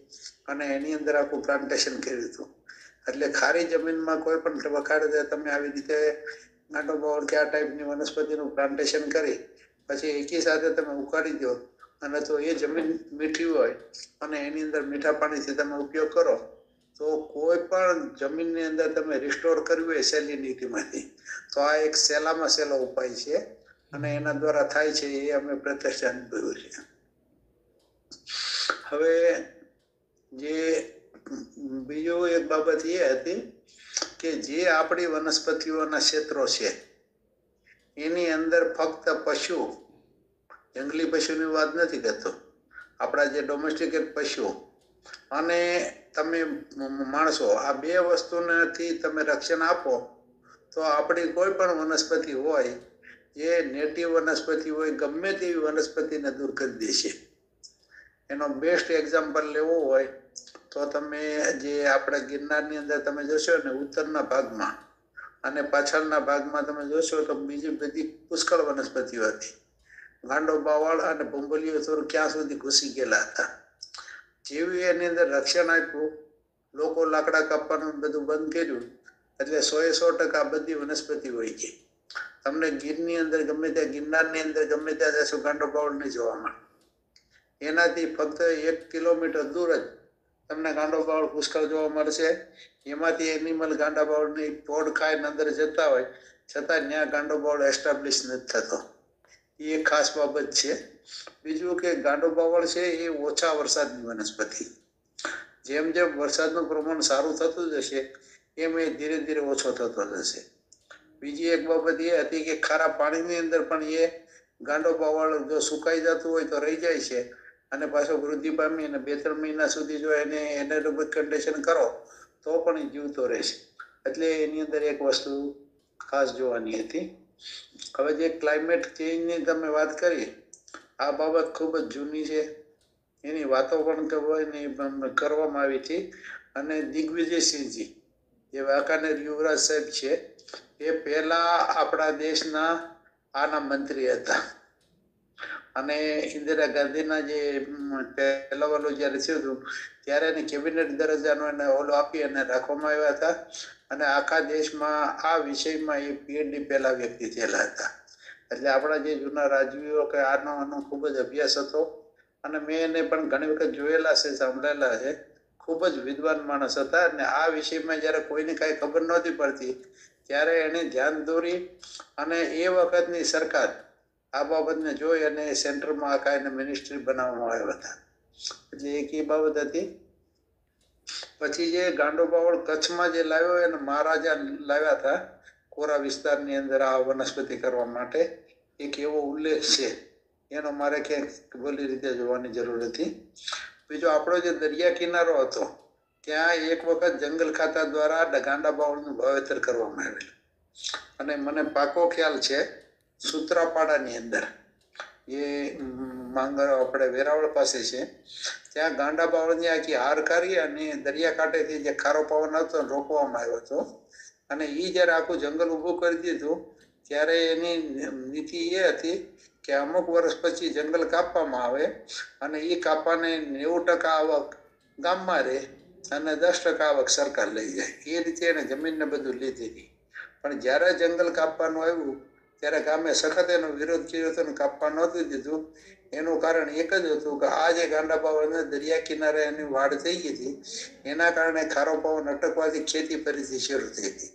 અને એની અંદર આખું પ્લાન્ટેશન કર્યું હતું એટલે ખારી જમીનમાં કોઈ પણ વખાડે તમે આવી રીતે ગાંડો બાવળ કે આ ટાઈપની વનસ્પતિનું પ્લાન્ટેશન કરી પછી એકી સાથે તમે ઉકાળી દો અને તો એ જમીન મીઠી હોય અને એની અંદર મીઠા પાણીથી તમે ઉપયોગ કરો તો કોઈ પણ જમીનની અંદર તમે રિસ્ટોર કરવી હોય સેલિનિટીમાંથી તો આ એક સેલામાં સેલો ઉપાય છે અને એના દ્વારા થાય છે એ અમે પ્રત્યક્ષ અનુભવ્યું છે હવે જે બીજો એક બાબત એ હતી કે જે આપણી વનસ્પતિઓના ક્ષેત્રો છે એની અંદર ફક્ત પશુ જંગલી પશુની વાત નથી કરતો આપણા જે ડોમેસ્ટિકેટ પશુ અને તમે માણસો આ બે વસ્તુનાથી તમે રક્ષણ આપો તો આપણી કોઈ પણ વનસ્પતિ હોય જે નેટિવ વનસ્પતિ હોય ગમે તેવી વનસ્પતિને દૂર કરી દે છે એનો બેસ્ટ એક્ઝામ્પલ લેવો હોય તો તમે જે આપણા ગિરનારની અંદર તમે જોશો ને ઉત્તરના ભાગમાં અને પાછળના ભાગમાં તમે જોશો તો બીજી બધી પુષ્કળ વનસ્પતિઓ હતી ગાંડો બાવળ અને ભૂંબલીઓ થોડું ક્યાં સુધી ઘૂસી ગયેલા હતા જેવી એની અંદર રક્ષણ આપ્યું લોકો લાકડા કાપવાનું બધું બંધ કર્યું એટલે સો એ સો ટકા બધી વનસ્પતિ હોય ગઈ તમને ગીરની અંદર ગમે ત્યાં ગિરનારની અંદર ગમે ત્યાં જશો ગાંડો બાવળ નહીં જોવા મળે એનાથી ફક્ત એક કિલોમીટર દૂર જ તમને ગાંડો બાવળ પુષ્કળ જોવા મળશે એમાંથી એનિમલ ગાંડા બાવળની પોડ ખાઈને અંદર જતા હોય છતાં ત્યાં ગાંડો બાવળ એસ્ટાબ્લિશ નથી થતો એ ખાસ બાબત છે બીજું કે ગાંડો બાવળ છે એ ઓછા વરસાદની વનસ્પતિ જેમ જેમ વરસાદનું પ્રમાણ સારું થતું જશે એમ એ ધીરે ધીરે ઓછો થતો જશે બીજી એક બાબત એ હતી કે ખારા પાણીની અંદર પણ એ ગાંડો પાવળ જો સુકાઈ જતું હોય તો રહી જાય છે અને પાછો વૃદ્ધિ પામી અને બે ત્રણ મહિના સુધી જો એને એનારોબિક કન્ડિશન કરો તો પણ એ જીવતો રહેશે એટલે એની અંદર એક વસ્તુ ખાસ જોવાની હતી હવે જે ક્લાઇમેટ ચેન્જની તમે વાત કરી આ બાબત ખૂબ જ જૂની છે એની વાતો પણ એની કરવામાં આવી હતી અને દિગ્વિજયસિંહજી જે વાંકાનેર યુવરાજ સાહેબ છે એ પહેલા આપણા દેશના આના મંત્રી હતા અને ઇન્દિરા ગાંધીના જે પહેલાવાલો જ્યારે થયું હતું ત્યારે એને કેબિનેટ દરજ્જાનો એને ઓલો આપી અને રાખવામાં આવ્યા હતા અને આખા દેશમાં આ વિષયમાં એ પીએચડી પહેલા વ્યક્તિ થયેલા હતા એટલે આપણા જે જૂના રાજવીઓ કે આનો આનો ખૂબ જ અભ્યાસ હતો અને મેં એને પણ ઘણી વખત જોયેલા છે સાંભળેલા છે ખૂબ જ વિદ્વાન માણસ હતા અને આ વિષયમાં જ્યારે કોઈને કાંઈ ખબર નહોતી પડતી ત્યારે એને ધ્યાન દોરી અને એ વખતની સરકાર આ બાબતને જોઈ અને સેન્ટરમાં આખા એને મિનિસ્ટ્રી બનાવવામાં આવ્યા હતા એટલે એક એ બાબત હતી પછી જે ગાંડો બાવળ કચ્છમાં જે લાવ્યો એને મહારાજા લાવ્યા હતા કોરા વિસ્તારની અંદર આ વનસ્પતિ કરવા માટે એક એવો ઉલ્લેખ છે એનો મારે ક્યાંક ભલી રીતે જોવાની જરૂર હતી બીજો આપણો જે દરિયા કિનારો હતો ત્યાં એક વખત જંગલ ખાતા દ્વારા ડગાંડા બાવળનું વાવેતર કરવામાં આવેલું અને મને પાકો ખ્યાલ છે સુત્રાપાડાની અંદર એ માંગર આપણે વેરાવળ પાસે છે ત્યાં ગાંડા બાવળની આખી હાર કરી અને દરિયાકાંઠેથી જે ખારો પવન હતો રોકવામાં આવ્યો હતો અને એ જ્યારે આખું જંગલ ઊભું કરી દીધું ત્યારે એની નીતિ એ હતી કે અમુક વર્ષ પછી જંગલ કાપવામાં આવે અને એ કાપવાને નેવું ટકા આવક ગામમાં રહે અને દસ ટકા આવક સરકાર લઈ જાય એ રીતે એને જમીનને બધું લીધી હતી પણ જ્યારે જંગલ કાપવાનું આવ્યું ત્યારે ગામે સખત એનો વિરોધ કર્યો હતો અને કાપવા નહોતું દીધું એનું કારણ એક જ હતું કે આ જે ગાંડા પાવન દરિયા કિનારે એની વાડ થઈ ગઈ હતી એના કારણે ખારો પવન અટકવાથી ખેતી ફરીથી શરૂ થઈ હતી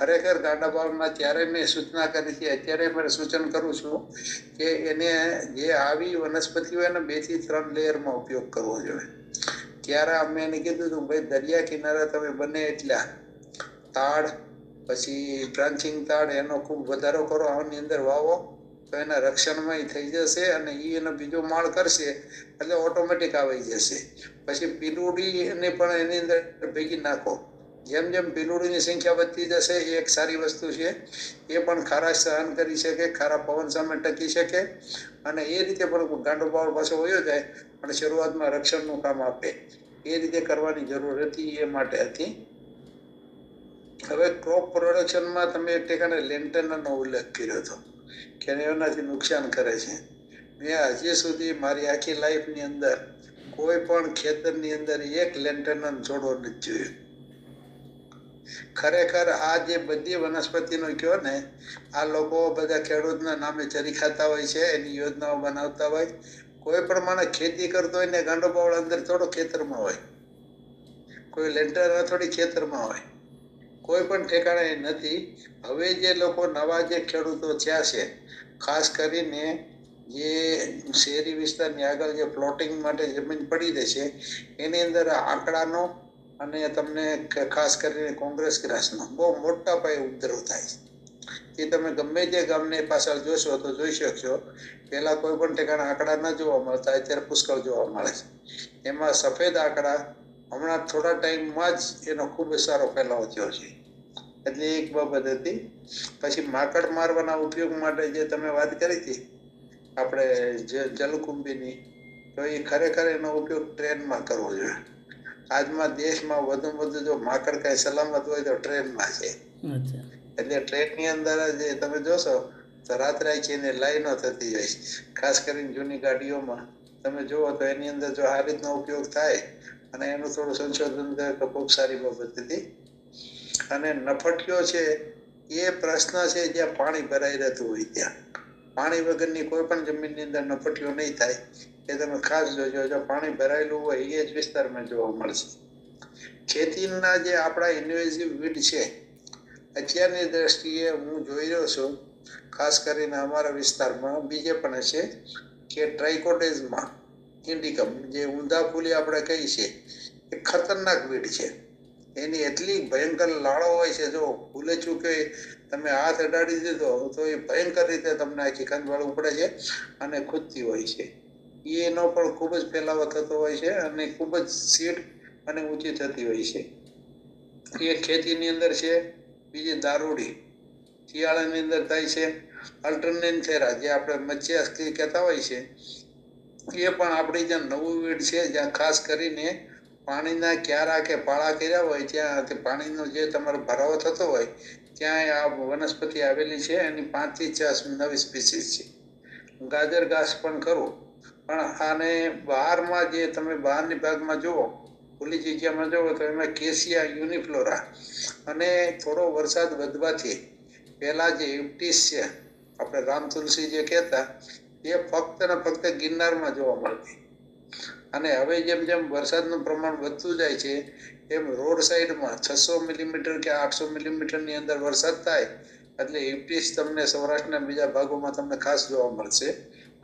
ખરેખર ગાંડા પાવનના ત્યારે મેં સૂચના કરી હતી અત્યારે મારે સૂચન કરું છું કે એને જે આવી વનસ્પતિઓ એને બેથી ત્રણ લેયરમાં ઉપયોગ કરવો જોઈએ ત્યારે અમે એને કીધું હતું ભાઈ દરિયા કિનારા તમે બને એટલા તાડ પછી બ્રાન્ચિંગ તાડ એનો ખૂબ વધારો કરો આની અંદર વાવો તો એના રક્ષણમાં થઈ જશે અને એ એનો બીજો માળ કરશે એટલે ઓટોમેટિક આવી જશે પછી પીરુડીને પણ એની અંદર ભેગી નાખો જેમ જેમ પીલુડીની સંખ્યા વધતી જશે એ એક સારી વસ્તુ છે એ પણ ખારા સહન કરી શકે ખારા પવન સામે ટકી શકે અને એ રીતે પણ ગાંડો પાવર પાછો વયો જાય પણ શરૂઆતમાં રક્ષણનું કામ આપે એ રીતે કરવાની જરૂર હતી એ માટે હતી હવે ક્રોપ પ્રોડક્શનમાં તમે એક ટેકાને લેન્ટનનો ઉલ્લેખ કર્યો હતો કે એનાથી નુકસાન કરે છે મેં હજી સુધી મારી આખી લાઈફની અંદર કોઈ પણ ખેતરની અંદર એક લેન્ટનનો છોડો નથી જોયો ખરેખર આ જે બધી વનસ્પતિનો કયો ને આ લોકો બધા ખેડૂતના નામે ચરી ખાતા હોય છે એની યોજનાઓ બનાવતા હોય કોઈ પણ માણસ ખેતી કરતો હોય ને ગાંડો બાવળ અંદર થોડો ખેતરમાં હોય કોઈ લેન્ટર થોડી ખેતરમાં હોય કોઈ પણ ઠેકાણે નથી હવે જે લોકો નવા જે ખેડૂતો થયા છે ખાસ કરીને જે શહેરી વિસ્તારની આગળ જે પ્લોટિંગ માટે જમીન પડી રહેશે એની અંદર આંકડાનો અને તમને ખાસ કરીને કોંગ્રેસ ગ્રાસનો બહુ મોટા પાયે ઉપદ્રવ થાય છે એ તમે ગમે તે ગામને પાછળ જોશો તો જોઈ શકશો પહેલાં કોઈ પણ ઠેકાણા આંકડા ન જોવા મળતા અત્યારે પુષ્કળ જોવા મળે છે એમાં સફેદ આંકડા હમણાં થોડા ટાઈમમાં જ એનો ખૂબ સારો ફેલાવો થયો છે એટલે એક બાબત હતી પછી માકડ મારવાના ઉપયોગ માટે જે તમે વાત કરી હતી આપણે જે જલકુંભીની તો એ ખરેખર એનો ઉપયોગ ટ્રેનમાં કરવો જોઈએ આજમાં દેશમાં વધુ વધુ જો માકડ કઈ સલામત હોય તો ટ્રેનમાં છે એટલે ટ્રેનની અંદર જે તમે જોશો તો રાત્રે છે એને લાઈનો થતી હોય ખાસ કરીને જૂની ગાડીઓમાં તમે જુઓ તો એની અંદર જો આ રીતનો ઉપયોગ થાય અને એનું થોડું સંશોધન તો ખૂબ સારી બાબત હતી અને નફટક્યો છે એ પ્રશ્ન છે જ્યાં પાણી ભરાઈ રહેતું હોય ત્યાં પાણી વગરની કોઈ પણ જમીનની અંદર નફટક્યો નહીં થાય એ તમે ખાસ જોજો જો પાણી ભરાયેલું હોય એ જ વિસ્તારમાં જોવા મળશે ખેતીના જે આપણા ઇન્વેઝિવ વીડ છે અત્યારની દ્રષ્ટિએ હું જોઈ રહ્યો છું ખાસ કરીને અમારા વિસ્તારમાં બીજે પણ છે કે ટ્રાઇકોટેઝમાં ઇન્ડિકમ જે ઊંધા ફૂલી આપણે કહી છે એ ખતરનાક વીડ છે એની એટલી ભયંકર લાળો હોય છે જો ભૂલે ચૂકે તમે હાથ અડાડી દીધો તો એ ભયંકર રીતે તમને આખી કંદવાળ પડે છે અને ખૂદતી હોય છે એનો પણ ખૂબ જ ફેલાવો થતો હોય છે અને ખૂબ જ સીટ અને ઊંચી થતી હોય છે એ ખેતીની અંદર છે બીજી દારૂડી શિયાળાની અંદર થાય છે અલ્ટરનેટ થેરા જે આપણે મચ્છિયાસ કહેતા હોય છે એ પણ આપણી જ્યાં નવું વીડ છે જ્યાં ખાસ કરીને પાણીના ક્યારા કે પાળા કર્યા હોય ત્યાં પાણીનો જે તમારો ભરાવો થતો હોય ત્યાં આ વનસ્પતિ આવેલી છે એની પાંચથી છ નવી સ્પીસીસ છે ગાજર ઘાસ પણ ખરું પણ આને બહારમાં જે તમે બહારની ભાગમાં જુઓ ખુલ્લી જગ્યામાં જુઓ તો એમાં કેશિયા યુનિફ્લોરા અને થોડો વરસાદ વધવાથી પહેલાં જે યુપટીસ છે આપણે રામ તુલસી જે કહેતા એ ફક્ત ને ફક્ત ગિરનારમાં જોવા મળતી અને હવે જેમ જેમ વરસાદનું પ્રમાણ વધતું જાય છે એમ રોડ સાઈડમાં છસો મિલીમીટર કે આઠસો મિલીમીટરની અંદર વરસાદ થાય એટલે યુપટીસ તમને સૌરાષ્ટ્રના બીજા ભાગોમાં તમને ખાસ જોવા મળશે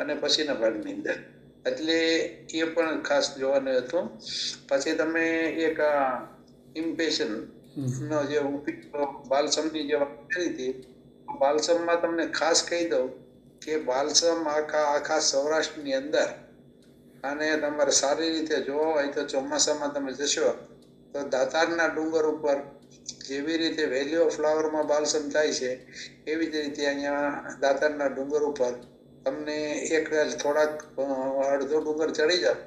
અને પછીના ભાગની અંદર એટલે એ પણ ખાસ જોવાનું હતું પછી તમે એક ઇમ્પેશન નો જે ઉપયોગ બાલસમની જે વાત કરી હતી બાલસમમાં તમને ખાસ કહી દઉં કે બાલસમ આખા આખા સૌરાષ્ટ્રની અંદર અને તમારે સારી રીતે જોવા હોય તો ચોમાસામાં તમે જશો તો દાતારના ડુંગર ઉપર જેવી રીતે વેલી ઓફ ફ્લાવરમાં બાલસમ થાય છે એવી જ રીતે અહીંયા દાતારના ડુંગર ઉપર તમને એક થોડાક અડધો ડુંગર ચડી જાવ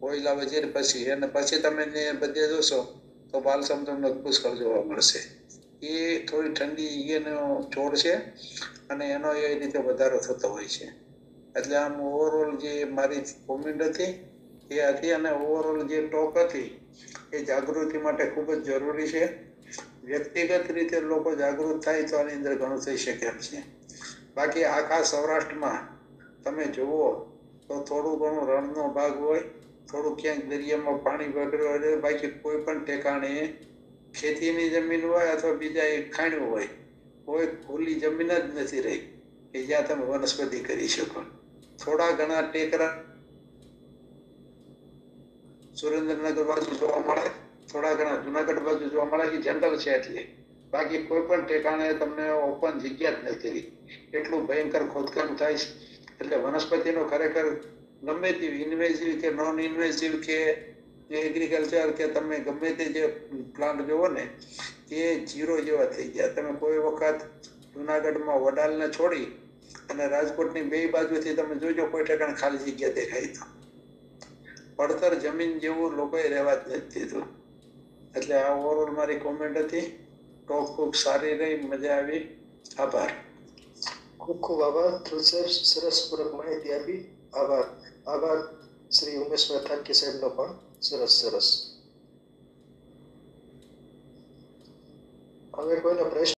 કોયલા આવે પછી અને પછી તમે બધે જોશો તો બાલ તમને પુષ્કળ જોવા મળશે એ થોડી ઠંડી એનો છોડ છે અને એનો એ રીતે વધારો થતો હોય છે એટલે આમ ઓવરઓલ જે મારી કોમિન્ડ હતી એ હતી અને ઓવરઓલ જે ટોક હતી એ જાગૃતિ માટે ખૂબ જ જરૂરી છે વ્યક્તિગત રીતે લોકો જાગૃત થાય તો આની અંદર ઘણું થઈ શકે એમ છે બાકી આખા સૌરાષ્ટ્રમાં તમે જુઓ તો થોડું ઘણું રણનો ભાગ હોય થોડું ક્યાંક દરિયામાં પાણી વગેરે હોય બાકી કોઈ પણ ઠેકાણે ખેતીની જમીન હોય અથવા બીજા એક ખાણ્યું હોય કોઈ ખુલ્લી જમીન જ નથી રહી કે જ્યાં તમે વનસ્પતિ કરી શકો થોડા ઘણા ટેકરા સુરેન્દ્રનગર બાજુ જોવા મળે થોડા ઘણા જુનાગઢ બાજુ જોવા મળે કે જંગલ છે એટલે બાકી કોઈ પણ ઠેકાણે તમને ઓપન જગ્યા જ નથી એટલું ભયંકર ખોદકામ થાય છે એટલે વનસ્પતિનો ખરેખર ગમે તેવી ઇન્વેઝિવ કે નોન ઇન્વેઝિવ કે જે એગ્રીકલ્ચર કે તમે ગમે તે જે પ્લાન્ટ જોવો ને એ જીરો જેવા થઈ ગયા તમે કોઈ વખત જુનાગઢમાં વડાલને છોડી અને રાજકોટની બે બાજુથી તમે જોજો કોઈ ઠેકાણ ખાલી જગ્યા દેખાય તો પડતર જમીન જેવું લોકોએ રહેવા જ નથી દીધું એટલે આ ઓવરઓલ મારી કોમેન્ટ હતી ટોક ખૂબ સારી રહી મજા આવી આભાર ખૂબ ખૂબ આભાર ધ્રુવ સરસપૂર્વક માહિતી આપી આભાર આભાર શ્રી ઉમેશભાઈ ઠાકી સાહેબનો પણ સરસ સરસ હવે કોઈનો પ્રશ્ન